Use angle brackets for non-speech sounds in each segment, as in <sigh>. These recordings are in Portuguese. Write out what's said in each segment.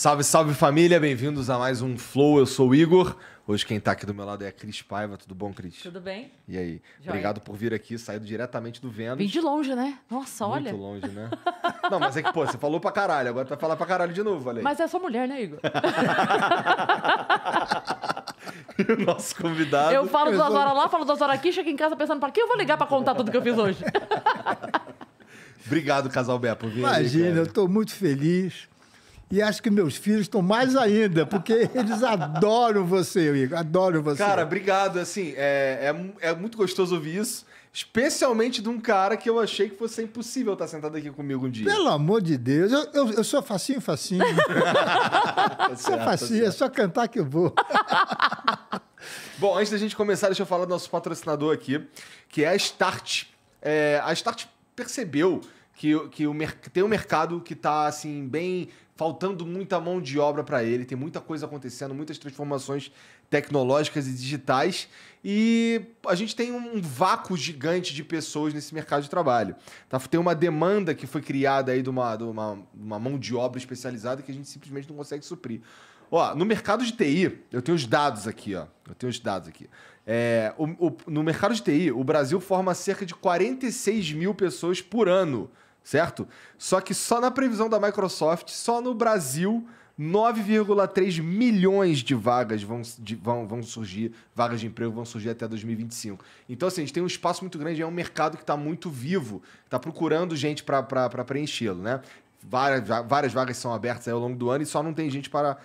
Salve, salve família, bem-vindos a mais um Flow. Eu sou o Igor. Hoje quem tá aqui do meu lado é a Cris Paiva. Tudo bom, Cris? Tudo bem? E aí? Joia. Obrigado por vir aqui, saído diretamente do Vênus. Vim de longe, né? Nossa, Muito olha. Muito longe, né? <laughs> Não, mas é que, pô, você falou pra caralho, agora tu vai falar pra caralho de novo, valeu. Mas é sua mulher, né, Igor? <laughs> e o nosso convidado. Eu falo duas horas lá, falo duas horas aqui, chego em casa pensando, pra que eu vou ligar pra contar tudo que eu fiz hoje? <laughs> Obrigado, Casal Bé, por vir. Imagina, aí, eu tô muito feliz. E acho que meus filhos estão mais ainda, porque <laughs> eles adoram você, Igor. Adoram você. Cara, obrigado. Assim, é, é, é muito gostoso ouvir isso. Especialmente de um cara que eu achei que fosse impossível estar sentado aqui comigo um dia. Pelo amor de Deus, eu, eu, eu sou facinho, facinho. <laughs> tá sou tá facinho, tá é só cantar que eu vou. <laughs> Bom, antes da gente começar, deixa eu falar do nosso patrocinador aqui, que é a Start. É, a Start percebeu que, que o, tem um mercado que está assim bem faltando muita mão de obra para ele, tem muita coisa acontecendo, muitas transformações tecnológicas e digitais e a gente tem um vácuo gigante de pessoas nesse mercado de trabalho. Tá? Tem uma demanda que foi criada aí de uma, de uma, uma mão de obra especializada que a gente simplesmente não consegue suprir. Ó, no mercado de TI, eu tenho os dados aqui, ó. Eu tenho os dados aqui. É, o, o, no mercado de TI, o Brasil forma cerca de 46 mil pessoas por ano certo? Só que só na previsão da Microsoft, só no Brasil, 9,3 milhões de vagas vão, de, vão, vão surgir, vagas de emprego vão surgir até 2025. Então, assim, a gente tem um espaço muito grande, é um mercado que está muito vivo, está procurando gente para preenchê-lo, né? Várias, várias vagas são abertas ao longo do ano e só não tem gente para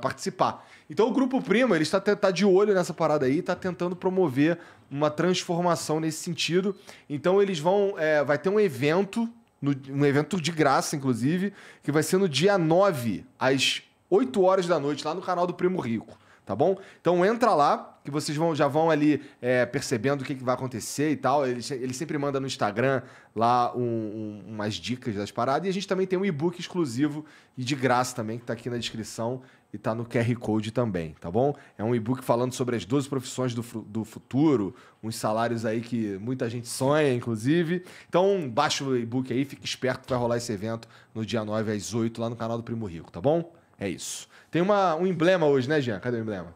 participar. Então o Grupo Prima, ele está tá de olho nessa parada aí, está tentando promover uma transformação nesse sentido. Então eles vão. É, vai ter um evento, no, um evento de graça, inclusive, que vai ser no dia 9, às 8 horas da noite, lá no canal do Primo Rico. Tá bom? Então entra lá, que vocês vão, já vão ali é, percebendo o que, que, vai acontecer e tal. Ele, ele sempre manda no Instagram lá um, um, umas dicas das paradas. E a gente também tem um e-book exclusivo e de graça também, que está aqui na descrição e tá no QR Code também, tá bom? É um e-book falando sobre as 12 profissões do, do futuro, uns salários aí que muita gente sonha, inclusive. Então, baixa o e-book aí, fique esperto que vai rolar esse evento no dia 9 às 8 lá no canal do Primo Rico, tá bom? É isso. Tem uma, um emblema hoje, né, Jean? Cadê o emblema?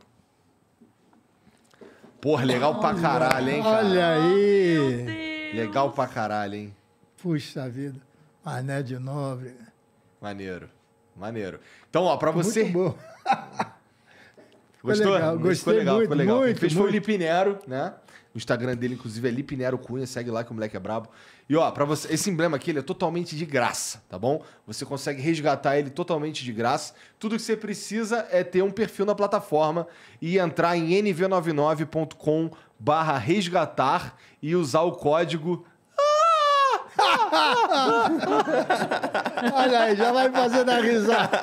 Porra, legal olha, pra caralho, hein, cara? Olha aí! Legal pra caralho, hein? Puxa vida. Mané de Nobre. Maneiro. Maneiro. Então, ó, para você. Muito bom. <laughs> Gostou? legal, gostei foi legal, muito, legal. Muito, fez muito. foi o Lipinero, né? O Instagram dele, inclusive, é Lipinero Cunha. Segue lá que o moleque é brabo. E ó, para você, esse emblema aqui ele é totalmente de graça, tá bom? Você consegue resgatar ele totalmente de graça. Tudo que você precisa é ter um perfil na plataforma e entrar em nv99.com/resgatar e usar o código Olha aí, já vai fazendo a risada.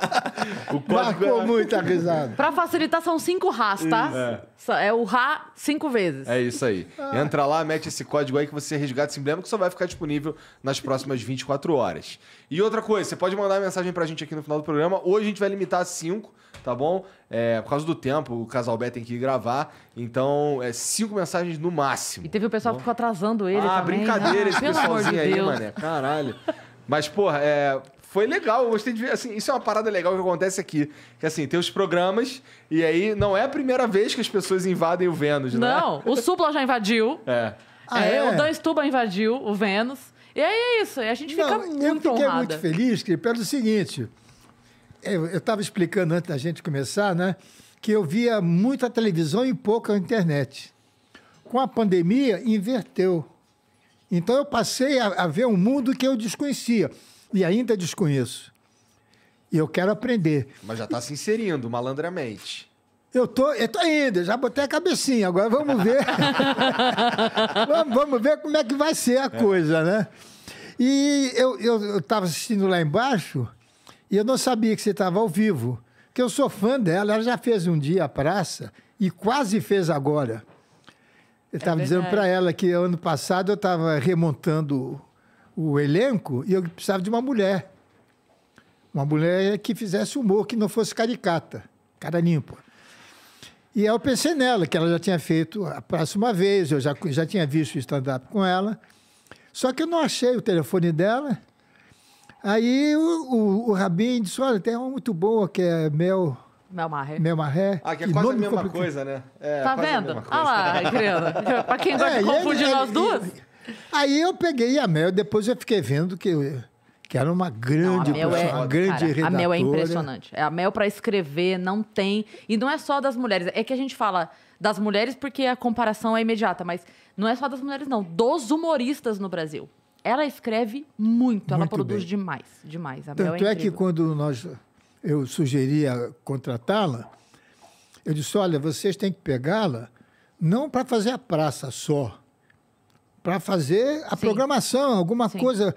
Marcou muita risada. Pra facilitar, são cinco Rás, tá? É. é o Rá cinco vezes. É isso aí. Entra lá, mete esse código aí que você resgata esse emblema que só vai ficar disponível nas próximas 24 horas. E outra coisa, você pode mandar mensagem pra gente aqui no final do programa. Hoje a gente vai limitar a 5, tá bom? É, por causa do tempo, o casal tem que ir gravar. Então, é cinco mensagens no máximo. E teve o pessoal tá que ficou atrasando ele. Ah, também, né? brincadeira esse <laughs> pessoalzinho de aí, mané. Caralho. Mas, porra, é, foi legal, eu gostei de ver. Assim, isso é uma parada legal que acontece aqui. Que assim, tem os programas, e aí não é a primeira vez que as pessoas invadem o Vênus, né? Não, o Supla já invadiu. É. é ah, é, é? O Dan Stuba invadiu o Vênus. E aí é isso, a gente fica Não, muito honrado. Eu fiquei honrada. muito feliz que, pelo seguinte, é, eu estava explicando antes da gente começar, né? Que eu via muita televisão e pouca internet. Com a pandemia, inverteu. Então eu passei a, a ver um mundo que eu desconhecia e ainda desconheço. E eu quero aprender. Mas já está se inserindo malandramente. Eu tô, eu tô indo, já botei a cabecinha, agora vamos ver. <laughs> vamos, vamos, ver como é que vai ser a é. coisa, né? E eu, eu, eu assistindo lá embaixo e eu não sabia que você estava ao vivo. Porque eu sou fã dela, ela já fez um dia a praça e quase fez agora. Eu estava é dizendo para ela que ano passado eu estava remontando o elenco e eu precisava de uma mulher. Uma mulher que fizesse humor, que não fosse caricata, cara limpa. E eu pensei nela, que ela já tinha feito a próxima vez, eu já, já tinha visto o stand-up com ela. Só que eu não achei o telefone dela. Aí o, o, o Rabin disse: Olha, tem uma muito boa que é Mel. Mel Marré. Mel Ah, que é quase a mesma complicado. coisa, né? É, tá vendo? Olha ah lá, querida. <laughs> pra quem gosta é, de confundir ele, nós ele, duas. Ele, aí eu peguei a Mel, depois eu fiquei vendo que. Eu, que era uma grande, não, é, uma grande cara, redatora. A Mel é impressionante. É, a Mel para escrever não tem, e não é só das mulheres, é que a gente fala das mulheres porque a comparação é imediata, mas não é só das mulheres não, dos humoristas no Brasil. Ela escreve muito, muito ela produz bem. demais, demais. A Tanto Mel é, é que quando nós eu sugeria contratá-la, eu disse: "Olha, vocês têm que pegá-la não para fazer a praça só, para fazer a Sim. programação, alguma Sim. coisa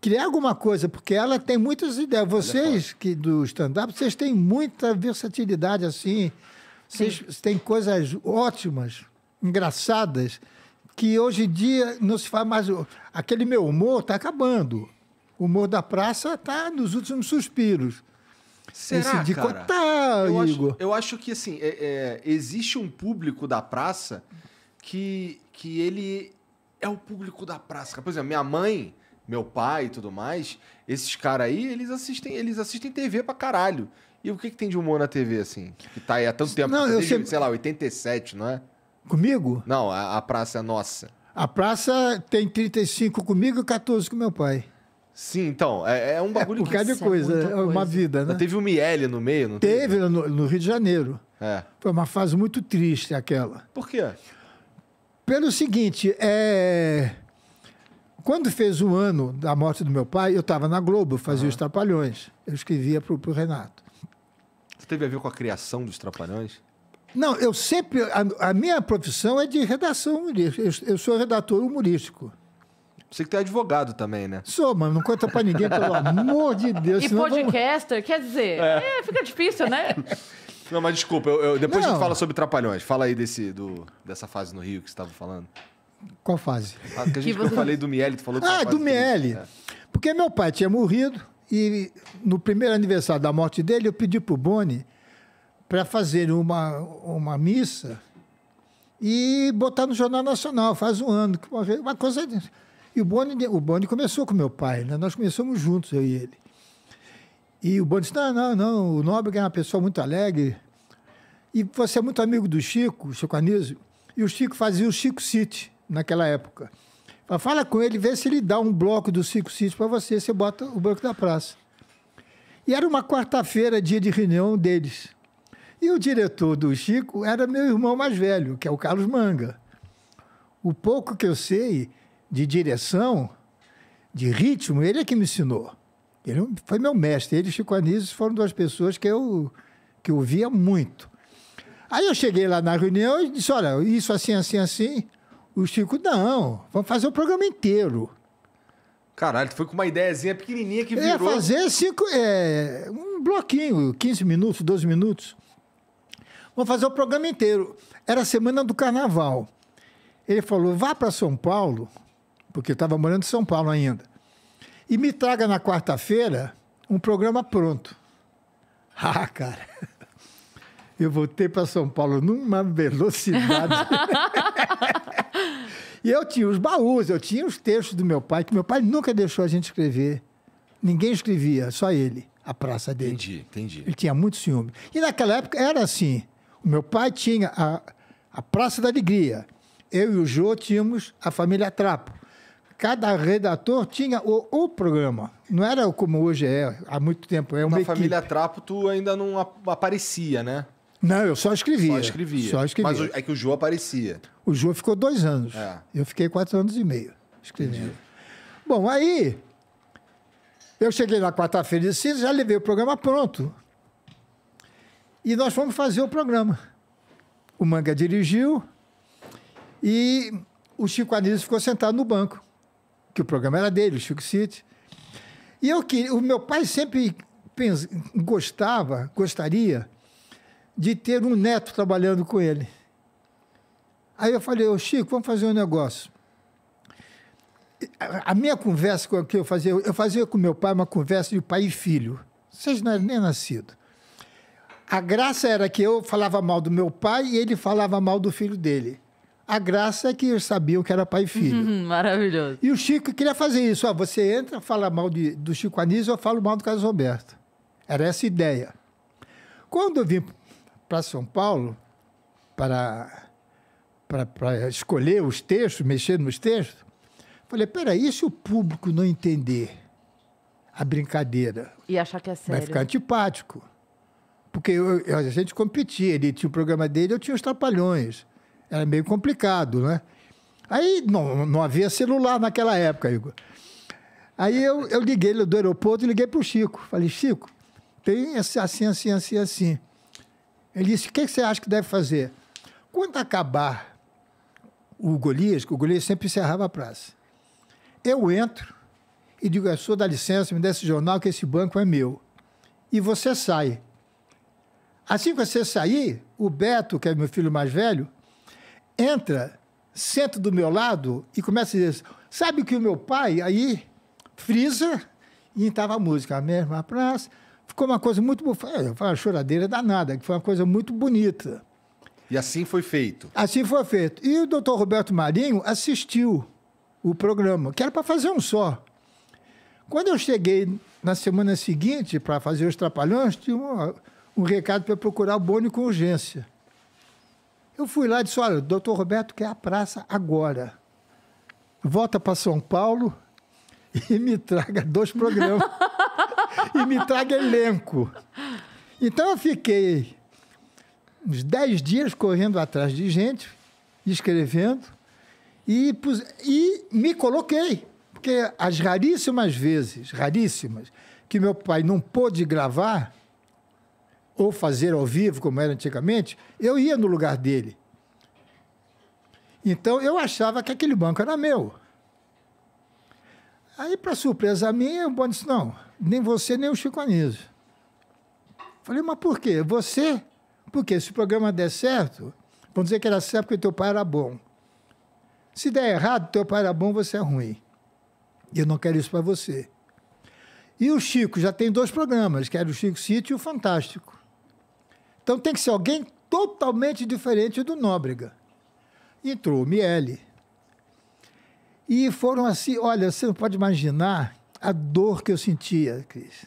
criar alguma coisa, porque ela tem muitas ideias. Vocês que do stand-up, vocês têm muita versatilidade assim. Vocês Sim. têm coisas ótimas, engraçadas, que hoje em dia não se faz mais. Aquele meu humor está acabando. O humor da praça está nos últimos suspiros. Será, Esse cara? Tá, eu, Igor. Acho, eu acho que assim é, é, existe um público da praça que, que ele é o público da praça. Por exemplo, minha mãe meu pai e tudo mais, esses caras aí, eles assistem, eles assistem TV pra caralho. E o que, que tem de humor na TV, assim? Que tá aí há tanto tempo, não, desde, sempre... sei lá, 87, não é? Comigo? Não, a, a Praça é Nossa. A Praça tem 35 comigo e 14 com meu pai. Sim, então, é, é um é, bagulho... É por causa de coisa, é coisa. É uma vida, né? Mas teve o um Miele no meio, não teve? Teve, no, no Rio de Janeiro. É. Foi uma fase muito triste aquela. Por quê? Pelo seguinte, é... Quando fez um ano da morte do meu pai, eu estava na Globo, fazia uhum. os Trapalhões. Eu escrevia para o Renato. Você teve a ver com a criação dos Trapalhões? Não, eu sempre. A, a minha profissão é de redação humorística. Eu, eu, sou redator humorístico. Você que é advogado também, né? Sou, mano. não conta para ninguém, pelo amor de Deus. E podcaster, vamos... quer dizer, é. É, fica difícil, né? Não, mas desculpa, eu, eu depois não. a gente fala sobre Trapalhões. Fala aí desse, do, dessa fase no Rio que você estava falando. Qual fase? Ah, a que, que você... eu falei do Miele, tu falou Ah, do Miele. É. Porque meu pai tinha morrido e no primeiro aniversário da morte dele, eu pedi pro Boni para fazer uma, uma missa e botar no Jornal Nacional, faz um ano. Uma coisa. E o Boni, o Boni começou com meu pai, né? Nós começamos juntos, eu e ele. E o Boni disse: não, não, não, o Nobre é uma pessoa muito alegre. E você é muito amigo do Chico, Chico Anísio. E o Chico fazia o Chico City naquela época. Fala com ele, vê se ele dá um bloco do Cinco Sítios para você, você bota o Banco da Praça. E era uma quarta-feira, dia de reunião deles. E o diretor do Chico era meu irmão mais velho, que é o Carlos Manga. O pouco que eu sei de direção, de ritmo, ele é que me ensinou. Ele foi meu mestre. Ele e Chico Anísio foram duas pessoas que eu, que eu via muito. Aí eu cheguei lá na reunião e disse, olha, isso assim, assim, assim. O Chico, não, vamos fazer o programa inteiro. Caralho, tu foi com uma ideiazinha pequenininha que virou... É, fazer cinco, é, um bloquinho, 15 minutos, 12 minutos. Vamos fazer o programa inteiro. Era a semana do carnaval. Ele falou, vá para São Paulo, porque estava morando em São Paulo ainda, e me traga na quarta-feira um programa pronto. <laughs> Ah, cara... Eu voltei para São Paulo numa velocidade. <laughs> E eu tinha os baús, eu tinha os textos do meu pai, que meu pai nunca deixou a gente escrever. Ninguém escrevia, só ele, a praça dele. Entendi, entendi. Ele tinha muito ciúme. E naquela época era assim. O meu pai tinha a, a Praça da Alegria. Eu e o Jô tínhamos a família Trapo. Cada redator tinha o, o programa. Não era como hoje é, há muito tempo. É uma Na equipe. família Trapo, tu ainda não aparecia, né? Não, eu só escrevia. Só escrevia. Só escrevia. Mas é que o João aparecia. O João ficou dois anos. É. Eu fiquei quatro anos e meio escrevendo. Entendi. Bom, aí eu cheguei na quarta-feira de cinza, já levei o programa pronto. E nós fomos fazer o programa. O Manga dirigiu e o Chico Anísio ficou sentado no banco, que o programa era dele, o Chico City. E eu queria, o meu pai sempre gostava, gostaria de ter um neto trabalhando com ele. Aí eu falei, ô Chico, vamos fazer um negócio. A minha conversa com que eu fazia, eu fazia com meu pai uma conversa de pai e filho. Vocês não eram nem nascidos. A graça era que eu falava mal do meu pai e ele falava mal do filho dele. A graça é que eles sabiam que era pai e filho. Uhum, maravilhoso. E o Chico queria fazer isso. Ó, você entra, fala mal de, do Chico Anísio, eu falo mal do Carlos Roberto. Era essa a ideia. Quando eu vim para São Paulo para, para, para escolher os textos, mexer nos textos, falei, peraí, se o público não entender a brincadeira... E achar que é sério. Vai ficar antipático. Porque eu, eu, a gente competia, ele tinha o programa dele, eu tinha os trapalhões. Era meio complicado, né? Aí não, não havia celular naquela época, Igor. Aí eu, eu liguei do aeroporto e liguei para o Chico. Falei, Chico, tem assim, assim, assim, assim. Ele disse: o que você acha que deve fazer? Quando acabar o Golias, que o Golias sempre encerrava a praça, eu entro e digo: é A senhor, dá licença, me dê esse jornal, que esse banco é meu. E você sai. Assim que você sair, o Beto, que é meu filho mais velho, entra, senta do meu lado e começa a dizer: assim, sabe que o meu pai aí frisa e estava a música, a mesma praça ficou uma coisa muito. É, foi uma choradeira danada, que foi uma coisa muito bonita. E assim foi feito. Assim foi feito. E o doutor Roberto Marinho assistiu o programa, que era para fazer um só. Quando eu cheguei na semana seguinte para fazer os Trapalhões, tinha um, um recado para procurar o Boni com urgência. Eu fui lá e disse: olha, o doutor Roberto quer a praça agora. Volta para São Paulo <laughs> e me traga dois programas. <laughs> e me traga elenco. Então eu fiquei uns dez dias correndo atrás de gente, escrevendo, e, pus, e me coloquei. Porque as raríssimas vezes, raríssimas, que meu pai não pôde gravar ou fazer ao vivo, como era antigamente, eu ia no lugar dele. Então eu achava que aquele banco era meu. Aí, para surpresa minha, o Boni disse: não, nem você, nem o Chico Anísio. Falei, mas por quê? Você? Porque se o programa der certo, vão dizer que era certo porque teu pai era bom. Se der errado, teu pai era bom, você é ruim. E eu não quero isso para você. E o Chico já tem dois programas, que era o Chico city e o Fantástico. Então tem que ser alguém totalmente diferente do Nóbrega. Entrou o Miele. E foram assim, olha, você não pode imaginar a dor que eu sentia, Cris,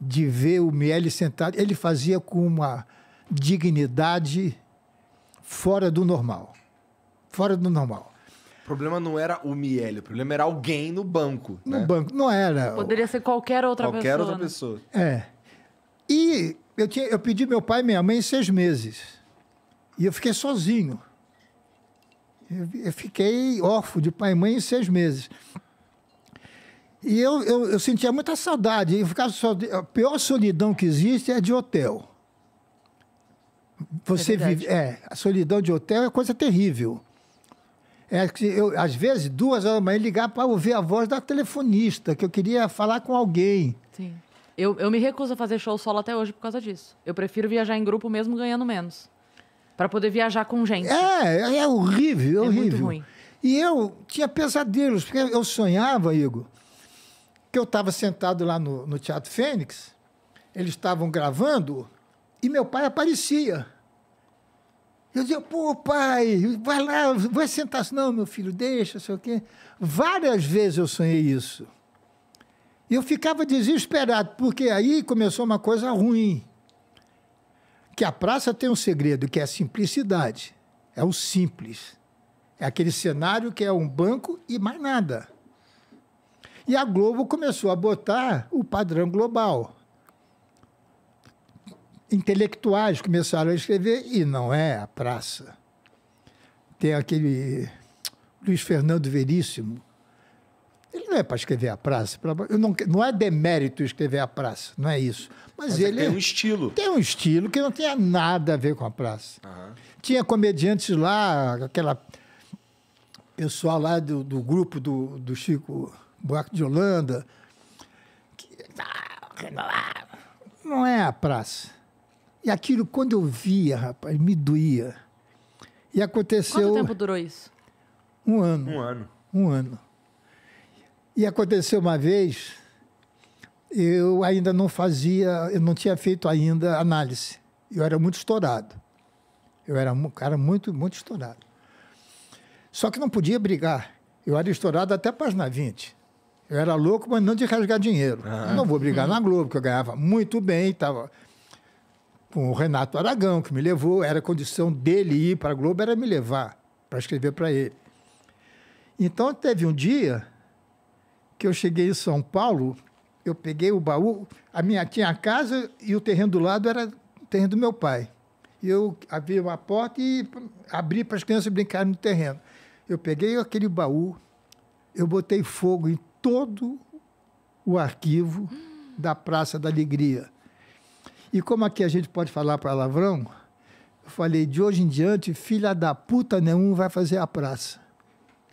de ver o Miele sentado. Ele fazia com uma dignidade fora do normal. Fora do normal. O problema não era o Miele, o problema era alguém no banco. No né? banco, não era. Poderia ser qualquer outra qualquer pessoa. Qualquer outra né? pessoa. É. E eu, tinha, eu pedi meu pai e minha mãe seis meses. E eu fiquei sozinho. Eu fiquei órfão de pai e mãe em seis meses. E eu, eu, eu sentia muita saudade. Eu ficava só, a pior solidão que existe é de hotel. Você é vive. É, a solidão de hotel é coisa terrível. É que eu, às vezes, duas horas da manhã, ligar para ouvir a voz da telefonista, que eu queria falar com alguém. Sim. Eu, eu me recuso a fazer show solo até hoje por causa disso. Eu prefiro viajar em grupo mesmo ganhando menos. Para poder viajar com gente. É, é horrível, é, é horrível. Muito ruim. E eu tinha pesadelos, porque eu sonhava, Igor, que eu estava sentado lá no, no Teatro Fênix, eles estavam gravando e meu pai aparecia. Eu dizia, pô, pai, vai lá, vai sentar. Não, meu filho, deixa, sei o quê. Várias vezes eu sonhei isso. E eu ficava desesperado, porque aí começou uma coisa ruim que a praça tem um segredo, que é a simplicidade. É o simples. É aquele cenário que é um banco e mais nada. E a Globo começou a botar o padrão global. Intelectuais começaram a escrever e não é a praça. Tem aquele Luiz Fernando Veríssimo, ele não é para escrever a praça. Pra, não, não é demérito escrever a praça, não é isso. Mas, Mas é ele. É tem um estilo. Tem um estilo que não tinha nada a ver com a praça. Uhum. Tinha comediantes lá, aquela. Pessoal lá do, do grupo do, do Chico Buarque de Holanda. Que, ah, não é a praça. E aquilo, quando eu via, rapaz, me doía. E aconteceu. Quanto tempo durou isso? Um ano. Um ano. Um ano. E aconteceu uma vez, eu ainda não fazia, eu não tinha feito ainda análise. Eu era muito estourado. Eu era um cara muito, muito estourado. Só que não podia brigar. Eu era estourado até a página 20. Eu era louco, mas não de rasgar dinheiro. Ah. Não vou brigar na Globo, que eu ganhava muito bem, estava com o Renato Aragão, que me levou. Era condição dele ir para a Globo, era me levar para escrever para ele. Então, teve um dia que eu cheguei em São Paulo, eu peguei o baú, a minha tinha a casa e o terreno do lado era o terreno do meu pai. Eu abri uma porta e abri para as crianças brincarem no terreno. Eu peguei aquele baú, eu botei fogo em todo o arquivo da Praça da Alegria. E como aqui a gente pode falar palavrão, eu falei, de hoje em diante, filha da puta nenhum vai fazer a praça.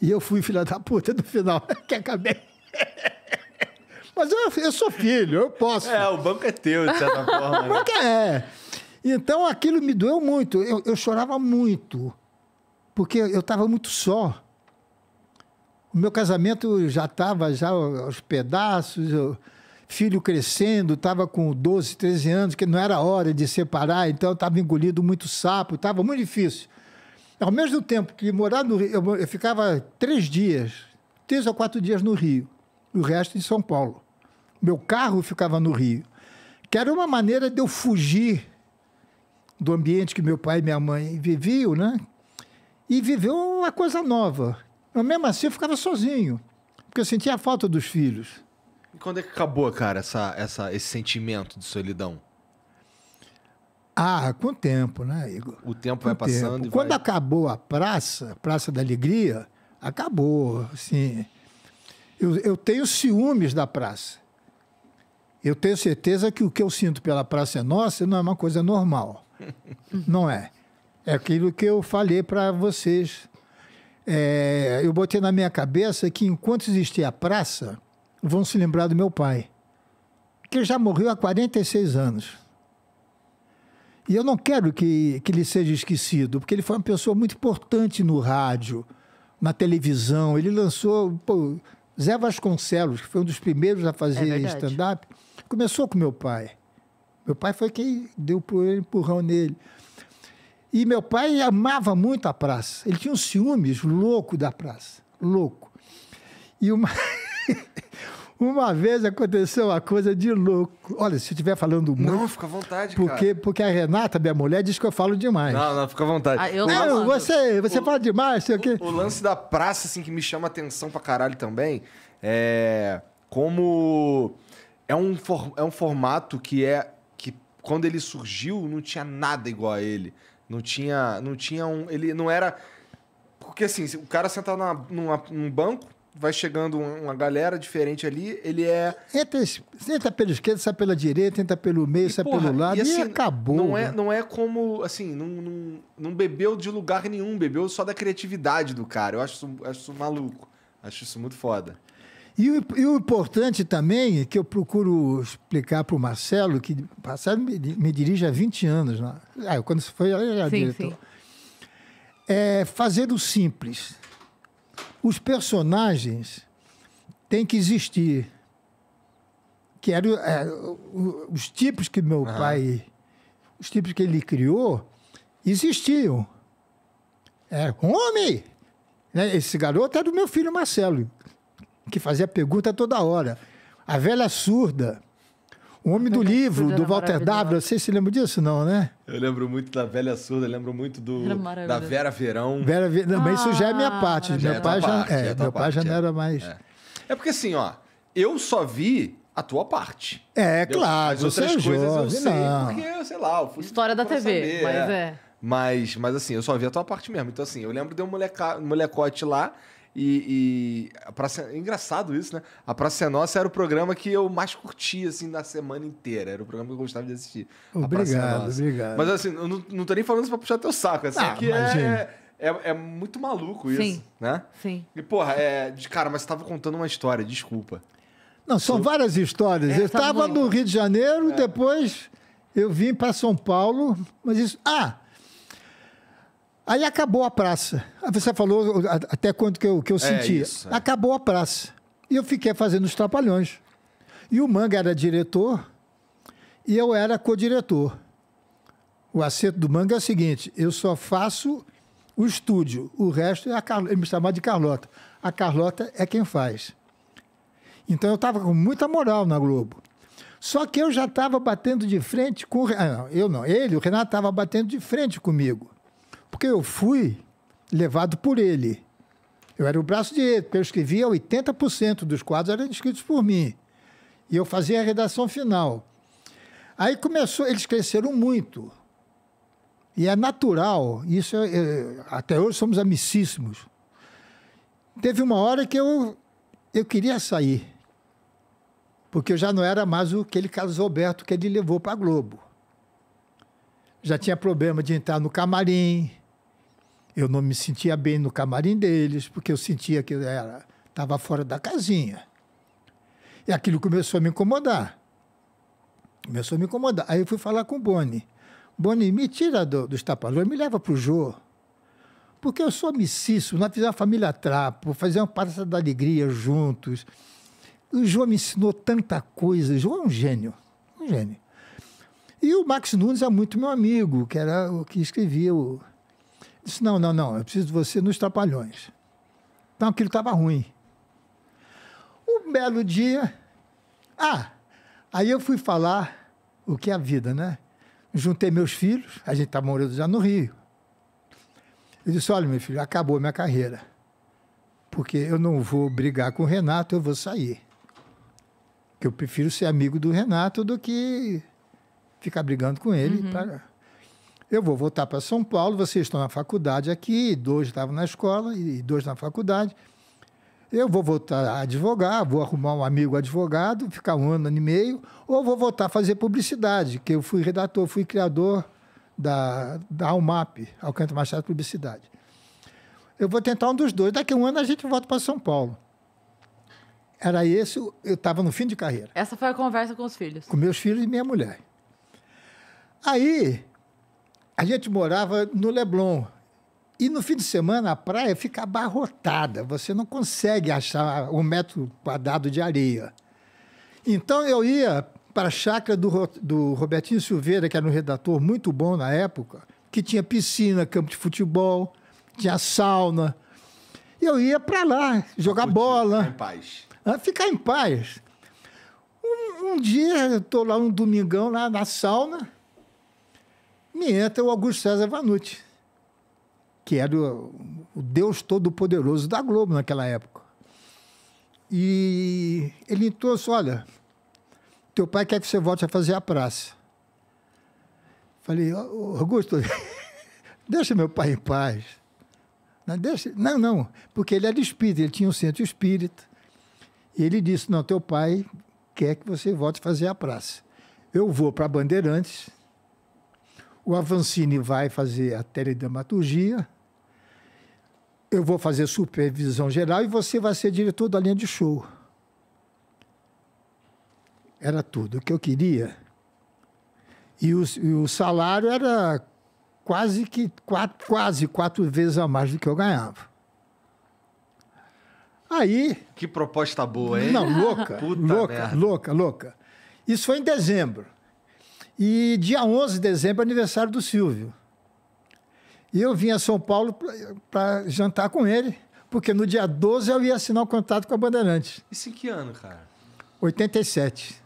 E eu fui filha da puta no final, <laughs> que acabei. <laughs> Mas eu, eu sou filho, eu posso. É, o banco é teu, de certa <laughs> forma. Né? o banco é. Então aquilo me doeu muito. Eu, eu chorava muito, porque eu estava muito só. O meu casamento já estava já aos pedaços, eu, filho crescendo, estava com 12, 13 anos, que não era hora de separar, então estava engolido muito sapo, estava muito difícil. Ao mesmo tempo que morar no Rio, eu, eu ficava três dias, três ou quatro dias no Rio e o resto em São Paulo. Meu carro ficava no Rio. Que era uma maneira de eu fugir do ambiente que meu pai e minha mãe viviam, né? E viver uma coisa nova. Mas mesmo assim eu ficava sozinho, porque eu sentia a falta dos filhos. E quando é que acabou, cara, essa, essa, esse sentimento de solidão? Ah, com o tempo, né, Igor? O tempo com vai passando. Tempo. Quando vai... acabou a praça, Praça da Alegria, acabou, assim. Eu, eu tenho ciúmes da praça. Eu tenho certeza que o que eu sinto pela praça é nossa não é uma coisa normal. <laughs> não é. É aquilo que eu falei para vocês. É, eu botei na minha cabeça que enquanto existir a praça, vão se lembrar do meu pai, que já morreu há 46 anos. E eu não quero que, que ele seja esquecido, porque ele foi uma pessoa muito importante no rádio, na televisão. Ele lançou pô, Zé Vasconcelos, que foi um dos primeiros a fazer é stand-up, começou com meu pai. Meu pai foi quem deu o empurrão nele. E meu pai amava muito a praça. Ele tinha um ciúmes louco da praça. Louco. E uma... <laughs> Uma vez aconteceu uma coisa de louco. Olha, se eu estiver falando muito. Não, fica à vontade, porque, cara. Porque a Renata, minha mulher, diz que eu falo demais. Não, não, fica à vontade. Ah, eu não, não você, você o, fala demais, sei o, o quê. O lance da praça, assim, que me chama atenção pra caralho também, é. Como. É um, for, é um formato que é. que quando ele surgiu, não tinha nada igual a ele. Não tinha. Não tinha um. Ele não era. Porque assim, o cara sentado numa, numa, num banco vai chegando uma galera diferente ali, ele é. Entra, entra pela esquerda, sai pela direita, entra pelo meio, e, sai porra, pelo lado, e, assim, e acabou. Não é, né? não é como, assim, não, não, não, bebeu de lugar nenhum, bebeu só da criatividade do cara. Eu acho isso, acho isso maluco. Acho isso muito foda. E o, e o importante também, é que eu procuro explicar para o Marcelo, que Marcelo me, me dirige há 20 anos. Né? Ah, quando foi, ele era sim, diretor. Sim. É fazer o simples os personagens têm que existir. Que eram é, os tipos que meu uhum. pai, os tipos que ele criou, existiam. É homem! Né? Esse garoto era do meu filho Marcelo, que fazia pergunta toda hora. A velha surda o Homem do Livro, do Walter W. Sei se lembra disso, não, né? Eu lembro muito da Velha Surda, lembro muito do, da Vera Verão. Vera Verão, ah, mas isso já é minha ah, parte. meu é pai, já, parte, é, é meu pai parte, já não é. era mais. É. é. porque assim, ó, eu só vi a tua parte. É, claro, você é coisas eu não. Sei, porque, sei lá, História da TV, saber, mas é. Mas, mas assim, eu só vi a tua parte mesmo. Então assim, eu lembro de um moleca, molecote lá e, e Praça... É engraçado isso, né? A Praça é Nossa era o programa que eu mais curtia, assim, da semana inteira. Era o programa que eu gostava de assistir. Obrigado, é obrigado. Mas, assim, eu não, não tô nem falando isso pra puxar teu saco. Assim, ah, é que é, é, é, muito maluco isso, Sim. né? Sim. E, porra, é... cara, mas você tava contando uma história, desculpa. Não, são várias histórias. É, eu estava tá no Rio de Janeiro, é. depois eu vim para São Paulo, mas isso... Ah! Aí acabou a praça. Você falou até quanto que eu, que eu é senti. isso, é. Acabou a praça. E eu fiquei fazendo os trapalhões. E o Manga era diretor e eu era co-diretor. O acerto do Manga é o seguinte: eu só faço o estúdio, o resto é a Carlota. Ele me chamava de Carlota. A Carlota é quem faz. Então eu estava com muita moral na Globo. Só que eu já estava batendo de frente com. Ah, não, eu não, ele, o Renato estava batendo de frente comigo. Porque eu fui levado por ele. Eu era o braço direito, porque eu escrevia 80% dos quadros eram escritos por mim. E eu fazia a redação final. Aí começou, eles cresceram muito. E é natural, isso é, é, até hoje somos amicíssimos. Teve uma hora que eu, eu queria sair, porque eu já não era mais aquele Carlos Roberto que ele levou para a Globo já tinha problema de entrar no camarim. Eu não me sentia bem no camarim deles, porque eu sentia que eu era estava fora da casinha. E aquilo começou a me incomodar. Começou a me incomodar. Aí eu fui falar com o Boni. Boni, me tira do, dos tapalões, me leva para o Jô. Porque eu sou amicíssimo, nós fizemos uma família trapo, fizemos uma parada da alegria juntos. O Jô me ensinou tanta coisa. O Jô é um gênio, um gênio. E o Max Nunes é muito meu amigo, que era o que escrevia. Disse: Não, não, não, eu preciso de você nos Trapalhões. Então aquilo estava ruim. Um belo dia. Ah, aí eu fui falar o que é a vida, né? Juntei meus filhos, a gente estava tá morando já no Rio. Eu disse: Olha, meu filho, acabou minha carreira. Porque eu não vou brigar com o Renato, eu vou sair. Que eu prefiro ser amigo do Renato do que ficar brigando com ele. Uhum. Pra... Eu vou voltar para São Paulo, vocês estão na faculdade aqui, dois estavam na escola e dois na faculdade. Eu vou voltar a advogar, vou arrumar um amigo advogado, ficar um ano, ano e meio, ou vou voltar a fazer publicidade, que eu fui redator, fui criador da, da Almap, Alcântara Machado Publicidade. Eu vou tentar um dos dois, daqui a um ano a gente volta para São Paulo. Era esse, eu estava no fim de carreira. Essa foi a conversa com os filhos? Com meus filhos e minha mulher. Aí a gente morava no Leblon. E no fim de semana a praia fica abarrotada, você não consegue achar um metro quadrado de areia. Então eu ia para a chácara do, do Robertinho Silveira, que era um redator muito bom na época, que tinha piscina, campo de futebol, tinha sauna. Eu ia para lá jogar Putinho, bola. Ficar em paz. Ficar em paz. Um, um dia eu estou lá um domingão lá na sauna me entra o Augusto César Vanucci, que era o, o Deus Todo-Poderoso da Globo naquela época. E ele entrou assim, olha, teu pai quer que você volte a fazer a praça. Falei, Augusto, <laughs> deixa meu pai em paz. Não, deixa, não, não, porque ele era espírita, ele tinha um centro espírita. E ele disse, não, teu pai quer que você volte a fazer a praça. Eu vou para Bandeirantes, o Avancini vai fazer a teledramaturgia, eu vou fazer supervisão geral e você vai ser diretor da linha de show. Era tudo o que eu queria. E o, e o salário era quase que quatro, quase quatro vezes a mais do que eu ganhava. Aí. Que proposta boa, hein? Não, louca. louca, merda. louca, louca. Isso foi em dezembro. E dia 11 de dezembro, é aniversário do Silvio. E eu vim a São Paulo para jantar com ele, porque no dia 12 eu ia assinar o um contrato com a Bandeirantes. Isso em que ano, cara? 87.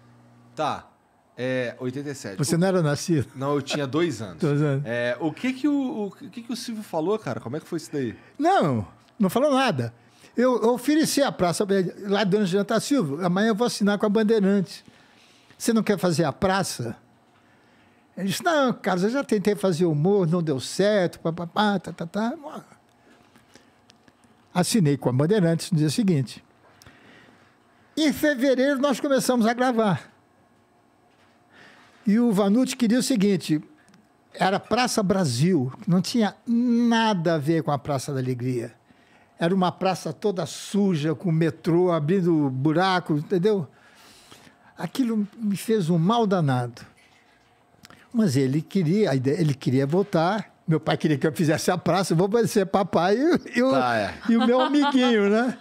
Tá. É, 87. Você o... não era nascido? Não, eu tinha dois anos. <laughs> dois anos. É, o que que o, o, que que o Silvio falou, cara? Como é que foi isso daí? Não, não falou nada. Eu, eu ofereci a praça lá durante o jantar, Silvio, amanhã eu vou assinar com a Bandeirantes. Você não quer fazer a praça? Ele disse, não, Carlos, eu já tentei fazer humor, não deu certo, papapá, tá, tá, tá. Assinei com a Bandeirantes no dia seguinte. Em fevereiro, nós começamos a gravar. E o Vanucci queria o seguinte, era Praça Brasil, não tinha nada a ver com a Praça da Alegria. Era uma praça toda suja, com metrô abrindo buraco, entendeu? Aquilo me fez um mal danado. Mas ele queria, ele queria voltar. Meu pai queria que eu fizesse a praça, vou ser papai e, e, o, ah, é. e o meu amiguinho, né?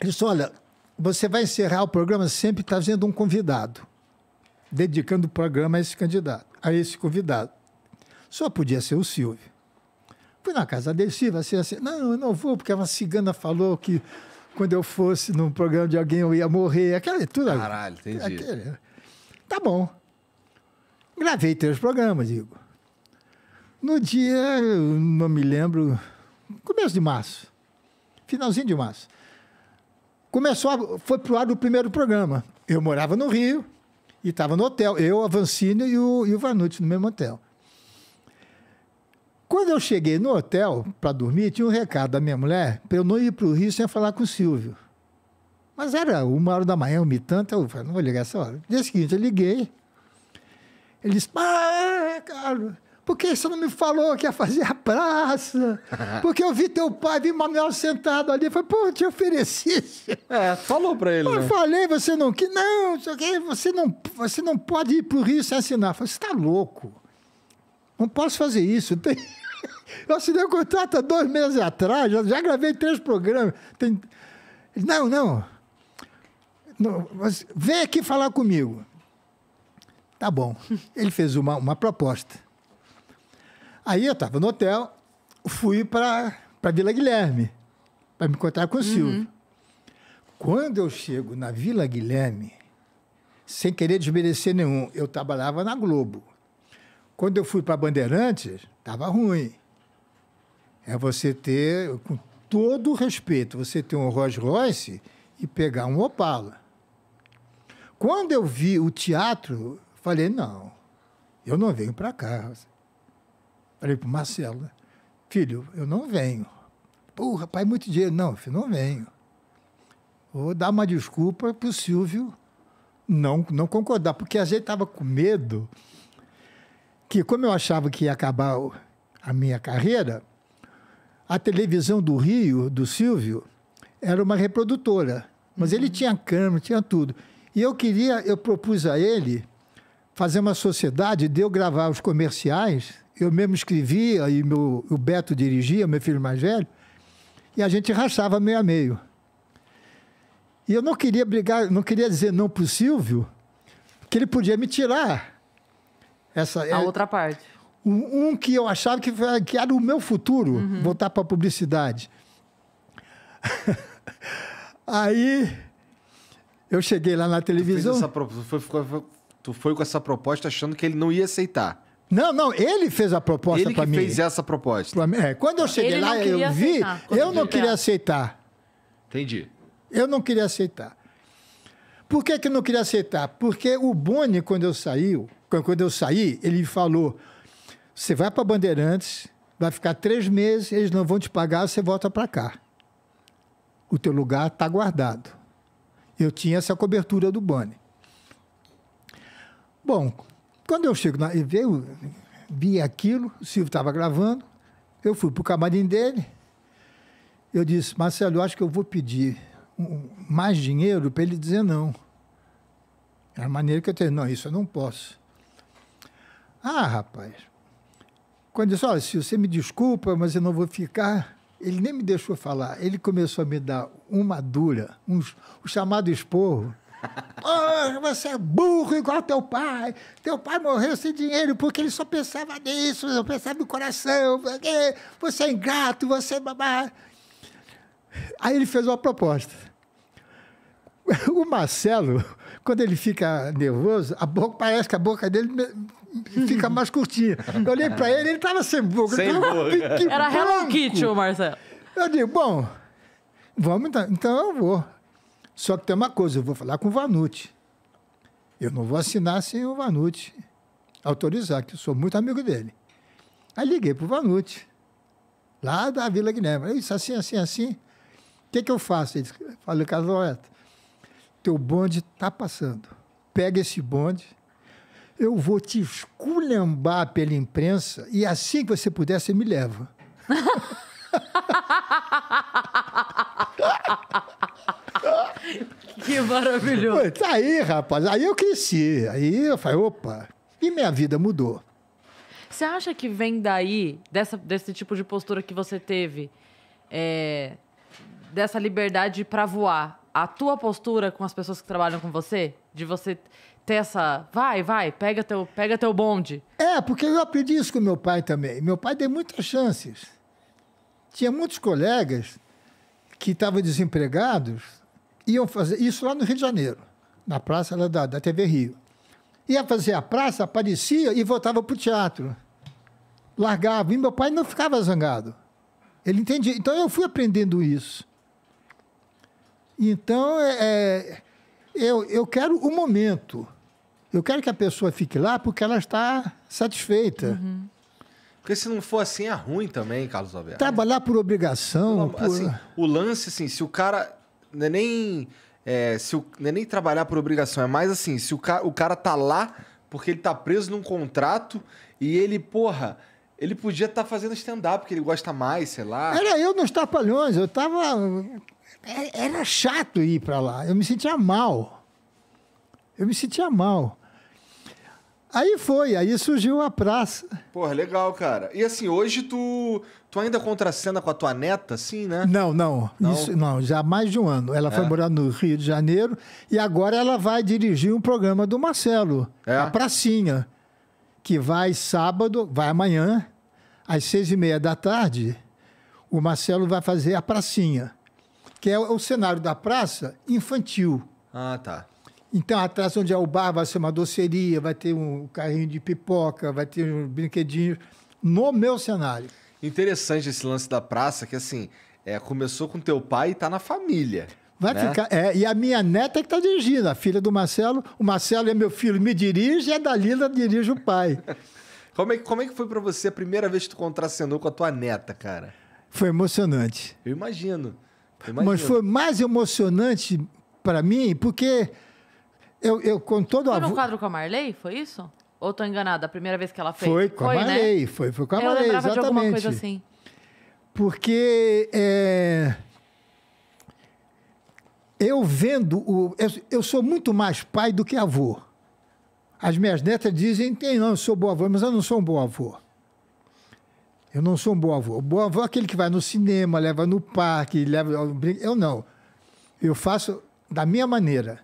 Ele disse: olha, você vai encerrar o programa sempre trazendo um convidado, dedicando o programa a esse candidato, a esse convidado. Só podia ser o Silvio. Fui na casa dele, Silvio, assim, assim, não, eu não vou, porque uma cigana falou que quando eu fosse num programa de alguém eu ia morrer, aquela tudo. Caralho, entendi. Aquele. Né? Tá bom. Gravei três programas, Igor. No dia, não me lembro, começo de março, finalzinho de março. Começou, a, foi pro ar do primeiro programa. Eu morava no Rio e estava no hotel. Eu, a Vancini e o, e o Vanucci no mesmo hotel. Quando eu cheguei no hotel para dormir, tinha um recado da minha mulher para eu não ir para o Rio sem falar com o Silvio. Mas era uma hora da manhã, um e tanto, eu falei, não vou ligar essa hora. No dia seguinte, eu liguei, ele disse, ah, é, Carlos, por que você não me falou que ia fazer a praça? <laughs> Porque eu vi teu pai, vi Manuel sentado ali. Eu falei, pô, te ofereci. É, falou pra ele. Eu né? falei, você não quis. Não, você não, você não pode ir pro Rio se assinar. Eu falei, você tá louco. Não posso fazer isso. Tem... <laughs> Eu assinei o um contrato há dois meses atrás, já, gravei três programas. Tem... Não, não, não. Vem aqui falar comigo. Tá bom. Ele fez uma, uma proposta. Aí eu estava no hotel, fui para Vila Guilherme, para me encontrar com o uhum. Silvio. Quando eu chego na Vila Guilherme, sem querer desmerecer nenhum, eu trabalhava na Globo. Quando eu fui para Bandeirantes, estava ruim. É você ter, com todo o respeito, você ter um Rolls Royce e pegar um Opala. Quando eu vi o teatro Falei, não, eu não venho para cá. Falei para o Marcelo, né, filho, eu não venho. porra pai muito dinheiro. Não, filho, não venho. Vou dar uma desculpa para o Silvio não, não concordar, porque a gente estava com medo que, como eu achava que ia acabar a minha carreira, a televisão do Rio, do Silvio, era uma reprodutora. Mas uhum. ele tinha câmera, tinha tudo. E eu queria, eu propus a ele fazer uma sociedade, de eu gravar os comerciais, eu mesmo escrevia e meu, o Beto dirigia, meu filho mais velho, e a gente rachava meio a meio. E eu não queria brigar, não queria dizer não para o Silvio, que ele podia me tirar essa a é, outra parte. Um, um que eu achava que, que, era o meu futuro, uhum. voltar para a publicidade. <laughs> Aí eu cheguei lá na televisão. Essa, foi, foi, tu foi com essa proposta achando que ele não ia aceitar. Não, não, ele fez a proposta para mim. Ele fez essa proposta. É, quando eu cheguei lá, eu vi, eu não queria aceitar. Entendi. Eu não queria aceitar. Por que, que eu não queria aceitar? Porque o Boni, quando eu saí, quando eu saí, ele falou: você vai para Bandeirantes, vai ficar três meses, eles não vão te pagar, você volta para cá. O teu lugar está guardado. Eu tinha essa cobertura do Boni. Bom, quando eu chego na. Eu veio, vi aquilo, o Silvio estava gravando, eu fui para o camarim dele. Eu disse, Marcelo, eu acho que eu vou pedir mais dinheiro para ele dizer não. É a maneira que eu tenho. Não, isso eu não posso. Ah, rapaz. Quando eu disse, olha, se você me desculpa, mas eu não vou ficar. Ele nem me deixou falar. Ele começou a me dar uma dura, um, o chamado esporro. Oh, <laughs> você é burro igual teu pai. Teu pai morreu sem dinheiro porque ele só pensava nisso, só pensava no coração. Você é ingrato, você é babá. Aí ele fez uma proposta. O Marcelo, quando ele fica nervoso, a boca parece que a boca dele fica mais curtinha. Eu olhei para ele, ele estava sem boca. Sem boca. Era Hello Kitty, o Marcelo. Eu digo, bom, vamos então. Então eu vou. Só que tem uma coisa, eu vou falar com o Vanucci. Eu não vou assinar sem o Vanucci autorizar, que eu sou muito amigo dele. Aí liguei para o Vanucci, lá da Vila Guilherme. Isso assim, assim, assim. O que, que eu faço? Ele disse, falei, teu bonde está passando. Pega esse bonde, eu vou te esculhambar pela imprensa e assim que você puder, você me leva. <laughs> Que maravilhoso. Pô, aí, rapaz, aí eu cresci. Aí eu falei, opa, e minha vida mudou. Você acha que vem daí, dessa, desse tipo de postura que você teve, é, dessa liberdade para voar, a tua postura com as pessoas que trabalham com você? De você ter essa. Vai, vai, pega teu, pega teu bonde. É, porque eu aprendi isso com meu pai também. Meu pai deu muitas chances. Tinha muitos colegas que estavam desempregados iam fazer isso lá no Rio de Janeiro, na praça lá da, da TV Rio. Ia fazer a praça, aparecia e voltava para o teatro. Largava. E meu pai não ficava zangado. Ele entendia. Então eu fui aprendendo isso. Então, é, é, eu, eu quero o momento. Eu quero que a pessoa fique lá porque ela está satisfeita. Uhum. Porque se não for assim, é ruim também, Carlos Alberto. Trabalhar por obrigação. Não, assim, por... Assim, o lance, assim, se o cara não é nem. É, se o, não é nem trabalhar por obrigação, é mais assim, se o, ca, o cara tá lá porque ele tá preso num contrato e ele, porra, ele podia estar tá fazendo stand-up, porque ele gosta mais, sei lá. Era eu nos tapalhões eu tava. Era chato ir para lá, eu me sentia mal. Eu me sentia mal. Aí foi, aí surgiu a praça. Porra, legal, cara. E assim, hoje tu, tu ainda contracena com a tua neta, assim, né? Não, não. Não, isso, não já há mais de um ano. Ela é. foi morar no Rio de Janeiro e agora ela vai dirigir um programa do Marcelo, é. a Pracinha, que vai sábado, vai amanhã, às seis e meia da tarde, o Marcelo vai fazer a Pracinha, que é o cenário da praça infantil. Ah, tá. Então, atrás onde é o bar vai ser uma doceria, vai ter um carrinho de pipoca, vai ter um brinquedinho no meu cenário. Interessante esse lance da praça, que assim, é, começou com teu pai e tá na família. Vai né? ficar. É, e a minha neta é que está dirigindo, a filha do Marcelo. O Marcelo é meu filho, me dirige e é a Dalila dirige o pai. <laughs> como, é, como é que foi para você a primeira vez que tu contracenou com a tua neta, cara? Foi emocionante. Eu imagino. Eu imagino. Mas foi mais emocionante para mim porque eu, eu com todo Foi avô. no quadro com a Marley, foi isso? Ou estou enganada, a primeira vez que ela fez? Foi com foi, a né? Marley, né? foi, foi com a Marley, eu lembrava exatamente. de alguma coisa assim. Porque... É... Eu vendo o... Eu, eu sou muito mais pai do que avô. As minhas netas dizem, tem não, eu sou bom avô, mas eu não sou um bom avô. Eu não sou um bom avô. O bom avô é aquele que vai no cinema, leva no parque, leva. Eu não. Eu faço da minha maneira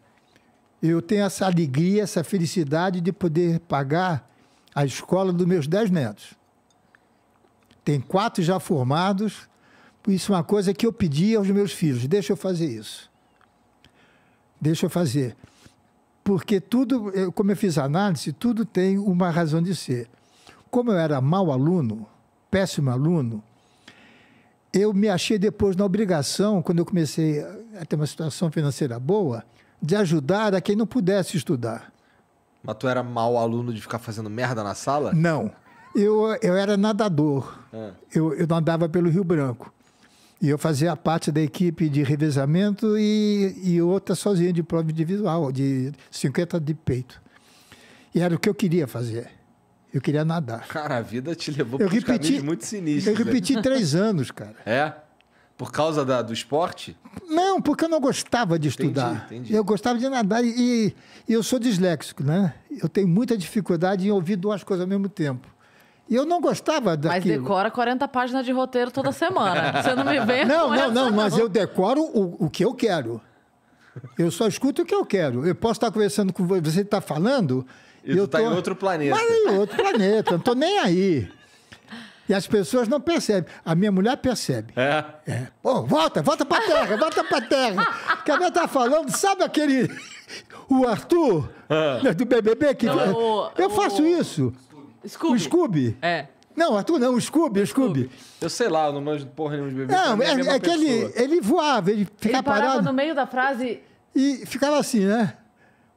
eu tenho essa alegria, essa felicidade de poder pagar a escola dos meus dez netos. Tem quatro já formados. Isso é uma coisa que eu pedi aos meus filhos. Deixa eu fazer isso. Deixa eu fazer. Porque tudo, eh, como eu fiz análise, tudo tem uma razão de ser. Como eu era mau aluno, péssimo aluno, eu me achei depois na obrigação, quando eu comecei a ter uma situação financeira boa, de ajudar a quem não pudesse estudar. Mas tu era mau aluno de ficar fazendo merda na sala? Não. Eu, eu era nadador. Ah. Eu, eu nadava pelo Rio Branco. E eu fazia parte da equipe de revezamento e, e outra sozinha de prova individual, de 50 de peito. E era o que eu queria fazer. Eu queria nadar. Cara, a vida te levou para repeti, muito sinistros. Eu repeti três anos, cara. É? Por causa da, do esporte? Não, porque eu não gostava de estudar. Entendi, entendi. Eu gostava de nadar e, e, eu sou disléxico, né? Eu tenho muita dificuldade em ouvir duas coisas ao mesmo tempo. E eu não gostava daquilo. Mas decora 40 páginas de roteiro toda semana. <laughs> Você não me vê? Não, não, não, mas eu decoro o, o que eu quero. Eu só escuto o que eu quero. Eu posso estar conversando com você, você está falando. E eu estou tá em outro planeta. Mas é em outro planeta, não estou nem aí. E as pessoas não percebem. A minha mulher percebe. É. é. Pô, volta, volta pra terra, volta pra terra. Que a minha tá falando, sabe aquele. O Arthur, ah. do BBB, que. Não, o, eu faço o... isso. Scooby. O Scooby. É. Não, Arthur não, o Scooby, o Scooby. Eu sei lá, eu não manjo porra nenhuma de BBB. Não, é, é, que ele, ele voava, ele ficava ele parava no meio da frase. E ficava assim, né?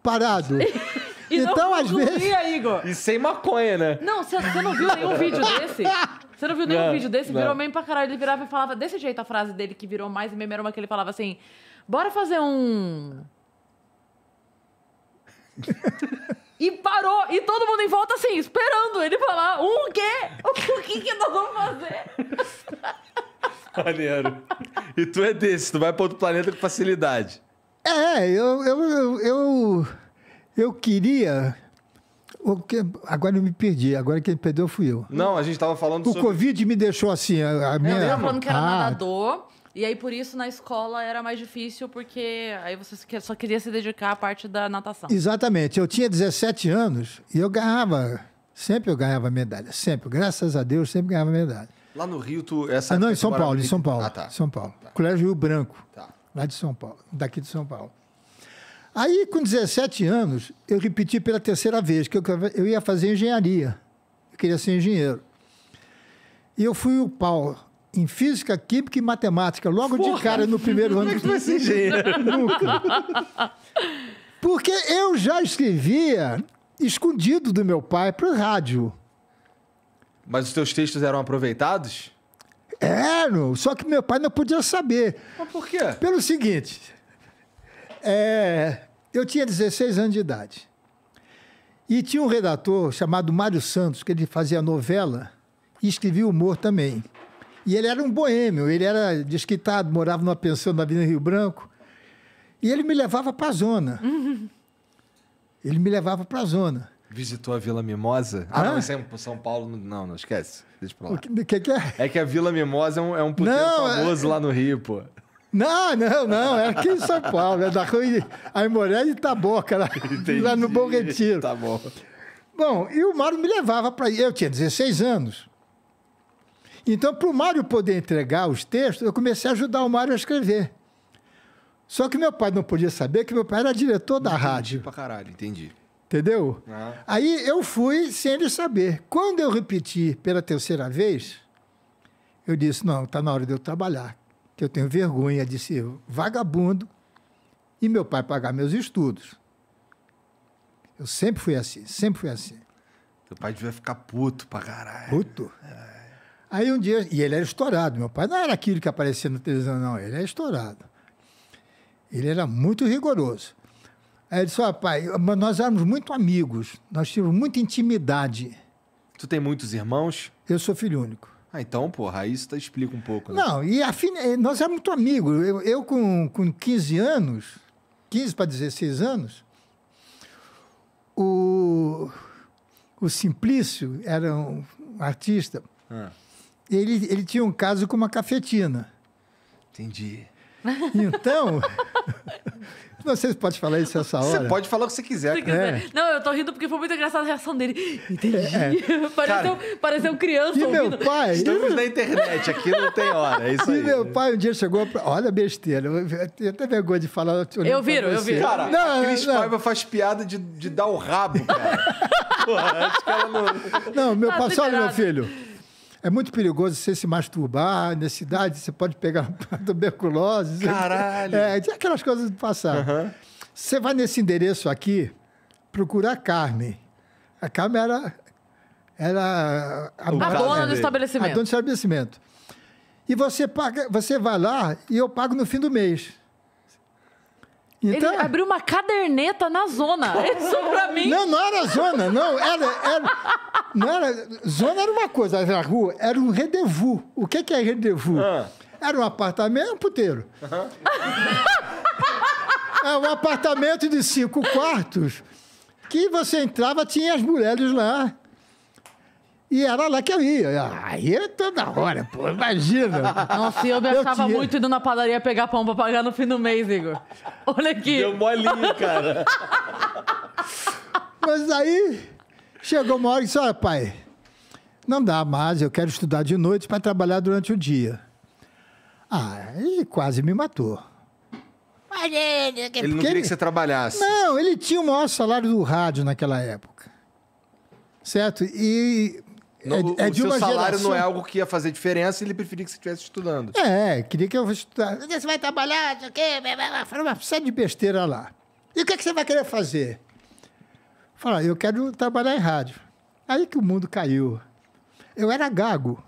Parado. Sim. <laughs> E então, às vezes. Igor. E sem maconha, né? Não, você não viu nenhum vídeo desse? Você não viu nenhum não, vídeo desse? Virou meme pra caralho. Ele virava e falava desse jeito a frase dele que virou mais meme era uma que ele falava assim: bora fazer um. e parou, e todo mundo em volta assim, esperando ele falar um quê? O que que nós vamos fazer? <laughs> Maneiro. E tu é desse, tu vai pro outro planeta com facilidade. É, eu, eu, eu, eu eu queria. Agora eu me perdi, agora quem perdeu fui eu. Não, a gente estava falando o sobre... Covid me deixou assim. A, a minha... Eu estava falando que era ah. nadador. E aí, por isso, na escola era mais difícil, porque aí você só queria se dedicar à parte da natação. Exatamente. Eu tinha 17 anos e eu ganhava. Sempre eu ganhava medalha. Sempre. Graças a Deus, sempre ganhava medalha. Lá no Rio, tu. Essa ah, não, em São Paulo, em São Paulo. Ah, tá. São Paulo. Tá. Colégio Rio Branco. Tá. Lá de São Paulo. Daqui de São Paulo. Aí, com 17 anos, eu repeti pela terceira vez que eu ia fazer engenharia. Eu queria ser engenheiro. E eu fui o pau em física, química e matemática, logo de cara no primeiro ano. Como é que vai engenheiro? <laughs> Nunca. Porque eu já escrevia escondido do meu pai para o rádio. Mas os teus textos eram aproveitados? Eram, só que meu pai não podia saber. Mas por quê? Pelo seguinte, é, eu tinha 16 anos de idade. E tinha um redator chamado Mário Santos, que ele fazia novela e escrevia humor também. E ele era um boêmio, ele era desquitado, morava numa pensão na Avenida Rio Branco. E ele me levava para a zona. Uhum. Ele me levava para a zona. Visitou a Vila Mimosa? Ah, ah não, isso é São Paulo. Não, não esquece. Deixa pra lá. O que, que, é que é? É que a Vila Mimosa é um, é um puteiro é famoso é... lá no Rio, pô. Não, não, não. Era é aqui em São Paulo. É da rua Aimoré de Itaboca, lá, lá no Bom Retiro. Tá bom. Bom, e o Mário me levava para ir. Eu tinha 16 anos. Então, para o Mário poder entregar os textos, eu comecei a ajudar o Mário a escrever. Só que meu pai não podia saber que meu pai era diretor da entendi rádio. Pra caralho, entendi. Entendeu? Ah. Aí eu fui sem ele saber. Quando eu repeti pela terceira vez, eu disse: não, está na hora de eu trabalhar que eu tenho vergonha de ser vagabundo e meu pai pagar meus estudos. Eu sempre fui assim, sempre fui assim. Teu pai devia ficar puto pra caralho. Puto? É. Aí um dia, e ele era estourado, meu pai não era aquilo que aparecia na televisão, não, ele era estourado. Ele era muito rigoroso. Aí ele disse, ó, oh, pai, mas nós éramos muito amigos, nós tivemos muita intimidade. Tu tem muitos irmãos? Eu sou filho único. Ah, então, porra, aí isso tá, explica um pouco, né? Não, e a fina... Eh, nós éramos muito amigos. Eu, eu, com, com 15 anos, 15 para 16 anos, o, o Simplício era um artista. Ah. Ele, ele tinha um caso com uma cafetina. Entendi. Então, <laughs> Não, você pode falar isso essa hora. Você pode falar o que você quiser. Você quiser. É. Não, eu tô rindo porque foi muito engraçada a reação dele. Entendi. É. é. <laughs> pareceu, Cara, pareceu criança. E ouvindo. meu pai. Estamos na internet, aqui não tem hora. É isso e aí. meu pai um dia chegou. Pra... Olha a besteira. Eu tenho até vergonha de falar. Eu viro, eu viro. Cara, não, Cris Paiva faz piada de, de dar o rabo, cara. <laughs> Porra, acho que ela não. Não, meu tá pai, olha, meu filho. É muito perigoso você se masturbar na cidade, você pode pegar <laughs> tuberculose. Caralho! É, aquelas coisas do passado. Uhum. Você vai nesse endereço aqui, procurar carne. A Carmen era, era a, a dona do estabelecimento. A dona do estabelecimento. E você, paga, você vai lá e eu pago no fim do mês. Então, ele é. abriu uma caderneta na zona. <laughs> Isso pra mim. Não, não era zona, não. Era, era, não era, zona era uma coisa, era rua, era um rendezvous. O que, que é rendezvous? Ah. Era um apartamento, um puteiro. Uhum. É um apartamento de cinco quartos que você entrava, tinha as mulheres lá. E era lá que eu ia. Aí é toda hora, pô, imagina. <laughs> Nossa, e eu gastava tinha... muito indo na padaria pegar pão pra pagar no fim do mês, Igor. <laughs> Olha aqui. Deu molinho, cara. <laughs> Mas aí chegou uma hora e disse: olha, pai, não dá mais, eu quero estudar de noite para trabalhar durante o dia. Ah, ele quase me matou. É, é, é, ele não queria que você trabalhasse. Não, ele tinha o maior salário do rádio naquela época certo? E no, é, é o seu salário geração... não é algo que ia fazer diferença e ele preferia que você estivesse estudando. É, queria que eu estudasse. É você vai trabalhar, não sei o quê, fala uma série de besteira lá. E o que, é que você vai querer fazer? Falar, eu quero trabalhar em rádio. Aí que o mundo caiu. Eu era gago.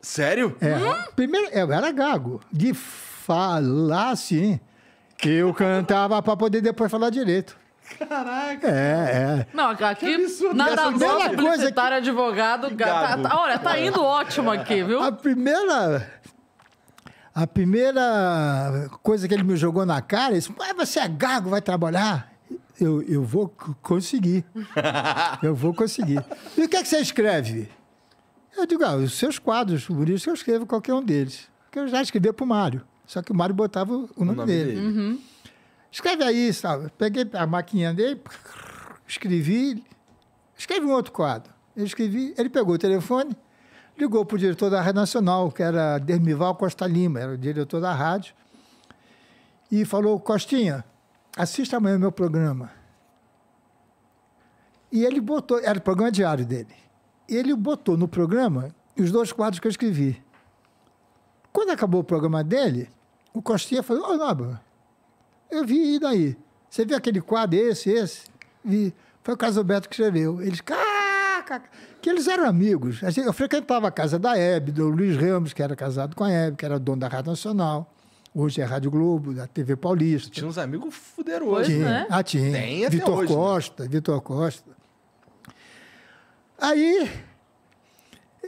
Sério? É. Hum? Primeiro, eu era gago. De falar assim, que eu cantava para poder depois falar direito. Caraca! É, é. Não, aqui, nada narrador, publicitário, que... advogado... Tá, tá, olha, tá indo ótimo aqui, é. viu? A primeira... A primeira coisa que ele me jogou na cara, ele disse, você é gago, vai trabalhar? Eu, eu vou conseguir. <laughs> eu vou conseguir. E o que é que você escreve? Eu digo, ah, os seus quadros isso que eu escrevo, qualquer um deles. Porque eu já escrevi para o Mário. Só que o Mário botava o nome, o nome dele. dele. Uhum escreve aí, sabe? Peguei a maquininha dele, <laughs> escrevi, escreve um outro quadro. Eu escrevi, ele pegou o telefone, ligou para o diretor da Rádio Nacional, que era Dermival Costa Lima, era o diretor da rádio, e falou, Costinha, assista amanhã o meu programa. E ele botou, era o programa diário dele, ele botou no programa os dois quadros que eu escrevi. Quando acabou o programa dele, o Costinha falou, ô, oh, eu vi, e daí? Você viu aquele quadro, esse, esse? Vi. Foi o caso Casalberto que escreveu. Eles, caraca! Que eles eram amigos. Eu frequentava a casa da Hebe, do Luiz Ramos, que era casado com a Hebe, que era dono da Rádio Nacional. Hoje é Rádio Globo, da TV Paulista. Tinha uns amigos fuderosos, tinha. Né? né? Ah, tinha. Tem até Vitor hoje, né? Costa, né? Vitor Costa. Aí,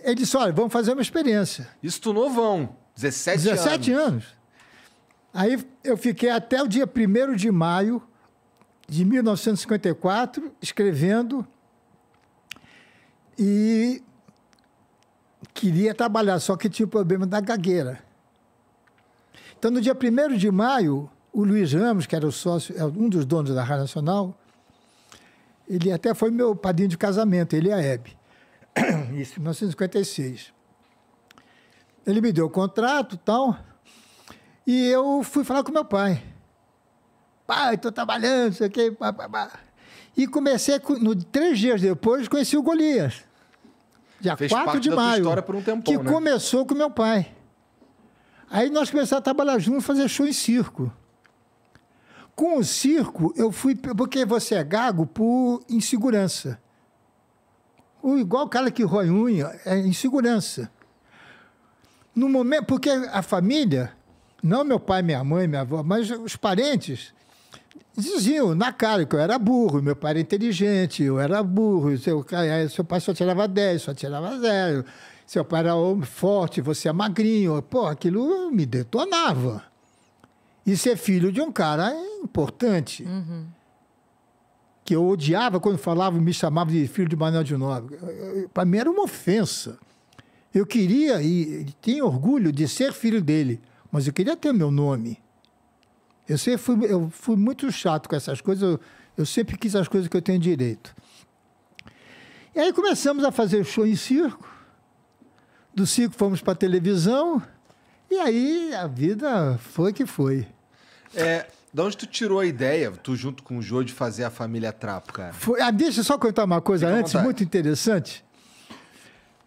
ele disse, olha, vamos fazer uma experiência. Isso tu novão, 17, 17 anos. 17 anos. Aí eu fiquei até o dia 1 de maio de 1954 escrevendo e queria trabalhar, só que tinha o problema da gagueira. Então, no dia 1 de maio, o Luiz Ramos, que era o sócio, é um dos donos da Rádio Nacional, ele até foi meu padrinho de casamento, ele e a Hebe. Isso <coughs> em 1956. Ele me deu o contrato e tal. E eu fui falar com meu pai. Pai, estou trabalhando, sei o quê. Pá, pá, pá. E comecei, no, três dias depois, conheci o Golias. Dia Fez 4 de maio. história por um tempão, que né? começou com meu pai. Aí nós começamos a trabalhar juntos, fazer show em circo. Com o circo, eu fui. Porque você é gago por insegurança. O, igual o cara que roi unha, é insegurança. No momento, porque a família não meu pai, minha mãe, minha avó, mas os parentes diziam na cara que eu era burro, meu pai era inteligente, eu era burro, seu, eh, seu pai só tirava 10, só tirava 0, seu pai era homem forte, você é magrinho. Pô, aquilo me detonava. E ser filho de um cara é importante. Uhum. Que eu odiava quando falavam, me chamavam de filho de Manuel de Nobre. Eh, eh, Para mim era uma ofensa. Eu queria e, e tenho orgulho de ser filho dele mas eu queria ter meu nome. Eu sempre fui, eu fui muito chato com essas coisas, eu, eu sempre quis as coisas que eu tenho direito. E aí começamos a fazer show em circo. Do circo fomos para televisão. E aí a vida foi que foi. É, de onde tu tirou a ideia, tu junto com o Jô, de fazer a família Trapo, cara? Foi, ah, deixa eu só contar uma coisa Fica antes, muito interessante.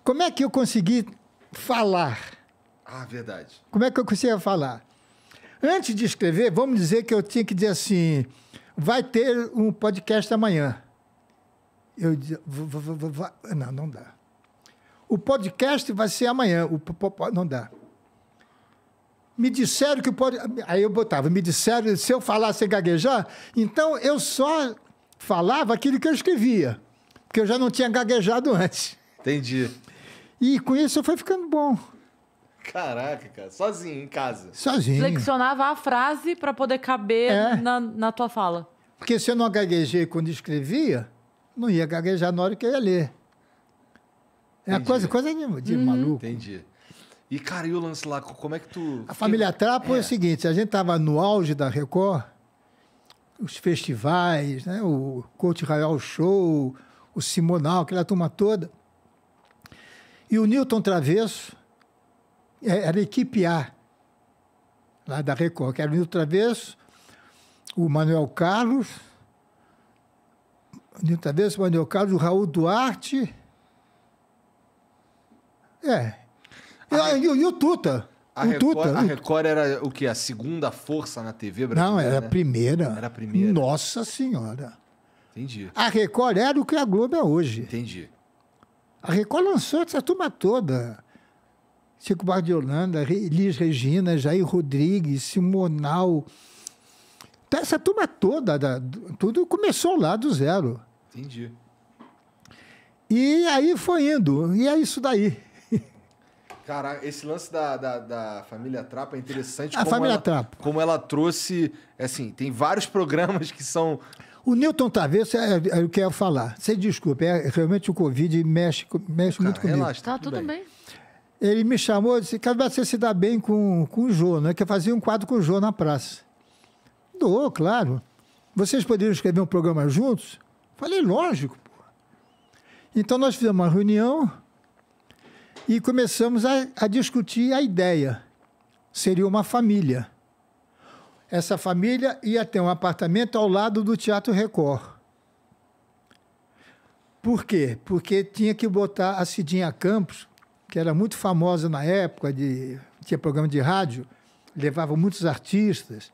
Como é que eu consegui falar? Ah, verdade. Como é que eu conseguia falar? Antes de escrever, vamos dizer que eu tinha que dizer assim: vai ter um podcast amanhã. Eu dizia, não, não dá. O podcast vai ser amanhã. O, não dá. Me disseram que o podcast. Aí eu botava, me disseram, se eu falasse gaguejar, então eu só falava aquilo que eu escrevia, porque eu já não tinha gaguejado antes. Entendi. E com isso eu fui ficando bom. Caraca, cara, sozinho em casa. Sozinho. Flexionava a frase para poder caber é. na, na tua fala. Porque se eu não gaguejei quando escrevia, não ia gaguejar na hora que eu ia ler. É coisa, coisa de, de uhum. maluco. Entendi. E, cara, e o lance lá, como é que tu. A família Trapo é. é o é. seguinte: a gente estava no auge da Record, os festivais, né? o Coach Royal Show, o Simonal, aquela turma toda. E o Newton Travesso, é, era a equipe A, lá da Record, que era o Nilton Travesso, o Manuel Carlos, o Nilton Travesso, o Manuel Carlos, o Raul Duarte. É. E, a, e, e o Tuta. A, o Record, Tuta, a Record era o que? A segunda força na TV brasileira? Não, era a né? primeira. Era a primeira. Nossa Senhora. Entendi. A Record era o que a Globo é hoje. Entendi. A Record lançou essa turma toda. Chico Bar de Holanda, Elis Regina, Jair Rodrigues, Simonal. Tá, essa turma toda, da, tudo começou lá do zero. Entendi. E aí foi indo, e é isso daí. Cara, esse lance da, da, da, família Trapa é interessante. A família ela, Trapa. Como ela trouxe, assim, tem vários programas que são... O Newton Tavares é, é, eu quero falar. Você desculpa, é, realmente o Covid mexe, mexe Cara, muito comigo. Relaxa, tá, tá tudo, tudo bem. bem ele me chamou e disse, Carlos você se dá bem com, com o Jô, né? Que eu fazia um quadro com o Jô na praça. Doou, claro. Vocês poderiam escrever um programa juntos? Falei, lógico. Pô. Então nós fizemos uma reunião e começamos a, a discutir a ideia. Seria uma família. Essa família ia ter um apartamento ao lado do Teatro Record. Por quê? Porque tinha que botar a Cidinha Campos que era muito famosa na época, de, tinha programa de rádio, levava muitos artistas.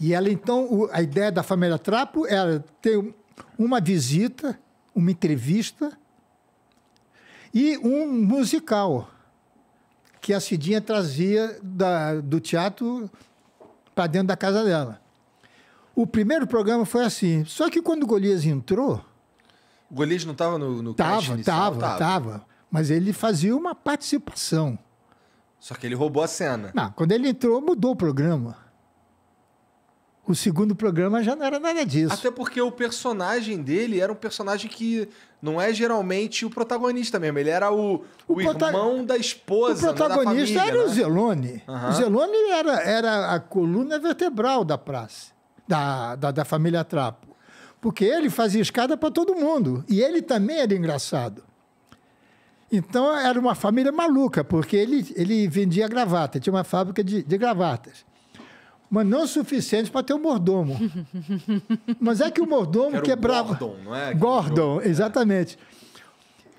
E ela, então, a ideia da família Trapo era ter uma visita, uma entrevista e um musical que a Cidinha trazia da, do teatro para dentro da casa dela. O primeiro programa foi assim. Só que quando o Golias entrou. O Golias não estava no, no tava, tava, Estava, estava mas ele fazia uma participação. Só que ele roubou a cena. Não, quando ele entrou, mudou o programa. O segundo programa já não era nada disso. Até porque o personagem dele era um personagem que não é geralmente o protagonista mesmo. Ele era o, o, o irmão da esposa. O né, protagonista família, era né? o Zelone. Uhum. O Zelone era, era a coluna vertebral da praça, da, da, da família Trapo. Porque ele fazia escada para todo mundo. E ele também era engraçado. Então era uma família maluca, porque ele, ele vendia gravata, tinha uma fábrica de, de gravatas. Mas não suficiente para ter um mordomo. <laughs> Mas é que o mordomo quebrava. Gordon, não é? Gordon, é. exatamente.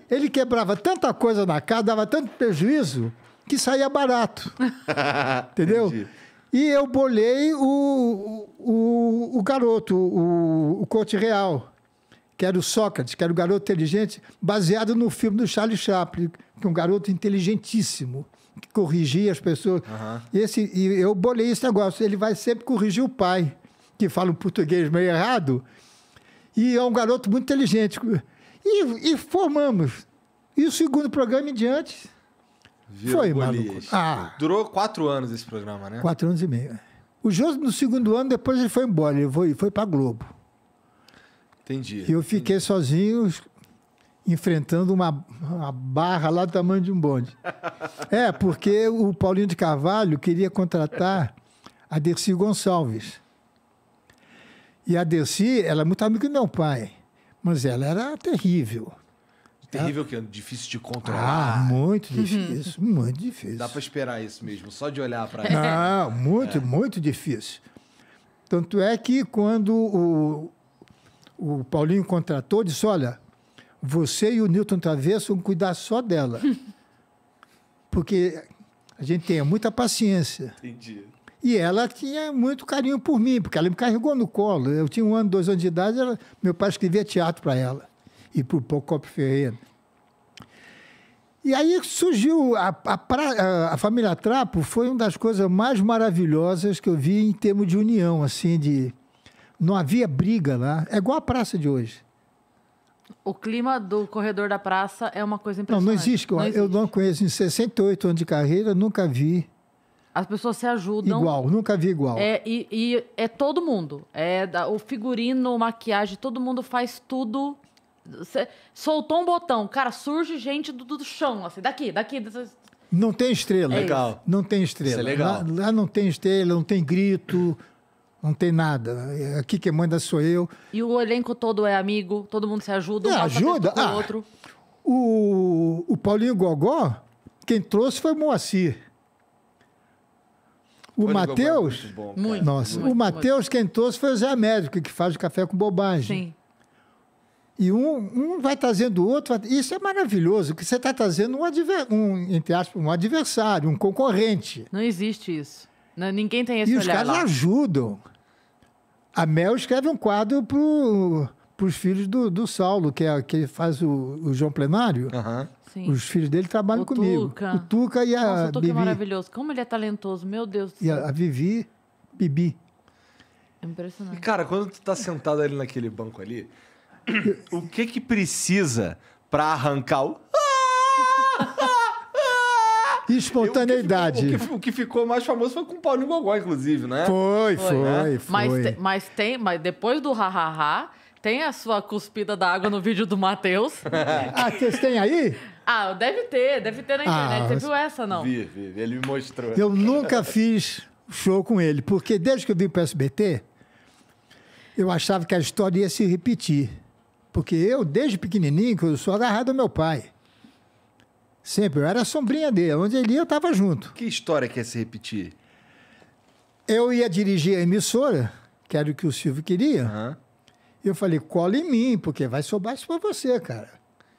Ele quebrava tanta coisa na casa, dava tanto prejuízo, que saía barato. <laughs> entendeu? Entendi. E eu bolei o, o, o garoto, o, o Real. Quero Sócrates, quero o garoto inteligente, baseado no filme do Charlie Chaplin, que é um garoto inteligentíssimo, que corrigia as pessoas. Uhum. E, esse, e eu bolei esse negócio, ele vai sempre corrigir o pai, que fala um português meio errado, e é um garoto muito inteligente. E, e formamos. E o segundo programa em diante... Virou foi, maluco. Ah. Durou quatro anos esse programa, né? Quatro anos e meio. O José no segundo ano, depois ele foi embora, ele foi, foi para Globo. Entendi. E eu fiquei entendi. sozinho enfrentando uma, uma, barra lá do tamanho de um bonde. <laughs> É, porque o Paulinho de Carvalho queria contratar a Dercy Gonçalves. E a Dercy, ela é muito amiga do meu pai, mas ela era terrível. Terrível que é difícil de controlar. Ah, muito uhum. difícil, uhum. muito difícil. Dá para esperar isso mesmo, só de olhar para ela. Não, muito, é. muito difícil. Tanto é que quando o, o Paulinho contratou, disse: Olha, você e o Newton Travesso vão cuidar só dela. <laughs> Porque a gente tem muita paciência. Entendi. E ela tinha muito carinho por mim, porque ela me carregou no colo. Eu tinha um ano, dois anos de idade, ela, meu pai escrevia teatro para ela e para o Procopio Ferreira. E aí surgiu a, a, pra, a, família Trapo foi uma das coisas mais maravilhosas que eu vi em termos de união, assim, de não havia briga lá. É igual a praça de hoje. O clima do corredor da praça é uma coisa impressionante. Não, não existe. Não eu existe. não conheço. Em 68 anos de carreira, nunca vi. As pessoas se ajudam. Igual, nunca vi igual. É, e, e é todo mundo. É o figurino, maquiagem, todo mundo faz tudo. Cê soltou um botão, cara, surge gente do, do chão, assim, daqui, daqui. Não tem estrela. legal. Não tem estrela. Isso é legal. Lá, lá não tem estrela, não tem grito. Não tem nada. Aqui quem manda sou eu. E o elenco todo é amigo, todo mundo se ajuda, um é, ajuda. Ah, outro. O, o Paulinho Gogó, quem trouxe foi o Moacir. O é Matheus. muito, Nossa, muito, o Matheus quem trouxe foi o Zé Médico, que faz o café com bobagem. Sim. E um, um vai trazendo o outro. Isso é maravilhoso, porque você está trazendo um, adver, um, entre aspas, um adversário, um concorrente. Não existe isso. Né? ninguém tem esse e olhar. os caras lá. ajudam a Mel escreve um quadro para os filhos do, do Saulo, que, é, que faz o, o João Plenário. Uhum. Sim. Os filhos dele trabalham o comigo. Tuca. O Tuca e a Nossa, o Tuca é Bibi. é maravilhoso. Como ele é talentoso, meu Deus do céu. E a, a Vivi, Bibi. É impressionante. E, cara, quando tu tá sentado ali naquele banco ali, o que que precisa para arrancar o e espontaneidade. O que, ficou, o, que, o que, ficou mais famoso foi com o Paulinho Gogó, inclusive, né? Foi, foi, foi. Né? foi. Mas, mas, tem, mas depois do hahaha, tem a sua cuspida da água no vídeo do Matheus. <laughs> ah, vocês têm aí? Ah, deve ter, deve ter na internet. Ah, Você viu essa, não? Vi, vi, ele me mostrou. Eu nunca fiz show com ele, porque desde que eu vim para o SBT, eu achava que a história ia se repetir. Porque eu, desde pequenininho, eu sou agarrado ao meu pai. Sempre. Eu era a sombrinha dele. Onde ele ia, eu estava junto. Que história quer é se repetir? Eu ia dirigir a emissora, que era o que o Silvio queria. Uhum. Eu falei, cola em mim, porque vai sobrar isso para você, cara.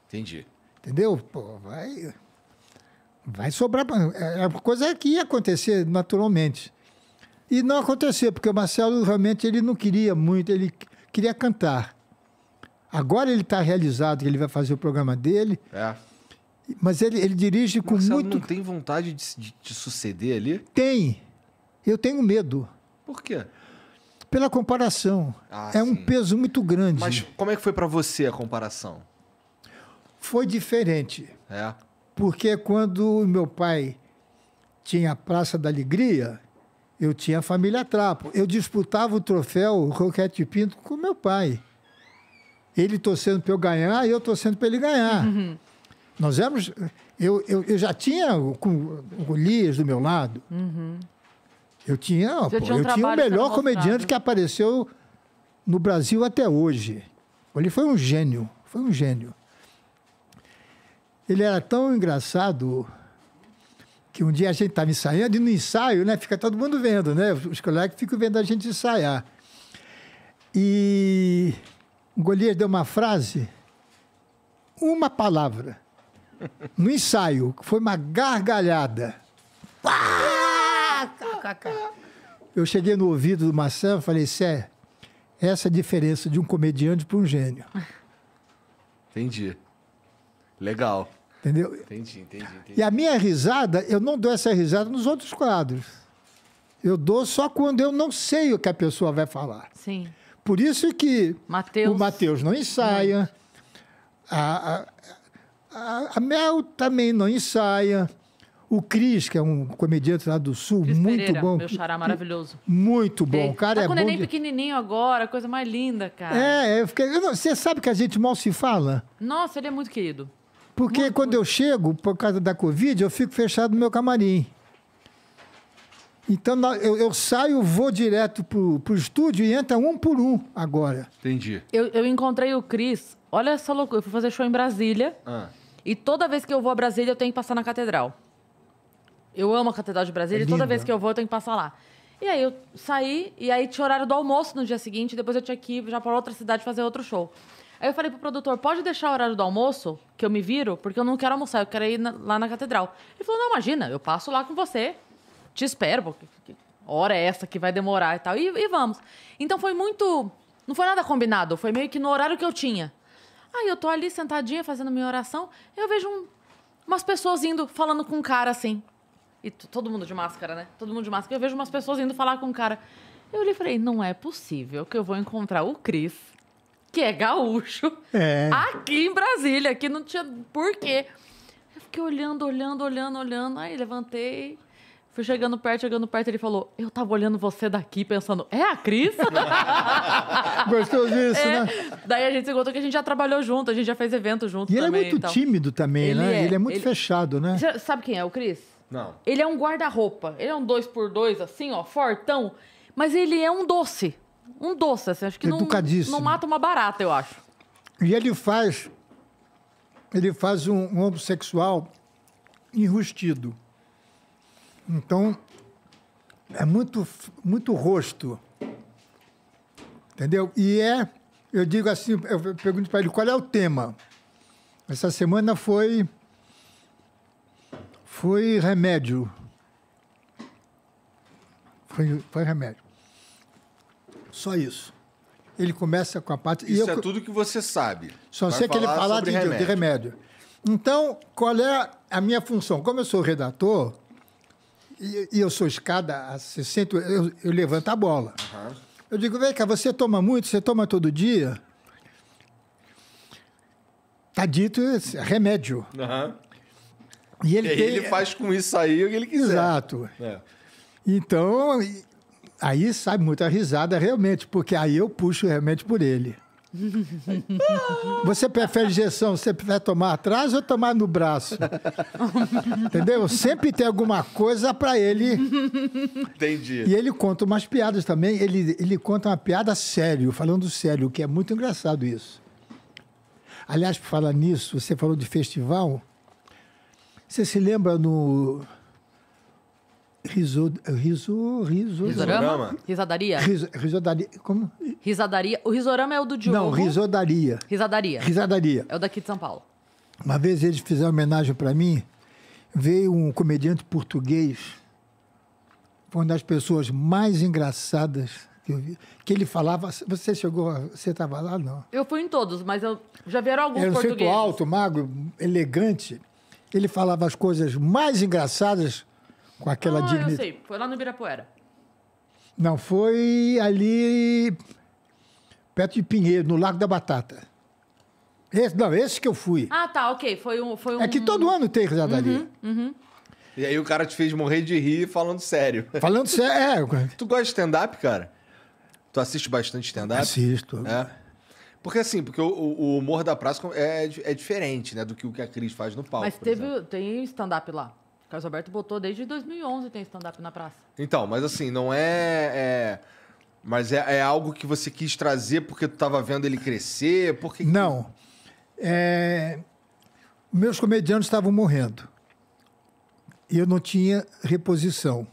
Entendi. Entendeu? Pô, vai. Vai sobrar. É, é uma coisa que ia acontecer naturalmente. E não aconteceu, porque o Marcelo realmente ele não queria muito, ele queria cantar. Agora ele está realizado, que ele vai fazer o programa dele. É. Mas ele, ele dirige com Marcelo muito. não tem vontade de, de, de suceder ali? Tem. Eu tenho medo. Por quê? Pela comparação. Ah, é sim. um peso muito grande. Mas como é que foi para você a comparação? Foi diferente. É. Porque quando meu pai tinha a Praça da Alegria, eu tinha a família Trapo. Eu disputava o troféu Roquete Pinto com meu pai. Ele torcendo para eu ganhar e eu torcendo para ele ganhar. Uhum. Nós éramos. Eu, eu, eu já tinha o, o Golias do meu lado. Uhum. Eu tinha. Pô, tinha um eu tinha o melhor comediante que apareceu no Brasil até hoje. Ele foi um gênio. Foi um gênio. Ele era tão engraçado que um dia a gente tá estava ensaiando e no ensaio, né? Fica todo mundo vendo, né? Os colegas ficam vendo a gente ensaiar. E o Golias deu uma frase, uma palavra no ensaio, foi uma gargalhada. Eu cheguei no ouvido do Maçã e falei, Sé, essa é a diferença de um comediante para um gênio. Entendi. Legal. Entendeu? Entendi, entendi, entendi, E a minha risada, eu não dou essa risada nos outros quadros. Eu dou só quando eu não sei o que a pessoa vai falar. Sim. Por isso que Mateus. o Matheus não ensaia. A, a, a, a Mel também não ensaia. O Cris, que é um comediante lá do Sul, Chris muito Pereira, bom. Meu xará maravilhoso. Muito bom. O cara tá é com bom. de... pequenininho agora, coisa mais linda, cara. É, eu fiquei... eu não... você sabe que a gente mal se fala? Nossa, ele é muito querido. Porque muito, quando eu chego, por causa da Covid, eu fico fechado no meu camarim. Então eu, eu saio, vou direto pro, pro estúdio e entra um por um agora. Entendi. Eu, eu encontrei o Cris. Olha essa loucura. Eu fui fazer show em Brasília. Ah. E toda vez que eu vou a Brasília, eu tenho que passar na catedral. Eu amo a Catedral de Brasília é e toda vez que eu vou, eu tenho que passar lá. E aí eu saí, e aí tinha horário do almoço no dia seguinte, depois eu tinha que ir já para outra cidade fazer outro show. Aí eu falei pro produtor, pode deixar o horário do almoço, que eu me viro, porque eu não quero almoçar, eu quero ir na, lá na catedral. Ele falou, não, imagina, eu passo lá com você, te espero, porque que hora é essa que vai demorar e tal, e, e vamos. Então foi muito, não foi nada combinado, foi meio que no horário que eu tinha. Aí eu tô ali sentadinha fazendo minha oração, eu vejo um, umas pessoas indo falando com um cara assim. E todo mundo de máscara, né? Todo mundo de máscara. Eu vejo umas pessoas indo falar com um cara. Eu lhe falei, não é possível que eu vou encontrar o Cris, que é gaúcho, é. aqui em Brasília, que não tinha porquê. Eu fiquei olhando, olhando, olhando, olhando. Aí levantei, Fui chegando perto, chegando perto, ele falou: Eu tava olhando você daqui, pensando, é a Cris? <laughs> Gostou disso, é. né? Daí a gente se contou que a gente já trabalhou junto, a gente já fez evento junto. E ele é muito então. tímido também, ele né? É, ele é muito ele... fechado, né? Você sabe quem é o Cris? Não. Ele é um guarda-roupa. Ele é um dois por dois, assim, ó, fortão. Mas ele é um doce. Um doce, assim. Acho que não, não mata uma barata, eu acho. E ele faz. Ele faz um, um homossexual enrustido. Então, é muito, muito rosto. Entendeu? E é, eu digo assim, eu pergunto para ele qual é o tema. Essa semana foi foi remédio. Foi, foi remédio. Só isso. Ele começa com a parte. Isso eu, é tudo que você sabe. Só sei que ele fala de remédio. de remédio. Então, qual é a minha função? Como eu sou redator, e, e, eu sou escada a 60, eu, eu levanto a bola. Uhum. Eu digo, vem cá, você toma muito? Você toma todo dia? Tá dito remédio. Uhum. E ele, e tem... ele faz com isso aí o que ele quiser. Exato. É. Então, aí sai muita risada realmente, porque aí eu puxo realmente por ele. <laughs> Você prefere injeção, você prefere tomar atrás ou tomar no braço? <laughs> Entendeu? Sempre tem alguma coisa para ele. Entendi. E ele conta umas piadas também. Ele, ele conta uma piada sério, falando sério, que é muito engraçado isso. Aliás, por falar nisso, você falou de festival. Você se lembra no Riso, riso, riso, risorama? Risadaria? Riso, risadaria. Como? Risadaria. O risorama é o do Diogo? Não, risodaria. Risadaria. Risadaria. É o daqui de São Paulo. Uma vez eles fizeram homenagem para mim, veio um comediante português, uma das pessoas mais engraçadas que eu vi, que ele falava... Você chegou, você estava lá? Não. Eu fui em todos, mas eu já vieram alguns Era um portugueses. alto, magro, elegante. Ele falava as coisas mais engraçadas com aquela ah, dignidade. Eu sei, foi lá no Ibirapuera. Não, foi ali perto de Pinheiro, no Lago da Batata. Esse, não, esse que eu fui. Ah, tá, ok. Foi um. Foi um... É que todo ano tem risadaria. Uhum, uhum. E aí o cara te fez morrer de rir falando sério. Falando <laughs> sério, é. Tu gosta de stand-up, cara? Tu assiste bastante stand-up? Assisto. É. Porque assim, porque o, o, humor da praça é, é diferente, né? Do que o que a Cris faz no palco. Mas teve, tem stand-up lá? Carlos Alberto botou desde 2011 tem stand-up na praça. Então, mas assim, não é... é... Mas é, é, algo que você quis trazer porque tu estava vendo ele crescer? Porque... Não. É... Meus comediantes estavam morrendo. E eu não tinha reposição.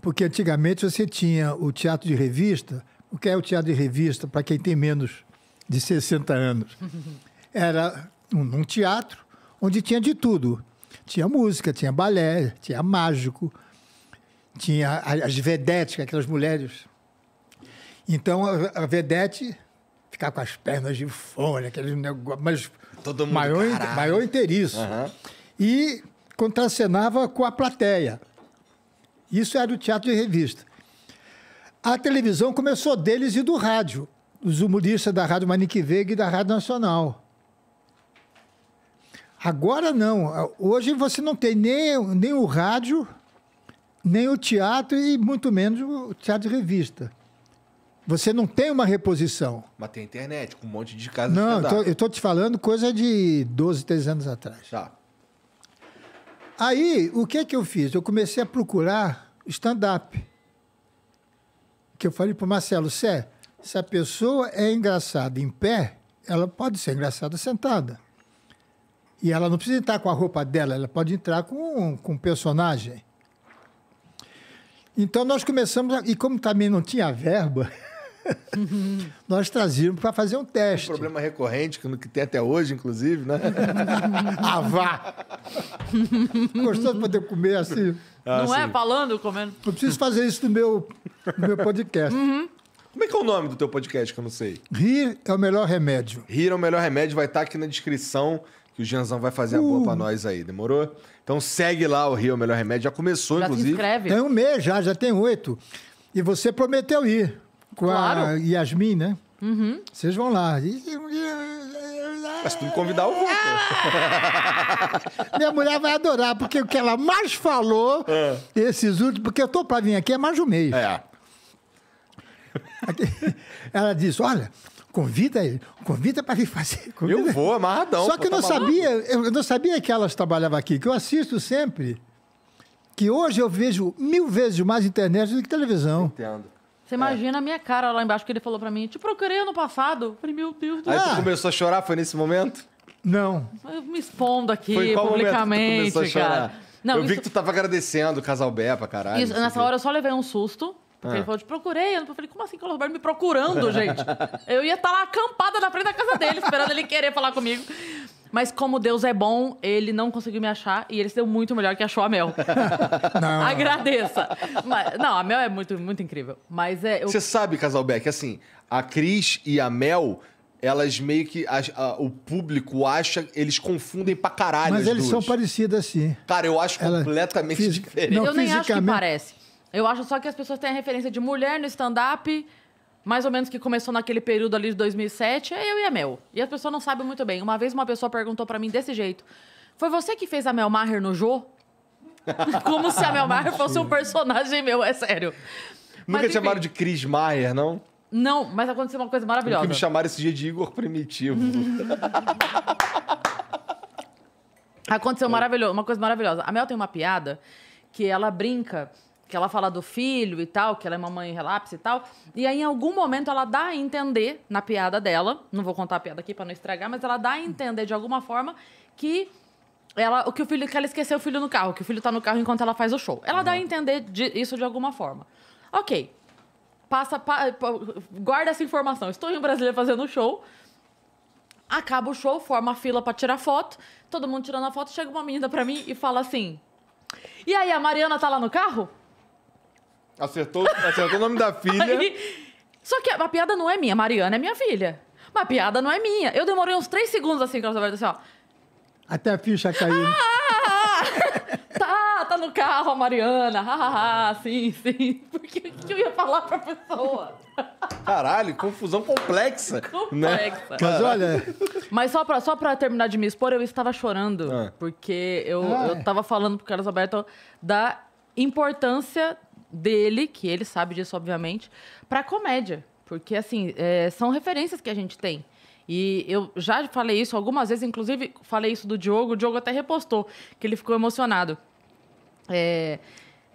Porque antigamente você tinha o teatro de revista. O que é o teatro de revista para quem tem menos de 60 anos? <laughs> Era um, um teatro onde tinha de tudo tinha música, tinha balé, tinha mágico, tinha as vedetes, é aquelas mulheres. Então a, vedete ficar com as pernas de fone, aqueles negócios, mas Todo mundo, maior, maior interesse. Uhum. E contracenava com a plateia. Isso era o teatro de revista. A televisão começou deles e do rádio, os humoristas da Rádio Manique Veiga e da Rádio Nacional. Agora não. Hoje você não tem nem, nem o rádio, nem o teatro e muito menos o teatro de revista. Você não tem uma reposição. Mas tem internet, com um monte de casas. Não, de eu estou te falando coisa de 12, 13 anos atrás. Tá. Aí, o que é que eu fiz? Eu comecei a procurar stand-up. Que eu falei para o Marcelo, Sé, se a pessoa é engraçada em pé, ela pode ser engraçada sentada. E ela não precisa entrar com a roupa dela, ela pode entrar com, com um personagem. Então nós começamos, a, e como também não tinha verba, <laughs> nós trazíamos para fazer um teste. Um problema recorrente, que, que tem até hoje, inclusive, né? a <laughs> <laughs> ah, vá! Gostou de poder comer assim? Ah, não é falando, comendo? Eu preciso fazer isso no meu, no meu podcast. Uhum. Como é que é o nome do teu podcast que eu não sei? Rir é o melhor remédio. Rir é o melhor remédio, vai estar aqui na descrição que o Janzão vai fazer a boa pra uh. nós aí, demorou? Então segue lá o Rio Melhor Remédio, já começou, já inclusive. Se inscreve. Tem um mês já, já tem oito. E você prometeu ir com claro. a Yasmin, né? Uhum. Vocês vão lá. Mas tu me convidar, o vou. <laughs> Minha mulher vai adorar, porque o que ela mais falou, é. esses últimos, porque eu tô pra vir aqui é mais de um mês. É. <laughs> Ela disse: olha, Convida ele, convida para vir fazer. <laughs> Convida. Eu vou, amarradão. Só que eu tá não sabia, eu não sabia que elas trabalhavam aqui, que eu assisto sempre. Que hoje eu vejo mil vezes mais internet do que televisão. Entendo. Você imagina é. a minha cara lá embaixo que ele falou para mim: Te procurei ano passado. Eu falei, meu Deus do céu. Aí tu começou a chorar, foi nesse momento? Não. Eu me expondo aqui foi qual publicamente, que tu começou a chorar? cara. Não, eu isso... vi que tu tava agradecendo o casal Bé caralho. Isso, nessa hora eu só levei um susto. Porque ah. ele falou, te procurei. Eu falei, como assim que o me procurando, gente? <laughs> eu ia estar tá lá acampada na frente da casa dele, esperando ele querer falar comigo. Mas como Deus é bom, ele não conseguiu me achar e ele se deu muito melhor que achou a Mel. <laughs> Não. <laughs> Agradeça. Mas, não, a Mel é muito, muito incrível. Mas é. Eu... Você sabe, Casalbeck, assim, a Cris e a Mel elas meio que. A, a, o público acha. Eles confundem pra caralho. Mas eles duas. são parecidas, sim. Cara, eu acho Ela completamente fisica, diferente. Não, eu nem acho que parece. Eu acho só que as pessoas têm a referência de mulher no stand-up, mais ou menos que começou naquele período ali de 2007, é eu e a Mel. E as pessoas não sabem muito bem. Uma vez uma pessoa perguntou para mim desse jeito: Foi você que fez a Mel Maher no Jô? <laughs> Como se a Mel Maher <laughs> fosse um personagem meu, é sério. Nunca te chamaram de Chris Maher, não? Não, mas aconteceu uma coisa maravilhosa. me chamaram esse dia de Igor Primitivo. <laughs> aconteceu é. maravilhoso, uma coisa maravilhosa. A Mel tem uma piada que ela brinca que ela fala do filho e tal, que ela é uma mãe relapse e tal. E aí, em algum momento, ela dá a entender, na piada dela, não vou contar a piada aqui para não estragar, mas ela dá a entender de alguma forma que ela, o que o filho, que ela esqueceu o filho no carro, que o filho tá no carro enquanto ela faz o show. Ela uhum. dá a uhum. entender de, isso de alguma forma. Ok. Passa, pa, pa, guarda essa informação. Estou em Brasília fazendo show. Acaba o show, forma a fila para tirar foto. Todo mundo tirando a foto, chega uma menina para mim e fala assim: "E aí, a Mariana tá lá no carro?" Acertou, acertou o nome da filha. Aí, só que a, a piada não é minha, Mariana é minha filha. Mas a piada não é minha. Eu demorei uns três segundos assim, que ela assim, ó. Até a ficha caiu. Ah, ah, ah. <laughs> tá, tá no carro a Mariana. Ah, ah sim, sim. Porque o que eu ia falar pra pessoa? Caralho, confusão complexa. Né? Complexa. Né? Mas olha. Mas só pra, só pra terminar de me expor, eu estava chorando. Ah. Porque eu, ah. eu é. tava falando pro Carlos Alberto da importância dele, que ele sabe disso, obviamente, para comédia. Porque, assim, é, são referências que a gente tem. E eu já falei isso algumas vezes, inclusive falei isso do Diogo, o Diogo até repostou, que ele ficou emocionado. É,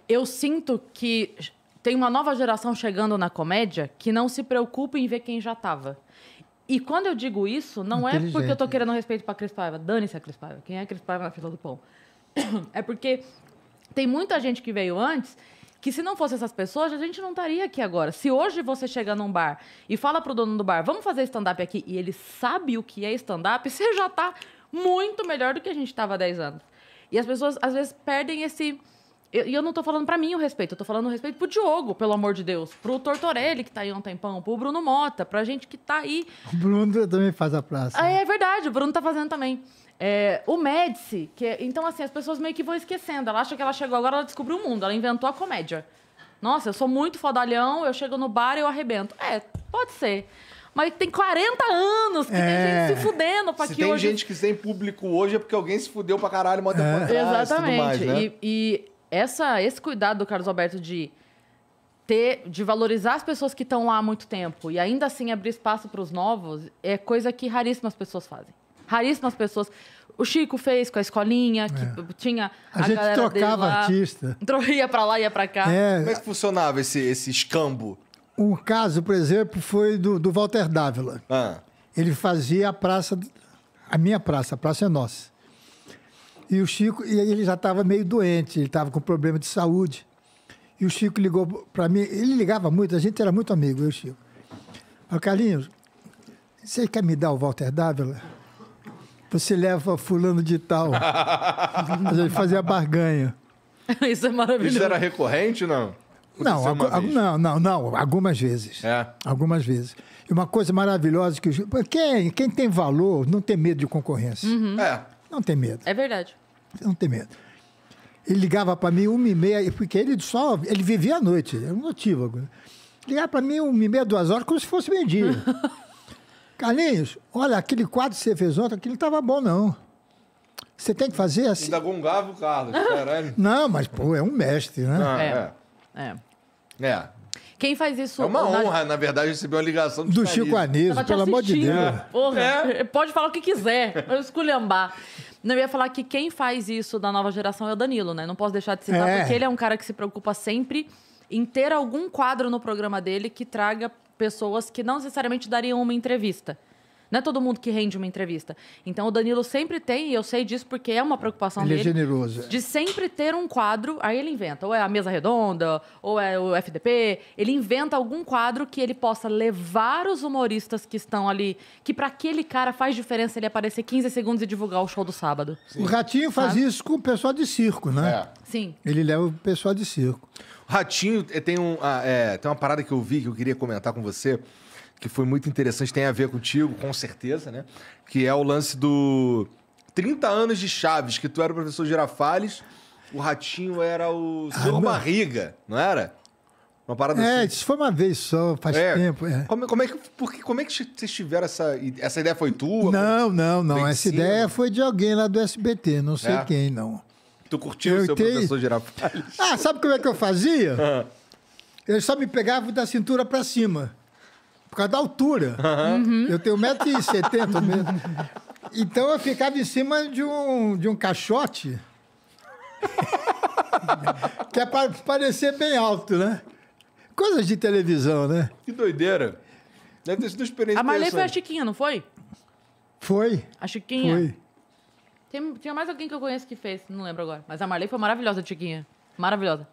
eu sinto que tem uma nova geração chegando na comédia que não se preocupa em ver quem já estava. E quando eu digo isso, não é porque eu tô querendo respeito pra Cris Paiva. Dane-se a Cris Paiva. Quem é a Cris Paiva na fila do pão? <clears throat> É porque tem muita gente que veio antes que se não fosse essas pessoas, a gente não estaria aqui agora. Se hoje você chega num bar e fala pro dono do bar, vamos fazer stand-up aqui, e ele sabe o que é stand-up, <laughs> você já está muito melhor do que a gente estava há 10 anos. E as pessoas, às vezes, perdem esse... E eu, eu, não estou falando para mim o respeito, eu estou falando o respeito pro Diogo, pelo amor de Deus. Pro Tortorelli, que está aí há um tempão, pro Bruno Mota, pra gente que está aí. O Bruno também faz a praça. É, né? É, é verdade, o Bruno tá fazendo também. É, o Médici, que é, então assim, as pessoas meio que vão esquecendo. Ela acha que ela chegou agora, ela descobriu o mundo, ela inventou a comédia. Nossa, eu sou muito fodalhão, eu chego no bar e eu arrebento. É, pode ser. Mas tem 40 anos que é. tem gente se fudendo pra se que tem hoje... gente que tem público hoje é porque alguém se fudeu pra caralho uma é. temporada é. Trás, Exatamente. Mais, né? E, e essa, esse cuidado do Carlos Alberto de ter, de valorizar as pessoas que estão lá há muito tempo e ainda assim abrir espaço para os novos é coisa que raríssimas pessoas fazem raríssimas pessoas. O Chico fez com a escolinha, que é. tinha. A, a gente trocava artista. <laughs> Ia para lá, ia para cá. É. Como é que funcionava esse, esse escambo? Um caso, por exemplo, foi do, do Walter Dávila. Ah. Ele fazia a praça, a minha praça, a praça é nossa. E o Chico, e ele já estava meio doente, ele estava com problema de saúde. E o Chico ligou para mim, ele ligava muito, a gente era muito amigo, eu e o Chico. Falei, Carlinhos, você quer me dar o Walter Dávila? Você leva fulano de tal. a <laughs> gente fazia barganha. <laughs> Isso é maravilhoso. Isso era recorrente, não? Não, não, não, não, algumas vezes. É. Algumas vezes. E uma coisa maravilhosa que quem, quem tem valor não tem medo de concorrência. Uhum. É. Não tem medo. É verdade. Não tem medo. Ele ligava para mim uma e meia, porque ele só ele vivia à noite, era é um notívago. Ligava para mim uma e meia, duas horas, como se fosse meio-dia. <laughs> Carlinhos, olha, aquele quadro que você fez ontem, aquele não estava bom, não. Você tem que fazer assim. Ainda gongava o Carlos, caralho. <laughs> Não, mas, pô, é um mestre, né? Ah, é. É. é. é. Quem faz isso... É uma honra, na, verdade, receber uma ligação do, do Chico Anísio, pelo amor de Deus. Porra, é. pode falar o que quiser, eu esculhambar. Não, ia falar que quem faz isso da nova geração é o Danilo, né? Não posso deixar de citar, é. porque ele é um cara que se preocupa sempre em ter algum quadro no programa dele que traga pessoas que não necessariamente dariam uma entrevista. Não é todo mundo que rende uma entrevista. Então o Danilo sempre tem, e eu sei disso porque é uma preocupação ele é dele. é generoso. De sempre ter um quadro, aí ele inventa. Ou é a mesa redonda, ou é o FDP. Ele inventa algum quadro que ele possa levar os humoristas que estão ali. Que para aquele cara faz diferença ele aparecer 15 segundos e divulgar o show do sábado. Sim. O Ratinho faz Sabe? isso com o pessoal de circo, né? É. Sim. Ele leva o pessoal de circo. Ratinho eh, tem, um, ah, é, tem uma parada que eu vi que eu queria comentar com você, que foi muito interessante, tem a ver contigo, com certeza, né? Que é o lance do 30 anos de Chaves, que tu era o professor Girafales, o Ratinho era o ah, Barriga, não era? Uma parada é, assim. isso foi uma vez só, faz é. tempo. É. Como, como, é que, porque, como é que vocês tiveram essa. Essa ideia foi tua? Não, não, não. Essa cima? ideia foi de alguém lá do SBT, não sei é. quem, não. Tu curtiu o seu tei... professor Girafales? Ah, sabe como é que eu fazia? Uhum. Ah. Ele só me pegava da cintura para cima. Por causa da altura. Uhum. Eu tenho 1,70m mesmo. Então eu ficava em cima de um, de um caixote. <laughs> que é para parecer bem alto, né? Coisas de televisão, né? Que doideira. Deve ter sido uma experiência. A Marley foi a Chiquinha, não foi? Foi. A Chiquinha? Foi. Tem, tinha mais alguém que eu conheço que fez, não lembro agora. Mas a Marley foi maravilhosa, Tiquinha. Maravilhosa.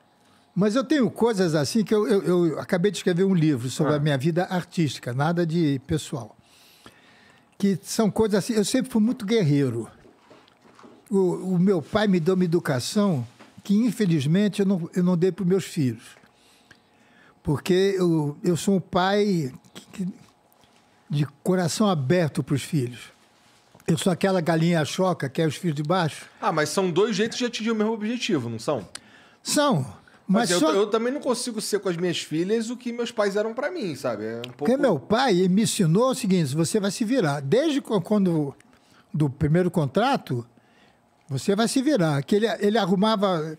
Mas eu tenho coisas assim que eu, eu, eu acabei de escrever um livro sobre ah. a minha vida artística, nada de pessoal. Que são coisas assim. Eu sempre fui muito guerreiro. O, o meu pai me deu uma educação que, infelizmente, eu não, eu não dei para os meus filhos. Porque eu, eu sou um pai que, que, de coração aberto para os filhos. Eu sou aquela galinha choca que é os fios de baixo. Ah, mas são dois jeitos de atingir o mesmo objetivo, não são? São. Mas, mas eu, só... eu, também não consigo ser com as minhas filhas o que meus pais eram para mim, sabe? É um pouco... Porque meu pai me ensinou o seguinte: você vai se virar. Desde quando do primeiro contrato, você vai se virar. Que ele, ele arrumava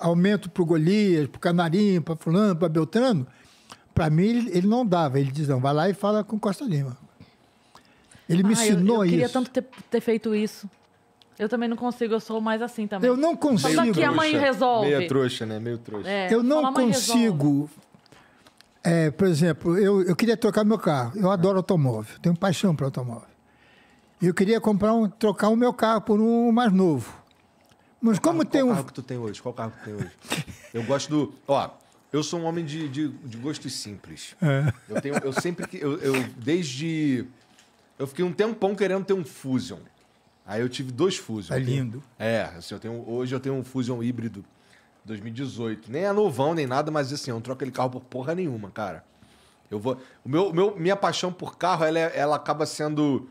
aumento para o Golias, para o Canarinho, para fulano, para Beltrano. Para mim, ele, não dava. Ele dizia: não, vai lá e fala com Costa Lima. Ele me ah, ensinou eu isso. Eu queria tanto ter, ter feito isso. Eu também não consigo, eu sou mais assim também. Eu não consigo. Só que a mãe resolve. Meia trouxa, né? Meio trouxa. É, eu não consigo. É, por exemplo, eu, eu queria trocar meu carro. Eu adoro automóvel, tenho paixão por automóvel. Eu queria comprar um, trocar o meu carro por um mais novo. Mas como carro, tem qual um. Qual carro que tu tem hoje? Qual carro que tu tem hoje? eu gosto do. Ó, eu sou um homem de, de, de gostos simples. É. Eu, tenho, eu sempre. Eu, eu desde eu fiquei um tempão querendo ter um Fusion. Aí eu tive dois Fusion. É lindo. É, assim, eu tenho, hoje eu tenho um Fusion híbrido 2018. Nem é novão, nem nada, mas assim, eu não troco aquele carro por porra nenhuma, cara. Eu vou. O meu, meu, minha paixão por carro, ela, é, ela acaba sendo.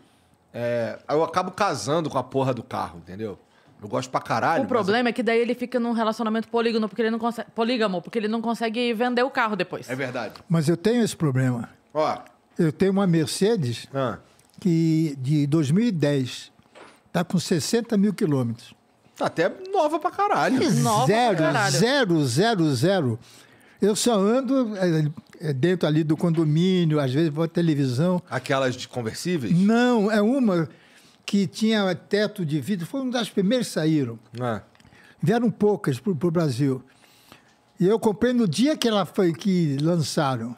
É, eu acabo casando com a porra do carro, entendeu? Eu gosto pra caralho. O problema é que daí ele fica num relacionamento polígono, porque ele não consegue. Polígamo, porque ele não consegue vender o carro depois. É verdade. Mas eu tenho esse problema. Ó. Eu tenho uma Mercedes. Ah que de 2010 está com 60 mil quilômetros. Tá até nova pra caralho. Nova zero, pra caralho. zero, zero, zero. Eu só ando eh, eh, dentro ali do condomínio, às vezes vou à televisão. Aquelas de conversíveis? Não, é uma que tinha teto de vidro, foi uma das primeiras que saíram. Ah. Vieram poucas pro, pro Brasil. E eu comprei no dia que ela foi que lançaram.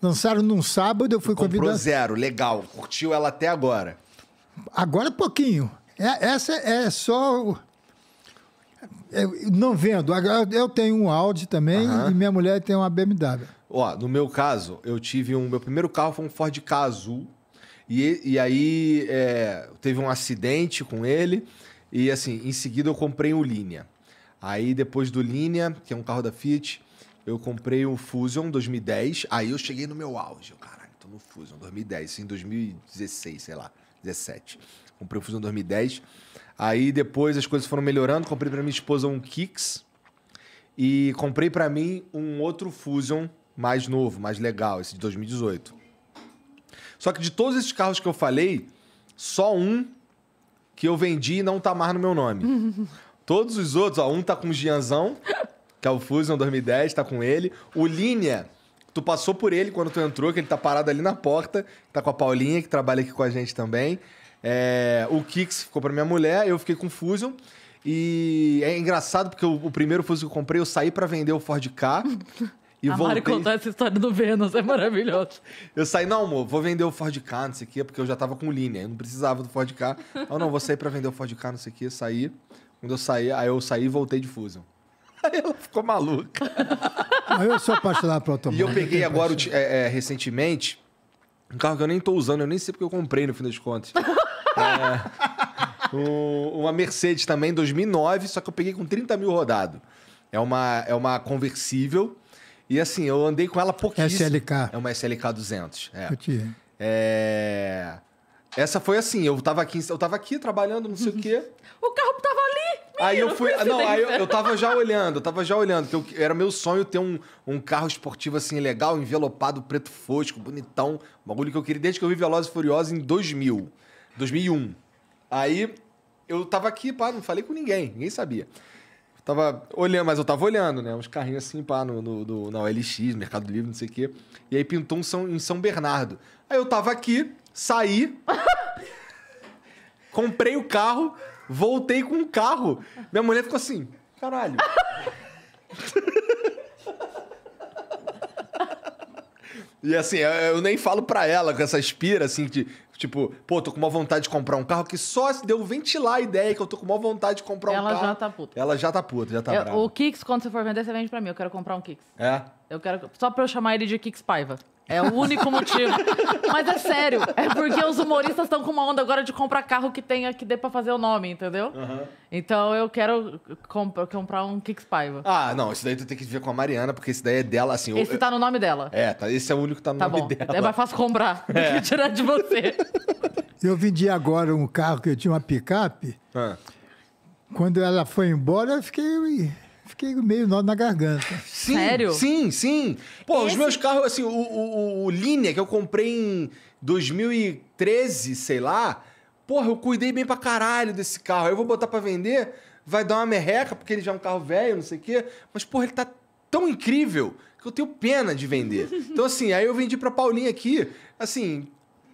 Lançaram num sábado, eu fui Comprou convidado. zero, legal. Curtiu ela até agora. Agora pouquinho. É, essa é só. Eu é, não vendo. Eu tenho um Audi também uhum. e minha mulher tem uma BMW. Ó, no meu caso, eu tive um. Meu primeiro carro foi um Ford K azul. E, e aí é, teve um acidente com ele. E assim, em seguida eu comprei o Linea. Aí depois do Linea, que é um carro da Fiat, eu comprei um Fusion 2010, aí eu cheguei no meu auge. Eu, caralho, tô no Fusion 2010, sim, 2016, sei lá, 17. Comprei o Fusion 2010. Aí depois as coisas foram melhorando, comprei para minha esposa um Kicks e comprei para mim um outro Fusion mais novo, mais legal, esse de 2018. Só que de todos esses carros que eu falei, só um que eu vendi e não tá mais no meu nome. <laughs> Todos os outros, ó, um tá com o Gianzão, que é o Fusion 2010, tá com ele. O Linea, tu passou por ele quando tu entrou, que ele tá parado ali na porta, tá com a Paulinha, que trabalha aqui com a gente também. É, o Kix ficou pra minha mulher, eu fiquei com o Fusion. E é engraçado porque o, o primeiro Fusion que eu comprei, eu saí para vender o Ford K. <laughs> E a voltei... Mari contou essa história do Vênus, é maravilhoso. eu saí, não, amor, vou vender o Ford K, não sei o quê, porque eu já tava com linha, eu não precisava do Ford K. Eu, não, vou sair pra vender o Ford K, não sei o quê, saí. Quando eu saí, aí eu saí e voltei de Fusion. Aí ela ficou maluca. Aí eu sou apaixonado por automóvel. E eu peguei eu agora, é, é, recentemente, um carro que eu nem tô usando, eu nem sei porque eu comprei no fim das contas. é, um, uma Mercedes também, 2009, só que eu peguei com 30 mil rodado. É uma, é uma conversível. E assim, eu andei com ela pouquíssimo. SLK. É uma SLK 200. É. Eu te... é... Essa foi assim, eu tava aqui, eu tava aqui trabalhando, não sei uhum. o quê. Uhum. O carro tava Aí eu, fui. Não, aí eu, eu tava já olhando, eu tava já olhando. Eu, era meu sonho ter um, um carro esportivo assim, legal, envelopado, preto fosco, bonitão. Um bagulho que eu queria desde que eu vi Velozes e Furiosos em 2000, 2001. Aí eu tava aqui, pá, não falei com ninguém, ninguém sabia. Eu tava olhando, mas eu tava olhando, né? Uns carrinhos assim, pá, no, no, no, na OLX, Mercado Livre, não sei o quê. E aí pintou um São, em São Bernardo. Aí eu tava aqui, saí, <laughs> comprei o carro, Voltei com um carro. Minha mulher ficou assim, caralho. E assim, eu nem falo pra ela com essa espira, assim, de tipo, pô, tô com uma vontade de comprar um carro, que só se deu ventilar a ideia que eu tô com uma vontade de comprar ela um carro. Ela já tá puta. Ela já tá puta, já tá eu, brava. O Kicks, quando você for vender, você vende pra mim. Eu quero comprar um Kicks. É? Eu quero. Só pra eu chamar ele de Kicks Paiva. É o único motivo. Mas é sério, é porque os humoristas estão com uma onda agora de comprar carro que tenha que dê pra fazer o nome, entendeu? Uhum. Então eu quero comp comprar um Kicks Paiva. Ah, não, isso daí tu tem que ver com a Mariana, porque esse daí é dela, assim. Esse eu... tá no nome dela. É, tá, esse é o único que tá no tá nome bom. dela. É mais fácil comprar é. do que é. tirar de você. Eu vendi agora um carro que eu tinha uma picape. Ah. Quando ela foi embora, eu fiquei Fiquei meio nó na garganta. Sim, Sério? Sim, sim. Pô, Esse... os meus carros, assim, o, o, o Linea que eu comprei em 2013, sei lá. Porra, eu cuidei bem pra caralho desse carro. Eu vou botar pra vender, vai dar uma merreca, porque ele já é um carro velho, não sei o quê. Mas, porra, ele tá tão incrível que eu tenho pena de vender. Então, assim, aí eu vendi pra Paulinha aqui, assim,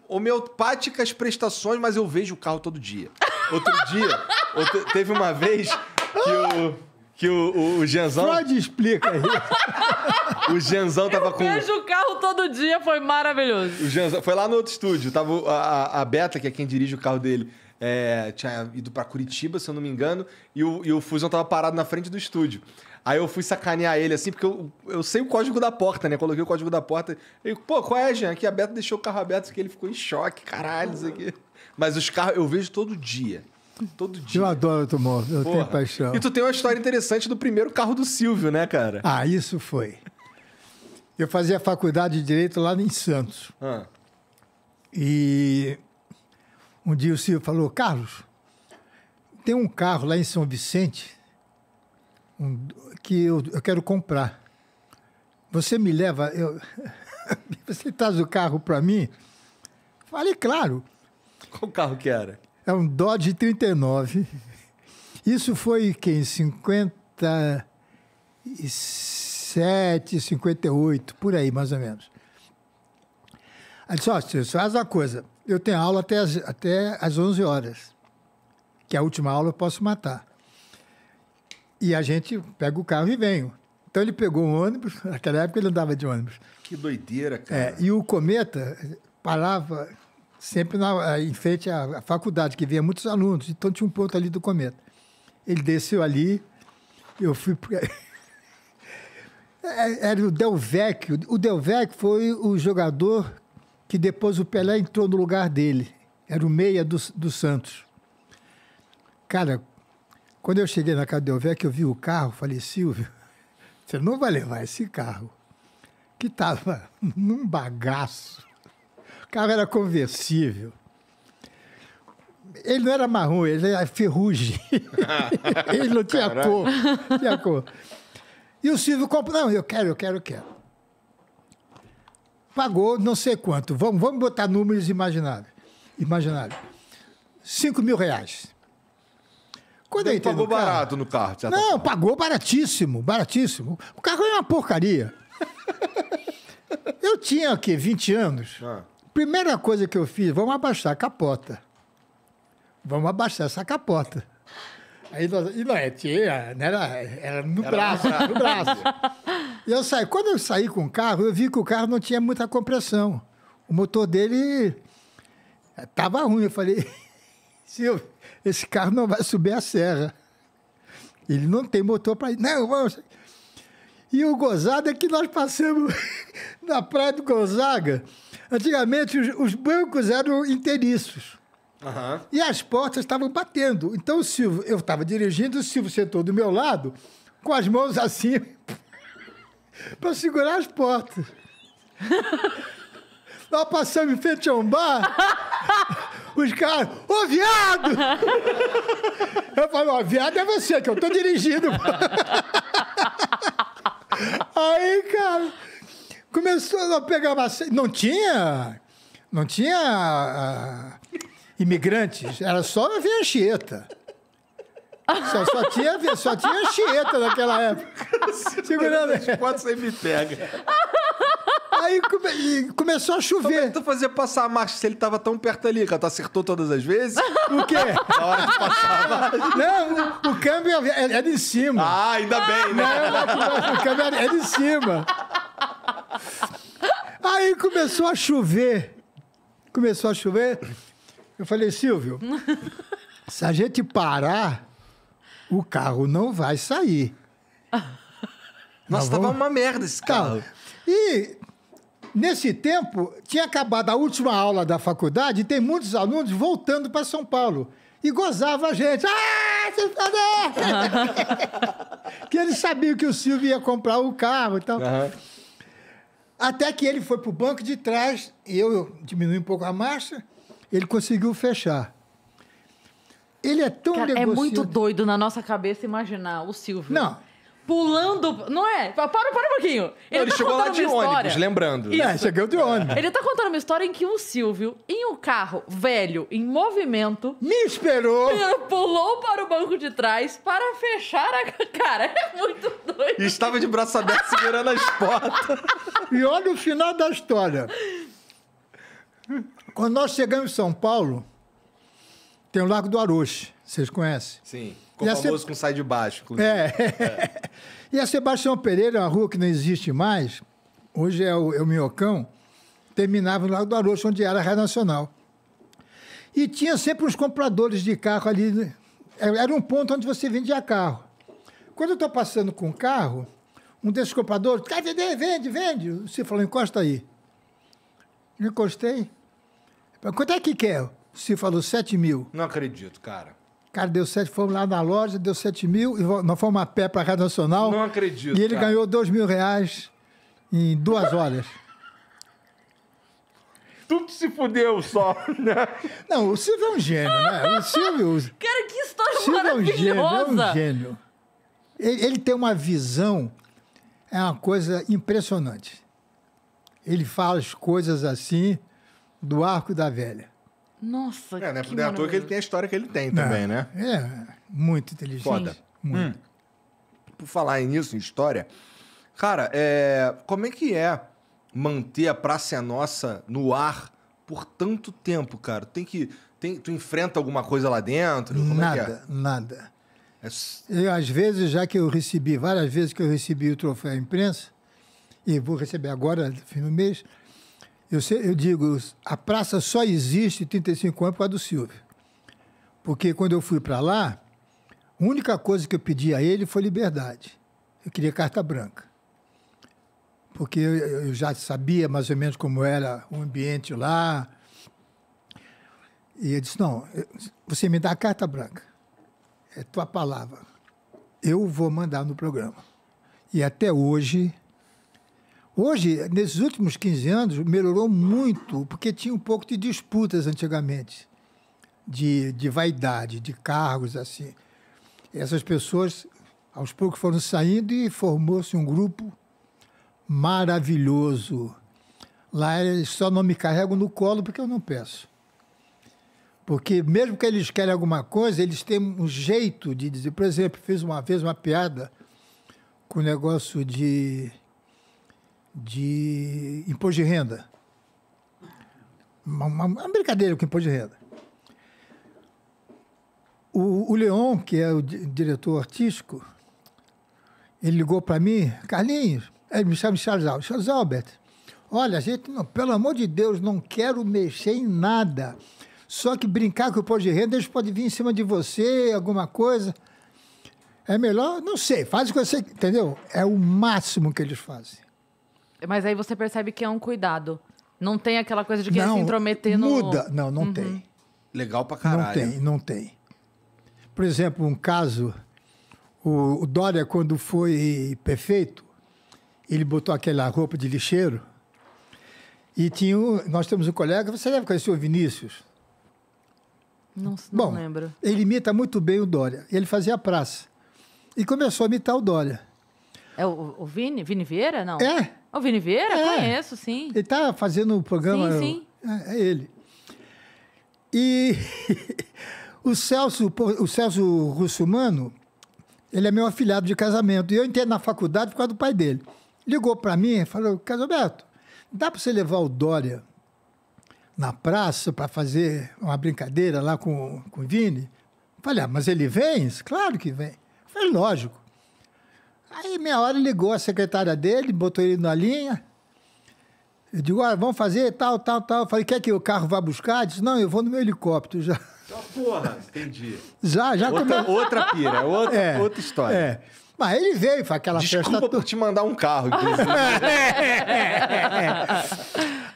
homeopáticas prestações, mas eu vejo o carro todo dia. Outro dia, outro, teve uma vez que eu que o, o, o Genzão... Freud explica isso. <laughs> o Genzão tava eu com... Eu vejo o carro todo dia, foi maravilhoso. O Genzão... Foi lá no outro estúdio, tava a, a Beta, que é quem dirige o carro dele, é, tinha ido para Curitiba, se eu não me engano, e o, e o tava parado na frente do estúdio. Aí eu fui sacanear ele assim, porque eu, eu sei o código da porta, né? Coloquei o código da porta. Eu, pô, qual é, Jean? Aqui é a Beta deixou o carro aberto, que ele ficou em choque, caralho, isso aqui. Mas os carros eu vejo todo dia todo dia. Eu adoro automóvel, eu Porra. tenho paixão. E tu tem uma história interessante do primeiro carro do Silvio, né, cara? Ah, isso foi. Eu fazia faculdade de Direito lá em Santos. Ah. E um dia o Silvio falou, Carlos, tem um carro lá em São Vicente um, que eu, eu, quero comprar. Você me leva, eu, <laughs> você traz o carro para mim? Falei, claro. Qual carro que era? É um Dodge 39. Isso foi que em 57, 58, por aí mais ou menos. Aí disse, ó, faz uma coisa, eu tenho aula até as, até as 11 horas, que é a última aula eu posso matar. E a gente pega o carro e venho. Então ele pegou um ônibus, <laughs> naquela época ele andava de ônibus. Que doideira, cara. É, e o cometa parava sempre na, ah, em frente à, faculdade, que vinha muitos alunos, então tinha um ponto ali do cometa. Ele desceu ali, eu fui. <laughs> É, era o Delvec O Delvec foi o jogador que depois o Pelé entrou no lugar dele. Era o meia do, do Santos. Cara, quando eu cheguei na casa do Delvec eu vi o carro, falei, Silvio, você não vai levar esse carro, que estava <laughs> num bagaço carro era conversível. Ele não era marrom, ele era ferrugem. <laughs> ele não tinha Caraca. cor, tinha cor. E o Silvio comprou, não, eu quero, eu quero, eu quero. Pagou não sei quanto, vamos, vamos botar números imaginários. Imaginário. 5 mil reais. Quando ele pagou barato no carro. Não, tá pagou baratíssimo, baratíssimo. O carro é uma porcaria. <laughs> eu tinha, o quê, 20 anos. Ah. Primeira coisa que eu fiz, vamos abaixar a capota. Vamos abaixar essa capota. Aí nós, e não é, tinha, né, era, era, no, era braço, no braço, no braço. e eu saí. Quando eu saí com o carro, eu vi que o carro não tinha muita compressão. O motor dele estava eh, ruim. Eu falei, <laughs> Silvio, esse carro não vai subir a serra. Ele não tem motor para ir. Não, vamos. E o gozado é que nós passamos <laughs> na Praia do Gonzaga Antigamente, os, os bancos eram inteiriços. Uhum. E as portas estavam batendo. Então, o Silvio, eu estava dirigindo, o Silvio sentou do meu lado, com as mãos assim, <laughs> para segurar as portas. <laughs> Nós passamos em frente a um bar, <laughs> os caras, ô viado! eu falei, ó, viado é você, que eu tô dirigindo. Aí, cara. Começou a pegar vacina. Não tinha. Não tinha uh, imigrantes, era só a Anchieta. Só, só, tinha, só tinha Anchieta naquela época. Segurando. Quando você me pega. Aí come, começou a é chover. Como tu fazia passar a marcha se ele estava tão perto ali, que tu acertou todas as vezes? O quê? Na hora de passar a marcha. Não, o, o câmbio é, é, de cima. Ah, ainda bem, né? Não, o câmbio é de cima. Aí começou a chover. Começou a chover. Eu falei, Silvio, se a gente parar, o carro não vai sair. Nossa, tava uma merda esse então, carro. E nesse tempo, tinha acabado a última aula da faculdade e tem muitos alunos voltando para São Paulo. E gozava a gente. Ah, se <laughs> que eles sabiam que o Silvio ia comprar o carro e tal. Uhum. Até que ele foi para o banco de trás, e eu diminui um pouco a marcha, ele conseguiu fechar. Ele é tão Cara, É muito doido na nossa cabeça imaginar o Silvio. Não, pulando. Não é? Para, para um pouquinho. Ele, não, ele tá chegou lá de ônibus, história. lembrando. É, chegou de ônibus. Ele tá contando uma história em que o Silvio, em um carro velho, em movimento. Me esperou! Pulou para o banco de trás para fechar a. <laughs> Cara, é muito doido. E estava de braço aberto segurando as portas. e olha o final da história. Quando nós chegamos em São Paulo, tem o Largo do Aroche. Vocês conhecem? Sim. Ficou e famoso com Sai de Baixo. Inclusive. É. é. <laughs> e a Sebastião Pereira, uma rua que não existe mais, hoje é o, é o Minhocão, terminava no Lago do Arocho, onde era a Rádio Nacional. E tinha sempre os compradores de carro ali. Né? Era um ponto onde você vendia carro. Quando eu estou passando com um carro, um desses compradores, quer vender, vende, vende. Você falou, encosta aí. Eu encostei. Quanto é que quer? se falou, 7 mil. Não acredito, cara. Cara, deu 7, fomos lá na loja, deu 7 mil, e nós fomos a pé para a Rádio Nacional. Não acredito. E ele cara. ganhou 2 mil reais em duas <laughs> horas. Tudo se fudeu só, né? Não, o Silvio é um gênio, né? O Silvio. <laughs> Cara, que história Silvio é um gênio, é um gênio. Ele, ele, tem uma visão, é uma coisa impressionante. Ele fala as coisas assim do arco da velha. Nossa, é, né? que é à toa que ele tem a história que ele tem Não, também, né? É, muito inteligente. Foda. Muito. Hum. Por falar nisso, em história, cara, é... como é que é manter a Praça é Nossa no ar por tanto tempo, cara? Tem que... Tem... Tu enfrenta alguma coisa lá dentro? Como é é? nada, é é? nada. Eu, às vezes, já que eu recebi, várias vezes que eu recebi o troféu imprensa, e vou receber agora, no fim do mês, eu, eu digo, a praça só existe 35 anos por causa do Silvio. Porque quando eu fui para lá, a única coisa que eu pedi a ele foi liberdade. Eu queria carta branca. Porque eu já sabia mais ou menos como era o ambiente lá. E ele disse: Não, você me dá a carta branca. É tua palavra. Eu vou mandar no programa. E até hoje Hoje, nesses últimos 15 anos, melhorou muito, porque tinha um pouco de disputas antigamente, de, de vaidade, de cargos, assim. Essas pessoas, aos poucos, foram saindo e formou-se um grupo maravilhoso. Lá eles é só não me carregam no colo porque eu não peço. Porque mesmo que eles querem alguma coisa, eles têm um jeito de dizer. Por exemplo, fiz uma vez uma piada com o negócio de de imposto de renda. Uma, uma, uma brincadeira com imposto de renda. O, o Leon, que é o diretor artístico, ele ligou para mim, Carlinhos, ele me chama de Charles Albert. Charles Albert, olha, gente, não, pelo amor de Deus, não quero mexer em nada. Só que brincar com o imposto de renda, eles podem vir em cima de você, alguma coisa. É melhor, não sei, faz o que você, entendeu? É o máximo que eles fazem. Mas aí você percebe que é um cuidado. Não tem aquela coisa de querer não, se intrometer no. Muda. Não, não uhum. tem. Legal pra caralho. Não tem, não tem. Por exemplo, um caso, o, o Dória, quando foi prefeito, ele botou aquela roupa de lixeiro. E tinha. Um, nós temos um colega, você deve conhecer o Vinícius. Não, não Bom, lembro. Ele imita muito bem o Dória. Ele fazia a praça. E começou a imitar o Dória. É o, o Vini? Vini Vieira? Não. É. O Vini Vieira? É. Conheço, sim. Ele tá fazendo o programa. Sim, sim. É, é ele. E <laughs> o Celso, o Celso Russumano, ele é meu afilhado de casamento. E eu entrei na faculdade por causa do pai dele. Ligou para mim e falou: Casalberto, dá para você levar o Dória na praça para fazer uma brincadeira lá com, com o Vini? Falei, ah, mas ele vem? Claro que vem. Falei, lógico. Aí, meia hora, ligou a secretária dele, botou ele na linha. Eu digo, ah, vamos fazer tal, tal, tal. Eu falei, quer que o carro vá buscar? Eu disse, não, eu vou no meu helicóptero já. Só porra, entendi. Já, já outra, outra pira, é outra, é, outra história. É. Mas ele veio, foi aquela Desculpa festa... Desculpa por te mandar um carro, inclusive. <laughs>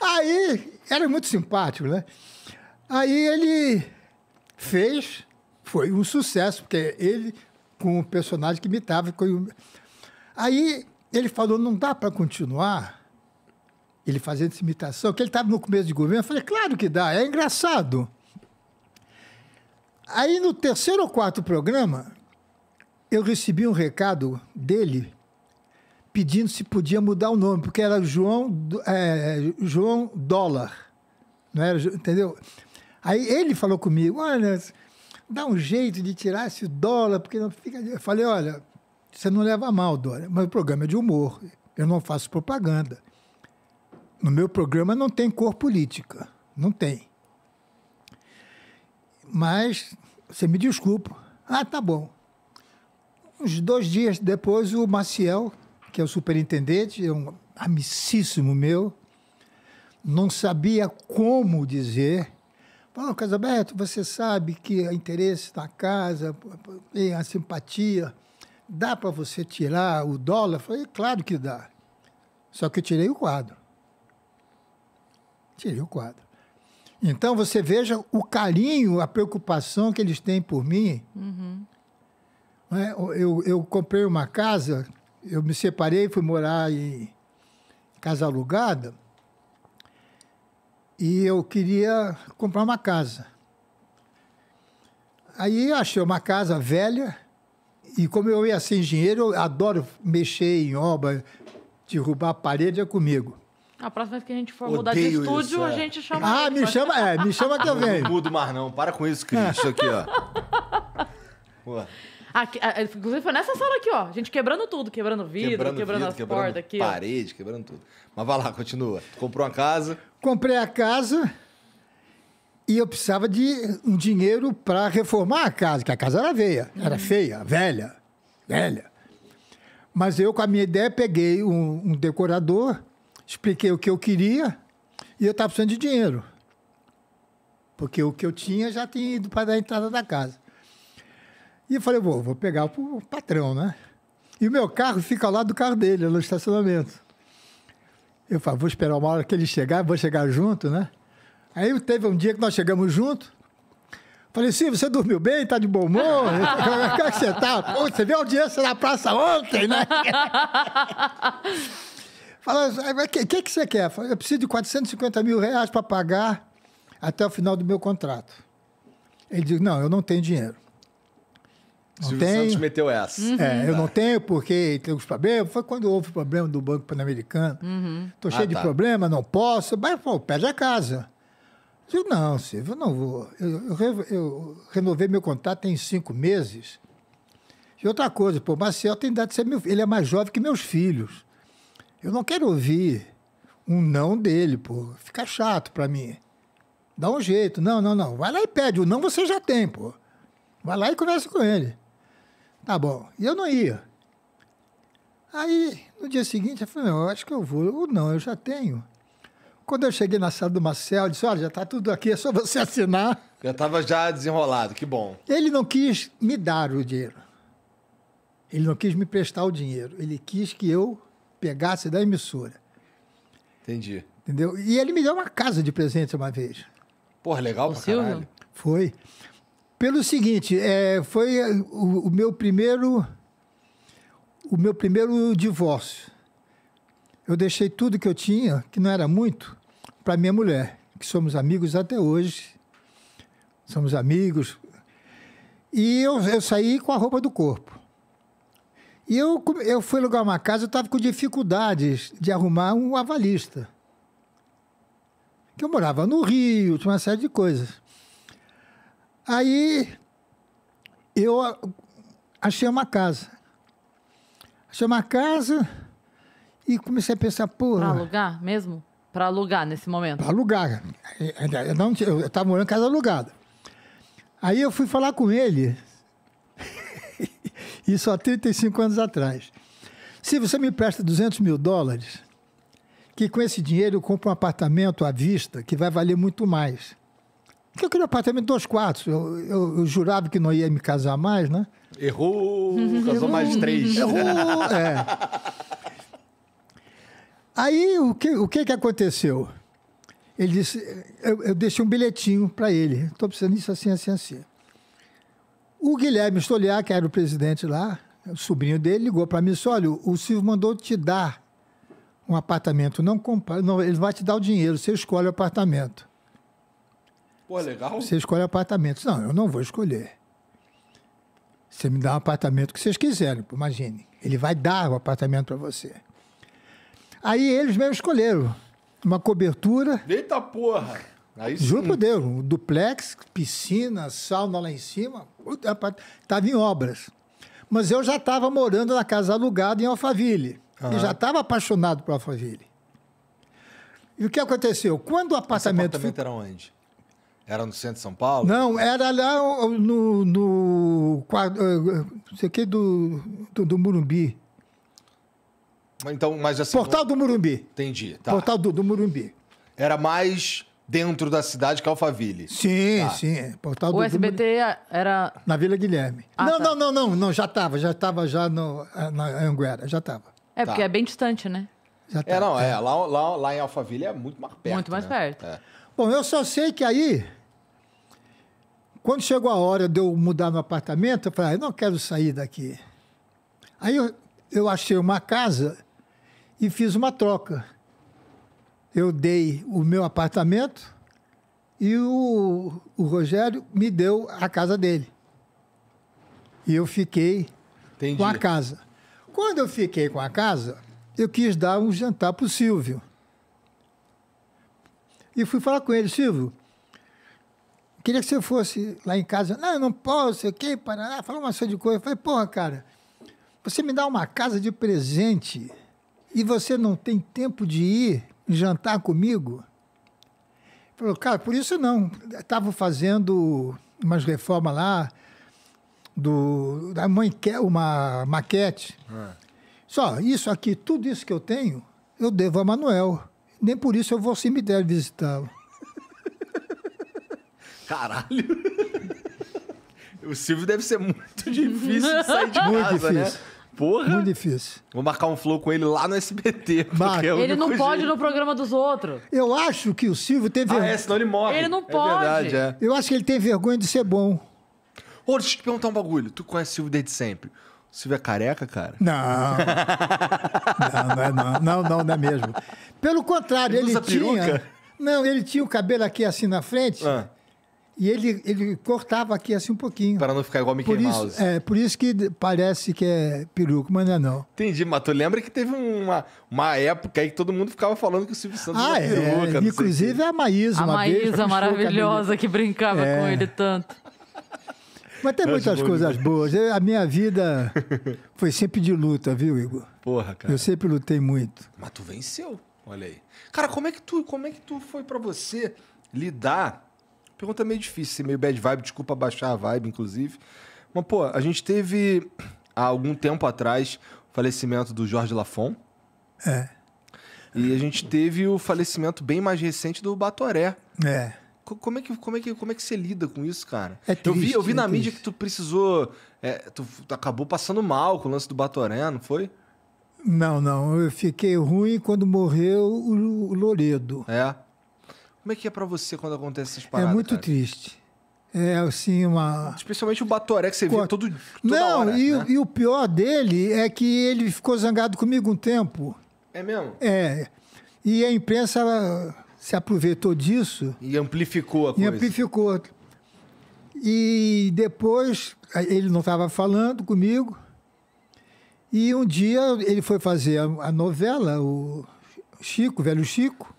Aí, era muito simpático, né? Aí ele fez, foi um sucesso, porque ele, com o personagem que imitava, com Aí ele falou: não dá para continuar ele fazendo essa imitação, que ele estava no começo de governo. Eu falei: claro que dá, é engraçado. Aí no terceiro ou quarto programa, eu recebi um recado dele pedindo se podia mudar o nome, porque era João, é, João Dólar. Não era, entendeu? Aí ele falou comigo: olha, dá um jeito de tirar esse dólar, porque não fica. Eu falei: olha você não leva mal, Dória, mas o programa é de humor. Eu não faço propaganda. No meu programa não tem cor política. Não tem. Mas você me desculpa. Ah, tá bom. Uns dois dias depois, o Maciel, que é o superintendente, é um amicíssimo meu, não sabia como dizer. Falou, Casaberto, você sabe que o é interesse da casa, a simpatia dá para você tirar o dólar? Eu falei, claro que dá. Só que eu tirei o quadro. Tirei o quadro. Então você veja o carinho, a preocupação que eles têm por mim. Uhum. Né? Eu, eu comprei uma casa, eu me separei, fui morar em casa alugada e eu queria comprar uma casa. Aí achei uma casa velha, e como eu ia ser engenheiro, eu adoro mexer em obra, derrubar a parede é comigo. A próxima vez que a gente for Odeio mudar de estúdio, é. a gente chama. Ah, ele, me mas... chama, é, me chama que eu venho. Não mudo mais, não. Para com isso, Cris. Isso aqui, ó. <laughs> Aqui, é, inclusive foi nessa sala aqui, ó. A gente quebrando tudo, quebrando vidro, quebrando, quebrando vidro, as quebrando portas aqui. Parede, quebrando tudo. Mas vai lá, continua. Tu comprou uma casa. Comprei a casa. E eu precisava de um dinheiro para reformar a casa, que a casa era veia, era feia, velha, velha. Mas eu, com a minha ideia, peguei um, um decorador, expliquei o que eu queria e eu estava precisando de dinheiro. Porque o que eu tinha já tinha ido para a entrada da casa. E eu falei, vou, vou pegar o patrão, né? E o meu carro fica ao lado do carro dele, no estacionamento. Eu falei vou esperar uma hora que ele chegar, vou chegar junto, né? Aí teve um dia que nós chegamos junto. Falei, sim, você dormiu bem? Tá de bom humor? <laughs> Como é que você tá? Pô, você viu a audiência na praça ontem, né? <laughs> Fala, o que, que, que você quer? Falei, eu preciso de 450 mil reais para pagar até o final do meu contrato. Ele disse, não, eu não tenho dinheiro. Não Silvio tenho. Santos meteu essa. Uhum. É, eu uhum. não tenho porque tem os problemas. Foi quando houve o problema do Banco Pan-Americano. Estou uhum. cheio ah, de tá. problema, não posso. Mas, pô, pede a casa. Eu digo, não, Silvio, eu não vou. Eu, eu, eu renovei meu contrato em cinco meses. E outra coisa, pô, Marcel tem idade de ser meu Ele é mais jovem que meus filhos. Eu não quero ouvir um não dele, pô. Fica chato para mim. Dá um jeito. Não, não, não. Vai lá e pede. O não você já tem, pô. Vai lá e conversa com ele. Tá bom. E eu não ia. Aí, no dia seguinte, eu falei, não, eu acho que eu vou. O não, eu já tenho. Quando eu cheguei na sala do Marcel, eu disse: olha, já está tudo aqui, é só você <laughs> assinar. Já estava já desenrolado, que bom. Ele não quis me dar o dinheiro. Ele não quis me prestar o dinheiro. Ele quis que eu pegasse da emissora. Entendi. Entendeu? E ele me deu uma casa de presente uma vez. Porra, legal pra caralho. Foi. Pelo seguinte, é, foi o, o meu primeiro. O meu primeiro divórcio eu deixei tudo que eu tinha, que não era muito, para minha mulher, que somos amigos até hoje. Somos amigos. E eu, eu saí com a roupa do corpo. E eu, eu fui alugar uma casa, eu estava com dificuldades de arrumar um avalista. Que eu morava no Rio, tinha uma série de coisas. Aí eu achei uma casa. Achei uma casa e comecei a pensar, porra. Pra alugar mesmo? Pra alugar nesse momento? Pra alugar. Eu, é, é, não, eu tava morando em casa alugada. Aí eu fui falar com ele, <laughs> isso há 35 anos atrás. Se você me presta 200 mil dólares, que com esse dinheiro eu compro um apartamento à vista que vai valer muito mais. Porque eu queria um apartamento de dois quartos. Eu, eu, eu, jurava que não ia me casar mais, né? Errou! Casou Errou. mais três. Errou! É. <laughs> Aí o que, o que, que aconteceu? Ele disse, eu, eu deixei um bilhetinho para ele. Estou precisando disso assim, assim, assim. O Guilherme Stoliar, que era o presidente lá, o sobrinho dele, ligou para mim e disse: olha, o Silvio mandou te dar um apartamento. Não compra, não, ele vai te dar o dinheiro, você escolhe o apartamento. Pô, é legal. Você escolhe apartamento. Não, eu não vou escolher. Você me dá um apartamento que vocês quiserem, imagine. Ele vai dar o apartamento para você. Aí eles mesmo escolheram uma cobertura. Eita porra! Aí Juro por Deus, um duplex, piscina, sauna lá em cima. Estava em obras. Mas eu já estava morando na casa alugada em Alphaville. Uhum. E já estava apaixonado por Alphaville. E o que aconteceu? Quando o apartamento. Esse apartamento foi... era onde? Era no centro de São Paulo? Não, era lá no. no, no não sei o que, do, do, do Murumbi. Então, mas assim. Portal não... do Murumbi. Entendi. Tá. Portal do, do Murumbi. Era mais dentro da cidade que Alphaville. Sim, tá. sim. É, portal o do, SBT do... era. Na Vila Guilherme. Ah, não, tá. não, não, não, não, já estava, já estava já no, eh, na Anguera, já estava. É, tá. porque é bem distante, né? Já é, não, é, é. Lá, lá, lá em Alphaville é muito mais perto. Muito mais né? perto. É. Bom, eu só sei que aí, quando chegou a hora de eu mudar no apartamento, eu falei, ah, eu não quero sair daqui. Aí eu, eu achei uma casa e fiz uma troca. Eu dei o meu apartamento e o, o Rogério me deu a casa dele. E eu fiquei Entendi. com a casa. Quando eu fiquei com a casa, eu quis dar um jantar para o Silvio. E fui falar com ele, Silvio, queria que você fosse lá em casa. Não, eu não posso, aqui, Paraná, falar uma série de coisa. Eu falei, porra, cara, você me dá uma casa de presente e você não tem tempo de ir jantar comigo? Ele falou, cara, por isso não. Estava fazendo umas reformas lá, do, da mãe quer uma maquete. É. Só, isso aqui, tudo isso que eu tenho, eu devo a Manuel. Nem por isso eu vou ao cemitério visitá-lo. <laughs> Caralho! <laughs> O Silvio deve ser muito <laughs> difícil de sair de muito casa, né? difícil. né? Porra! Muito difícil. Vou marcar um flow com ele lá no SBT. <laughs> Marca. É ele não jeito. pode ir no programa dos outros. Eu acho que o Silvio tem vergonha. Ah, é, senão ele morre. Ele não é pode. É verdade, é. Eu acho que ele tem vergonha de ser bom. Ô, deixa eu te perguntar um bagulho. Tu conhece o Silvio desde sempre? O Silvio é careca, cara? Não. não, não é não. Não, não, não é mesmo. Pelo contrário, ele, ele tinha... Peruca? Não, ele tinha o cabelo aqui assim na frente. Ah. E ele, ele cortava aqui assim um pouquinho. Para não ficar igual Mickey por isso, Mouse. É, por isso que parece que é peruco mas não é não. Entendi, mas tu lembra que teve uma, uma época aí que todo mundo ficava falando que o Silvio Santos ah, era é, peruca. Inclusive a Maísa, A Maísa maravilhosa que brincava é. com ele tanto. Mas tem muitas tipo, coisas boas. a minha vida <laughs> foi sempre de luta, viu, Igor? Porra, cara. Eu sempre lutei muito. Mas tu venceu, olha aí. Cara, como é que tu, como é que tu foi para você lidar Pergunta meio difícil, meio bad vibe, desculpa baixar a vibe, inclusive. Mas, pô, a gente teve há algum tempo atrás o falecimento do Jorge Lafon. É. E a gente teve o falecimento bem mais recente do Batoré. É. Como é, que, como, é que, como é que você lida com isso, cara? É triste, eu vi, eu vi é na triste. mídia que tu precisou. É, tu, tu acabou passando mal com o lance do Batoré, não foi? Não, não. Eu fiquei ruim quando morreu o Loredo. É. Como é que é para você quando acontece essas é paradas? É muito cara? triste. É assim, uma. Especialmente o Batoré, que você viu vê todo. Toda Não, hora, e, né? e o pior dele é que ele ficou zangado comigo um tempo. É mesmo? É. E a imprensa se aproveitou disso. E amplificou a e coisa. E amplificou. E depois, ele não estava falando comigo. E um dia ele foi fazer a, a novela, o Chico, o velho Chico.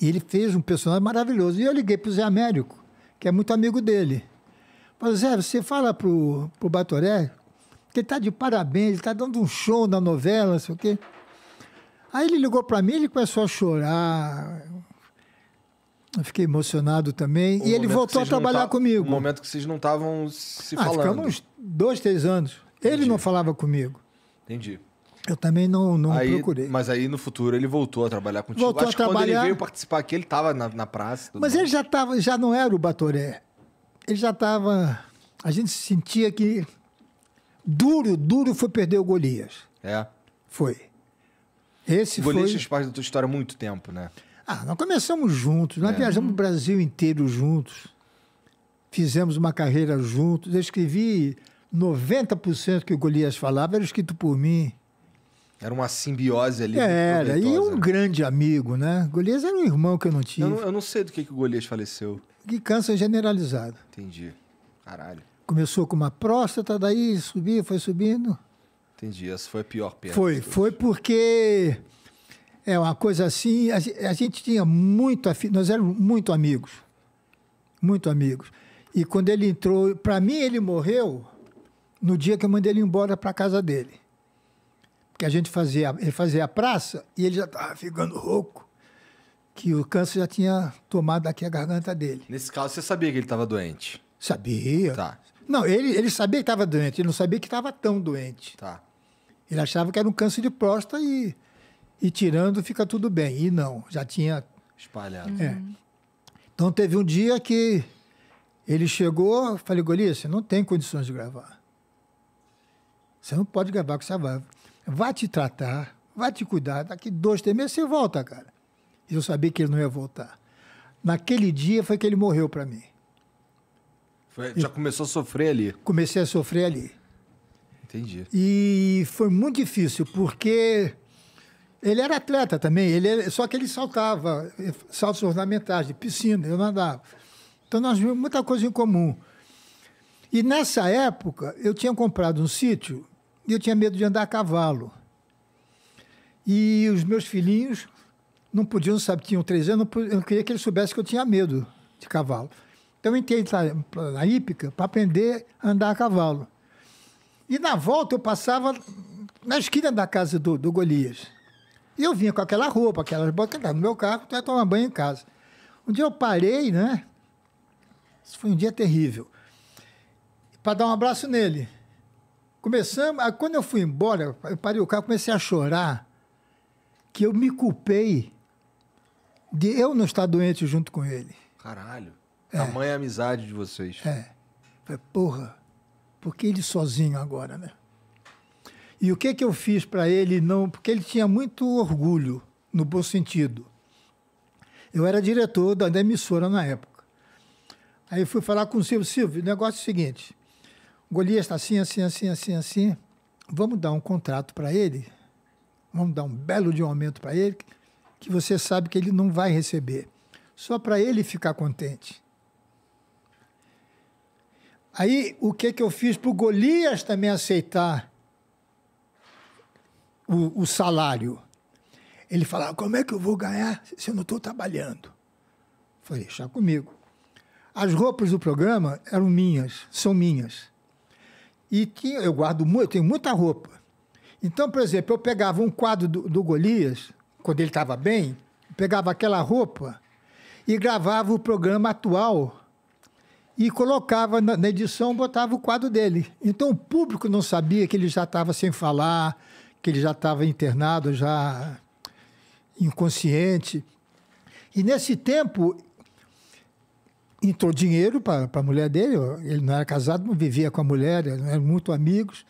E ele fez um personagem maravilhoso. E eu liguei para o Zé Américo, que é muito amigo dele. Falei, Zé, você fala para o Batoré que ele está de parabéns, ele está dando um show na novela, não sei o quê. Aí ele ligou para mim, ele começou a chorar. Eu fiquei emocionado também. e ele voltou a trabalhar tá, comigo. Um momento que vocês não estavam se ah, falando. Ficamos uns dois, três anos. Entendi. Ele não falava comigo. Entendi. Eu também não, não aí, procurei. Mas aí no futuro ele voltou a trabalhar contigo. Voltou Acho a trabalhar... quando ele veio participar aqui, ele estava na, na praça. Mas mundo. ele já, tava, já não era o Batoré. Ele já estava. A gente sentia que. Duro, duro foi perder o Golias. É. Foi. Esse o Golias foi... fez parte da tua história há muito tempo, né? Ah, nós começamos juntos, nós é. viajamos o Brasil inteiro juntos, fizemos uma carreira juntos. Eu escrevi 90% que o Golias falava, era escrito por mim. Era uma simbiose ali. Era, é, e um grande amigo, né? Golias era um irmão que eu não tinha. Eu, eu, não sei do que, que o Golias faleceu. De câncer generalizado. Entendi. Caralho. Começou com uma próstata, daí subia, foi subindo. Entendi. Essa foi a pior perda. Foi, foi porque é uma coisa assim. A, gente tinha muito. Nós éramos muito amigos. Muito amigos. E quando ele entrou. Para mim, ele morreu no dia que eu mandei ele embora para casa dele que a gente fazia, ele fazia a praça e ele já estava ficando rouco, que o câncer já tinha tomado aqui a garganta dele. Nesse caso, você sabia que ele estava doente? Sabia. Tá. Não, ele, ele sabia que estava doente, ele não sabia que estava tão doente. Tá. Ele achava que era um câncer de próstata e, e tirando fica tudo bem. E não, já tinha. Espalhado. É. Então teve um dia que ele chegou, falei, Golias, você não tem condições de gravar. Você não pode gravar com essa válvula. Vai te tratar, vai te cuidar. Daqui dois, três meses você volta, cara. E eu sabia que ele não ia voltar. Naquele dia foi que ele morreu para mim. Foi, já começou a sofrer ali? Comecei a sofrer ali. Entendi. E foi muito difícil, porque ele era atleta também, ele é, só que ele saltava, saltos ornamentais, de piscina, eu nadava. Então nós vimos muita coisa em comum. E nessa época, eu tinha comprado um sítio e eu tinha medo de andar a cavalo. E os meus filhinhos não podiam, sabe, tinham três anos, eu não queria que eles soubessem que eu tinha medo de cavalo. Então eu entrei na, hípica para aprender a andar a cavalo. E na volta eu passava na esquina da casa do, do Golias. E eu vinha com aquela roupa, aquelas botas, no meu carro, então até tomar banho em casa. Um dia eu parei, né? Isso foi um dia terrível. Para dar um abraço nele. Começamos, ah, quando eu fui embora, eu parei o carro, comecei a chorar, que eu me culpei de eu não estar doente junto com ele. Caralho. É. Tamanha amizade de vocês. É. Falei, porra, por que ele sozinho agora, né? E o que que eu fiz para ele não, porque ele tinha muito orgulho, no bom sentido. Eu era diretor da, emissora na época. Aí fui falar com o Silvio, Silvio, o negócio é o seguinte, Golias está assim, assim, assim, assim, assim. Vamos dar um contrato para ele, vamos dar um belo de um aumento para ele, que você sabe que ele não vai receber, só para ele ficar contente. Aí o que, que eu fiz para o Golias também aceitar o, o salário? Ele falava: Como é que eu vou ganhar se eu não estou trabalhando? falei: Está comigo. As roupas do programa eram minhas, são minhas e que eu guardo muito, eu tenho muita roupa. Então, por exemplo, eu pegava um quadro do, do Golias, quando ele estava bem, pegava aquela roupa e gravava o programa atual e colocava na, na edição, botava o quadro dele. Então o público não sabia que ele já estava sem falar, que ele já estava internado, já inconsciente. E nesse tempo entrou dinheiro para a mulher dele, ele não era casado, não vivia com a mulher, eram muito amigos.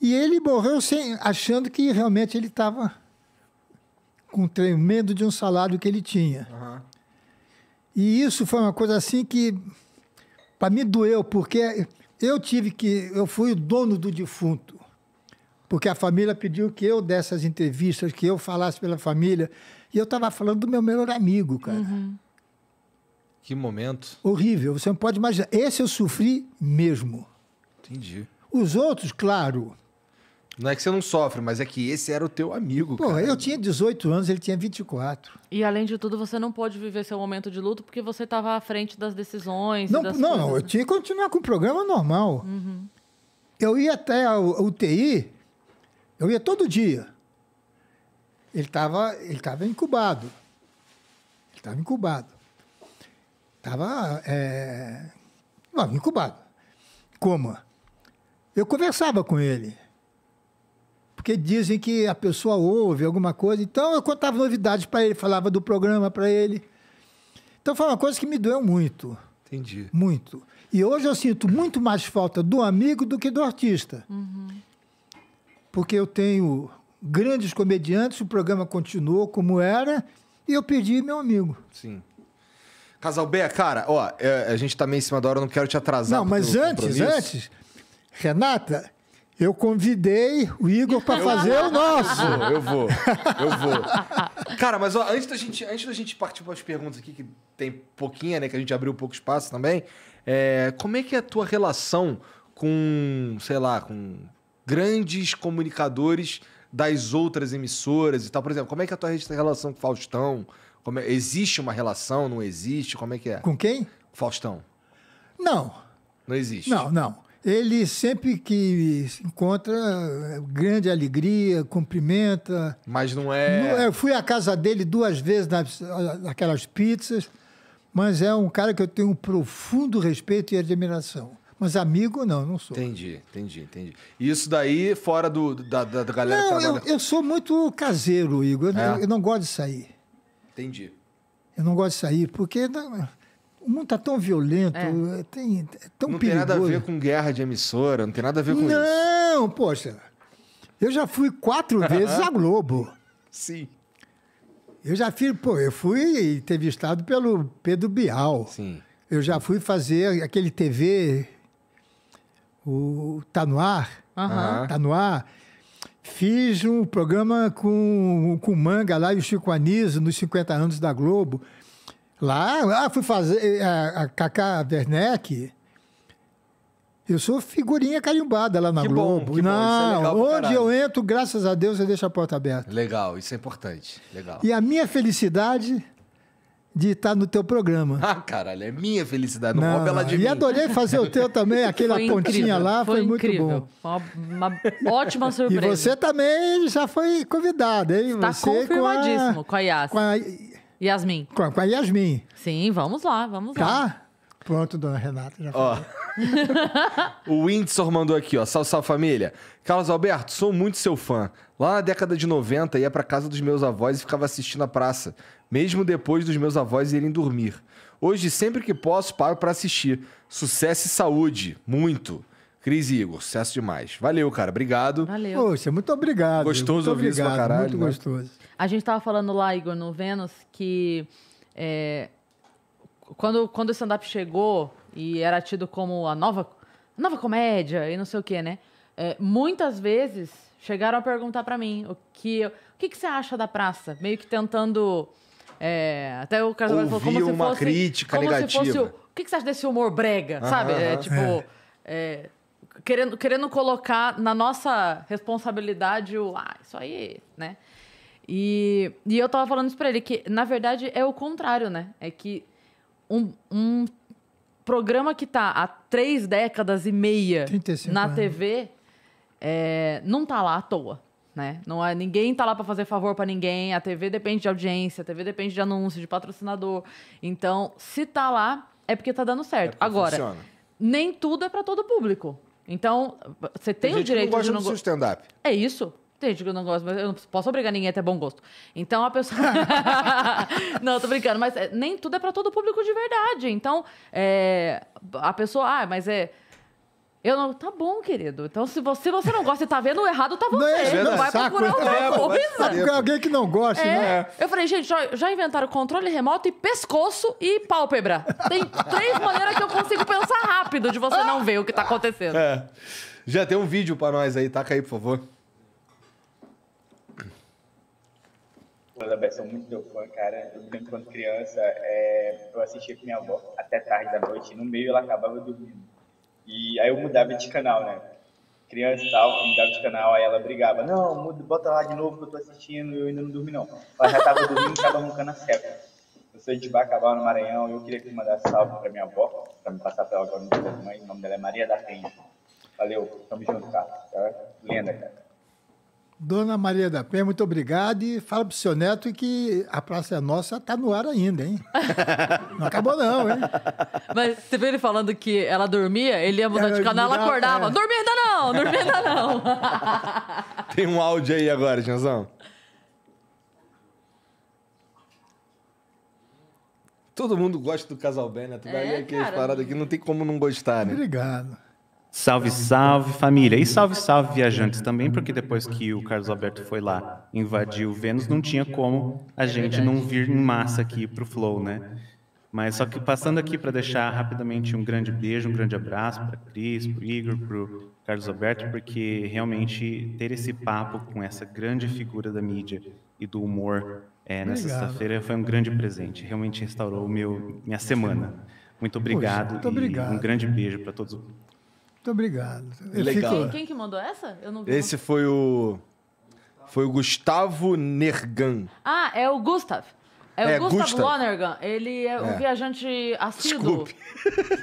E ele morreu sem, achando que realmente ele estava com tremendo de um salário que ele tinha. Uhum. E isso foi uma coisa assim que para mim doeu, porque eu tive que eu fui o dono do defunto. Porque a família pediu que eu desse as entrevistas, que eu falasse pela família, e eu estava falando do meu melhor amigo, cara. Uhum. Que momento. Horrível, você não pode imaginar. Esse eu sofri mesmo. Entendi. Os outros, claro. Não é que você não sofre, mas é que esse era o teu amigo. Pô, cara. eu tinha 18 anos, ele tinha 24. E além de tudo, você não pôde viver seu momento de luto porque você estava à frente das decisões. Não, das não, coisas, não, eu tinha que continuar com o programa normal. Uhum. Eu ia até a UTI, eu ia todo dia. Ele estava ele tava incubado. Ele estava incubado. Estava é, incubado. Coma. Eu conversava com ele. Porque dizem que a pessoa ouve alguma coisa. Então, eu contava novidades para ele, falava do programa para ele. Então, foi uma coisa que me doeu muito. Entendi. Muito. E hoje eu sinto muito mais falta do amigo do que do artista. Uhum. Porque eu tenho grandes comediantes, o programa continuou como era, e eu perdi meu amigo. Sim. Casal B, cara, ó, é, a gente tá meio em cima da hora, eu não quero te atrasar. Não, mas antes, antes, Renata, eu convidei o Igor para fazer o nosso. Eu vou, eu vou. <laughs> Cara, mas ó, antes da gente, antes da gente partir para as perguntas aqui que tem pouquinha, né, que a gente abriu pouco espaço também, é, como é que é a tua relação com, sei lá, com grandes comunicadores das outras emissoras e tal? Por exemplo, como é que é a tua relação com Faustão? Como é, existe uma relação? Não existe? Como é que é? Com quem? Faustão. Não. Não existe? Não, não. Ele sempre que se encontra, é, grande alegria, cumprimenta. Mas não é. Eu fui à casa dele duas vezes nas, naquelas pizzas, mas é um cara que eu tenho um profundo respeito e admiração. Mas amigo, não, não sou. Entendi, entendi, entendi. isso daí, fora do, da, da galera... Não, eu, eu, sou muito caseiro, Igor. Eu, é. não, eu não gosto de sair. Entendi. Eu não gosto de sair, porque o mundo está tão violento, é. é. tem, é tão não perigoso. Não tem nada a ver com guerra de emissora, não tem nada a ver com não, isso. Não, poxa. Eu já fui quatro <laughs> vezes à Globo. Sim. Eu já fui, pô, eu fui entrevistado pelo Pedro Bial. Sim. Eu já fui fazer aquele TV, o Tá No Ar. Uhum. Tá No Ar Fiz um programa com, com manga lá e o Chico Anísio nos 50 anos da Globo. Lá, lá ah, fui fazer eh, a, a Cacá Werneck. Eu sou figurinha carimbada lá na que Globo. Bom, é Não, bom, é onde eu entro, graças a Deus, eu deixo a porta aberta. Legal, isso é importante. Legal. E a minha felicidade de estar tá no teu programa. Ah, caralho, é minha felicidade, não, não ela de e mim. E adorei fazer o teu também, <laughs> aquela foi pontinha incrível, lá, foi, foi muito bom. Uma, uma ótima <laughs> surpresa. E você também já foi convidado hein? Está você confirmadíssimo com a, com a Yas. Com a, Yasmin. Com a, com a Yasmin. Sim, vamos lá, vamos tá? lá. Tá? Pronto, dona Renata, já falei. <laughs> o Windsor mandou aqui, ó. Salve, salve família. Carlos Alberto, sou muito seu fã. Lá na década de 90, ia pra casa dos meus avós e ficava assistindo a praça, mesmo depois dos meus avós irem dormir. Hoje, sempre que posso, paro para assistir. Sucesso e saúde, muito. Cris Igor, sucesso demais. Valeu, cara. Obrigado. Valeu. Poxa, muito obrigado. Gostoso ouvir isso pra caralho. Muito né? gostoso. A gente tava falando lá, Igor, no Vênus, que é, quando, quando o stand-up chegou e era tido como a nova, nova comédia e não sei o que, né? É, muitas vezes chegaram a perguntar para mim o que, o que, que você acha da praça? Meio que tentando. É, até o Carlos falou como se uma fosse, crítica como negativa. Se fosse, o que, que você acha desse humor brega, sabe? É, tipo, é. é. querendo, querendo colocar na nossa responsabilidade o. Ah, isso aí, né? E, e eu tava falando isso pra ele, que na verdade é o contrário, né? É que um, um programa que está há três décadas e meia na TV é, não está lá à toa. Né? Não é, ninguém está lá para fazer favor para ninguém. A TV depende de audiência, a TV depende de anúncio, de patrocinador. Então, se está lá, é porque está dando certo. É Agora, funciona. nem tudo é para todo público. Então, você tem, tem o direito não de não do stand-up. É isso. Tem gente que eu não gosto, mas eu não posso obrigar ninguém a ter bom gosto. Então a pessoa. <laughs> não, tô brincando, mas é, nem tudo é para todo público de verdade. Então, é... a pessoa, ah, mas é. Eu não, tá bom, querido. Então, se você, você não gosta e tá vendo errado, tá você. Não, é, não, vai saco, procurar é, coisa. coisa. Saco, alguém que não gosta é. né? Eu falei, gente, já, já inventaram controle remoto e pescoço e pálpebra. Tem três maneiras que eu consigo pensar rápido de você <laughs> não ver o que tá acontecendo. É. Já tem um vídeo pra nós aí, taca aí, por favor. da Beção é muito deu fã, cara. Eu me lembro quando criança, é, eu assistia com minha avó até tarde da noite, e no meio ela acabava dormindo. E aí eu mudava de canal, né? Criança e tal, eu mudava de canal, aí ela brigava: Não, muda, bota lá de novo que eu tô assistindo e eu ainda não dormi, não. Ela já tava dormindo e <laughs> tava roncando a seca. Eu sou de Bacabal, no Maranhão, e eu queria que mandasse salve pra minha avó, pra me passar pra ela, da minha mãe. O nome dela é Maria da Penha. Valeu, tamo junto, cara. Tá? Lenda, cara. Dona Maria da Penha, muito obrigado e fala pro seu neto que a Praça é Nossa tá no ar ainda, hein? <laughs> não acabou não, hein? Mas você vê ele falando que ela dormia, ele ia mudar de canal, ela acordava. É. Dormir ainda não, dormir ainda não. <laughs> Tem um áudio aí agora, Tianzão. Todo mundo gosta do Casal Ben, né? Tu vai é, ver aqui as paradas aqui, não tem como não gostar, né? Obrigado. Salve, salve família! E salve, salve viajantes também, porque depois que o Carlos Alberto foi lá invadiu Vênus, não tinha como a gente não vir em massa aqui para o Flow, né? Mas só que passando aqui para deixar rapidamente um grande beijo, um grande abraço para Cris, para Igor, para o Carlos Alberto, porque realmente ter esse papo com essa grande figura da mídia e do humor é, nessa sexta-feira foi um grande presente. Realmente restaurou meu, minha semana. Muito obrigado. Poxa, muito obrigado. um grande beijo para todos muito obrigado. Legal. Fico... Quem, quem, que mandou essa? Eu não vi. Esse foi o. Foi o Gustavo Nergan. Ah, é o Gustav. É, é o Gustav, Gustav Lonergan. Ele é, é. um viajante assíduo.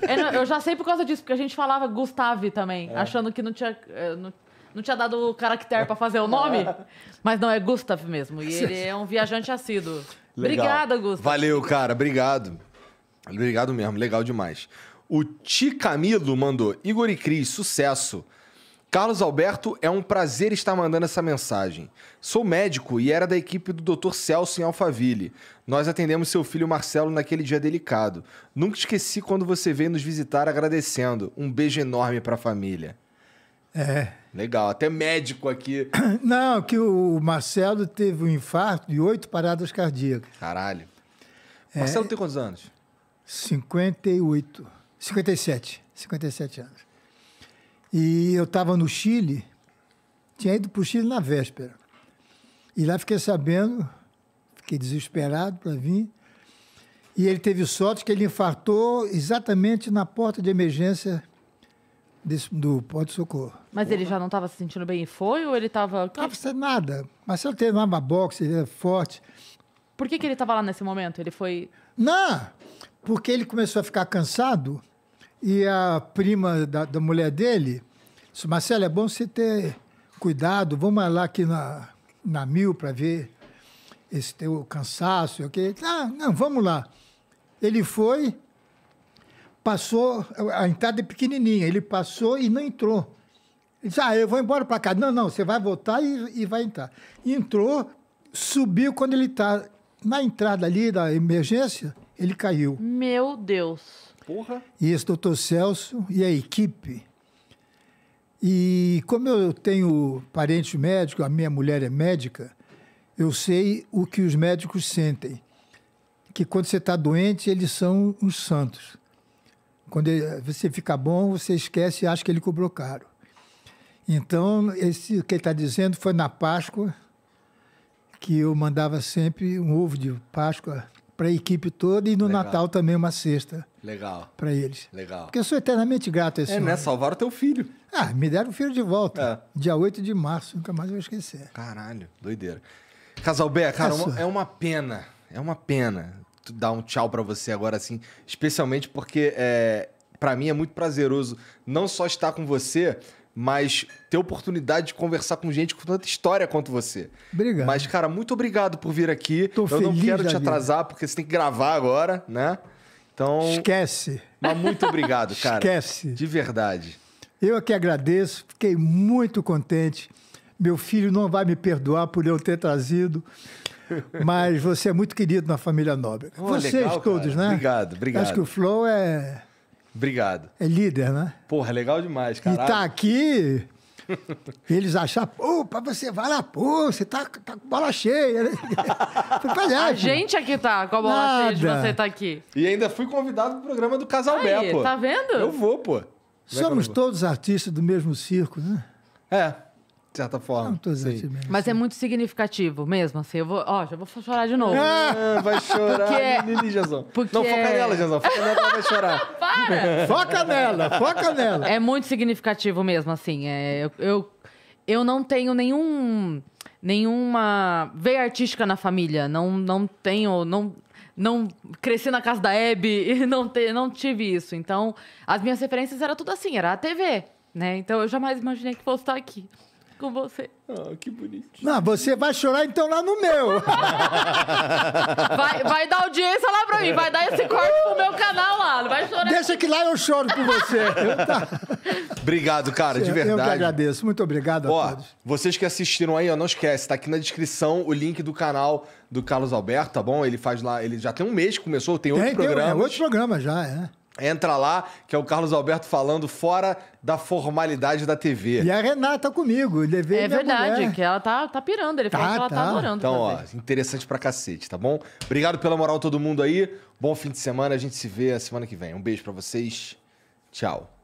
É, eu já sei por causa disso, porque a gente falava Gustave também, é. achando que não tinha. É, não, não tinha dado o caractere para fazer o nome, <laughs> mas não, é Gustav mesmo. E ele é um viajante assíduo. Legal. Obrigada, Gustav. Valeu, cara. Obrigado. Obrigado mesmo. Legal demais. O Ti Camilo mandou. Igor e Cris, sucesso. Carlos Alberto, é um prazer estar mandando essa mensagem. Sou médico e era da equipe do Dr. Celso em Alphaville. Nós atendemos seu filho Marcelo naquele dia delicado. Nunca esqueci quando você veio nos visitar agradecendo. Um beijo enorme para a família. É. Legal, até médico aqui. <coughs> Não, que o Marcelo teve um infarto e oito paradas cardíacas. Caralho. É. Marcelo tem quantos anos? 58. 57, 57 anos. E eu estava no Chile, tinha ido para o Chile na véspera. E lá fiquei sabendo, fiquei desesperado para vir. E ele teve sorte que ele infartou exatamente na porta de emergência desse, do de socorro Mas ele já não estava se sentindo bem e foi? Ou ele estava... Não estava nada. Mas ele teve uma boxe, ele era forte. Por que, que ele estava lá nesse momento? Ele foi... Não, porque ele começou a ficar cansado e a prima da, da mulher dele disse, Marcelo, é bom você ter cuidado, vamos lá aqui na, na Mil para ver esse teu cansaço. o okay? Ah, não, vamos lá. Ele foi, passou, a entrada é pequenininha, ele passou e não entrou. Ele disse, ah, eu vou embora para casa. Não, não, você vai voltar e, e vai entrar. Entrou, subiu quando ele está na entrada ali da emergência, ele caiu. Meu Deus. Porra. E esse doutor Celso e a equipe. E como eu tenho parente médico, a minha mulher é médica, eu sei o que os médicos sentem. Que quando você está doente, eles são os santos. Quando você fica bom, você esquece e acha que ele cobrou caro. Então, esse, o que ele está dizendo foi na Páscoa, que eu mandava sempre um ovo de Páscoa para a equipe toda e no Legal. Natal também uma cesta. Legal. Para eles. Legal. Porque eu sou eternamente grato a esse É, né? homem. né? Salvaram teu filho. Ah, me deram o filho de volta. É. Dia 8 de março, nunca mais vou esquecer. Caralho, doideira. Casalbé, cara, é, uma, é uma pena. É uma pena dar um tchau para você agora, assim. Especialmente porque é, para mim é muito prazeroso não só estar com você, mas ter oportunidade de conversar com gente com tanta história quanto você. Obrigado. Mas, cara, muito obrigado por vir aqui. Tô Eu não quero te vida. atrasar, porque você tem que gravar agora, né? Então. Esquece. Mas muito obrigado, <laughs> cara. Esquece. De verdade. Eu é que agradeço, fiquei muito contente. Meu filho não vai me perdoar por eu ter trazido, <laughs> mas você é muito querido na família Nobre. Oh, Vocês legal, todos, cara. né? Obrigado, obrigado. Acho que o Flow é Obrigado. É líder, né? Porra, legal demais, cara. E tá aqui, eles acharam, opa, você vai lá, pô, você tá, tá com bola cheia. <laughs> Falei, a gente é que tá com a bola Nada. cheia de você tá aqui. E ainda fui convidado pro programa do Casal Bé, pô. Tá vendo? Eu vou, pô. É Somos todos artistas do mesmo circo, né? É de certa forma. Não, assim Mas é assim. muito significativo mesmo, assim. Eu vou, ó, já vou chorar de novo. Ah, vai chorar, Lili Jason. Porque... Não, foca nela, Jason. Foca nela, ela vai chorar. <laughs> Para! Foca nela, foca nela. É muito significativo mesmo, assim. É, eu, eu, eu não tenho nenhum... Nenhuma veia artística na família. Não, não tenho... Não, não cresci na casa da Hebe <laughs> e não, te, não tive isso. Então, as minhas referências eram tudo assim. Era a TV, né? Então, eu jamais imaginei que fosse estar aqui com você. Oh, que bonitinho. Não, você vai chorar então lá no meu. <laughs> Vai, vai dar audiência lá pra mim, vai dar esse corte pro meu canal lá. Não vai chorar. Deixa que lá eu choro por você. tá. <laughs> Obrigado, cara, de verdade. Eu que agradeço. Muito obrigado Ó, a todos. Vocês que assistiram aí, ó, não esquece, tá aqui na descrição o link do canal do Carlos Alberto, tá bom? Ele faz lá, ele já tem um mês que começou, tem outro programa. Tem, é outro programa já, é. Entra lá, que é o Carlos Alberto falando fora da formalidade da TV. E a Renata comigo, levei É verdade, mulher. que ela tá, tá pirando, ele tá, falou que ela tá, tá adorando. Então, ó, ver. interessante pra cacete, tá bom? Obrigado pela moral todo mundo aí. Bom fim de semana, a gente se vê a semana que vem. Um beijo para vocês. Tchau.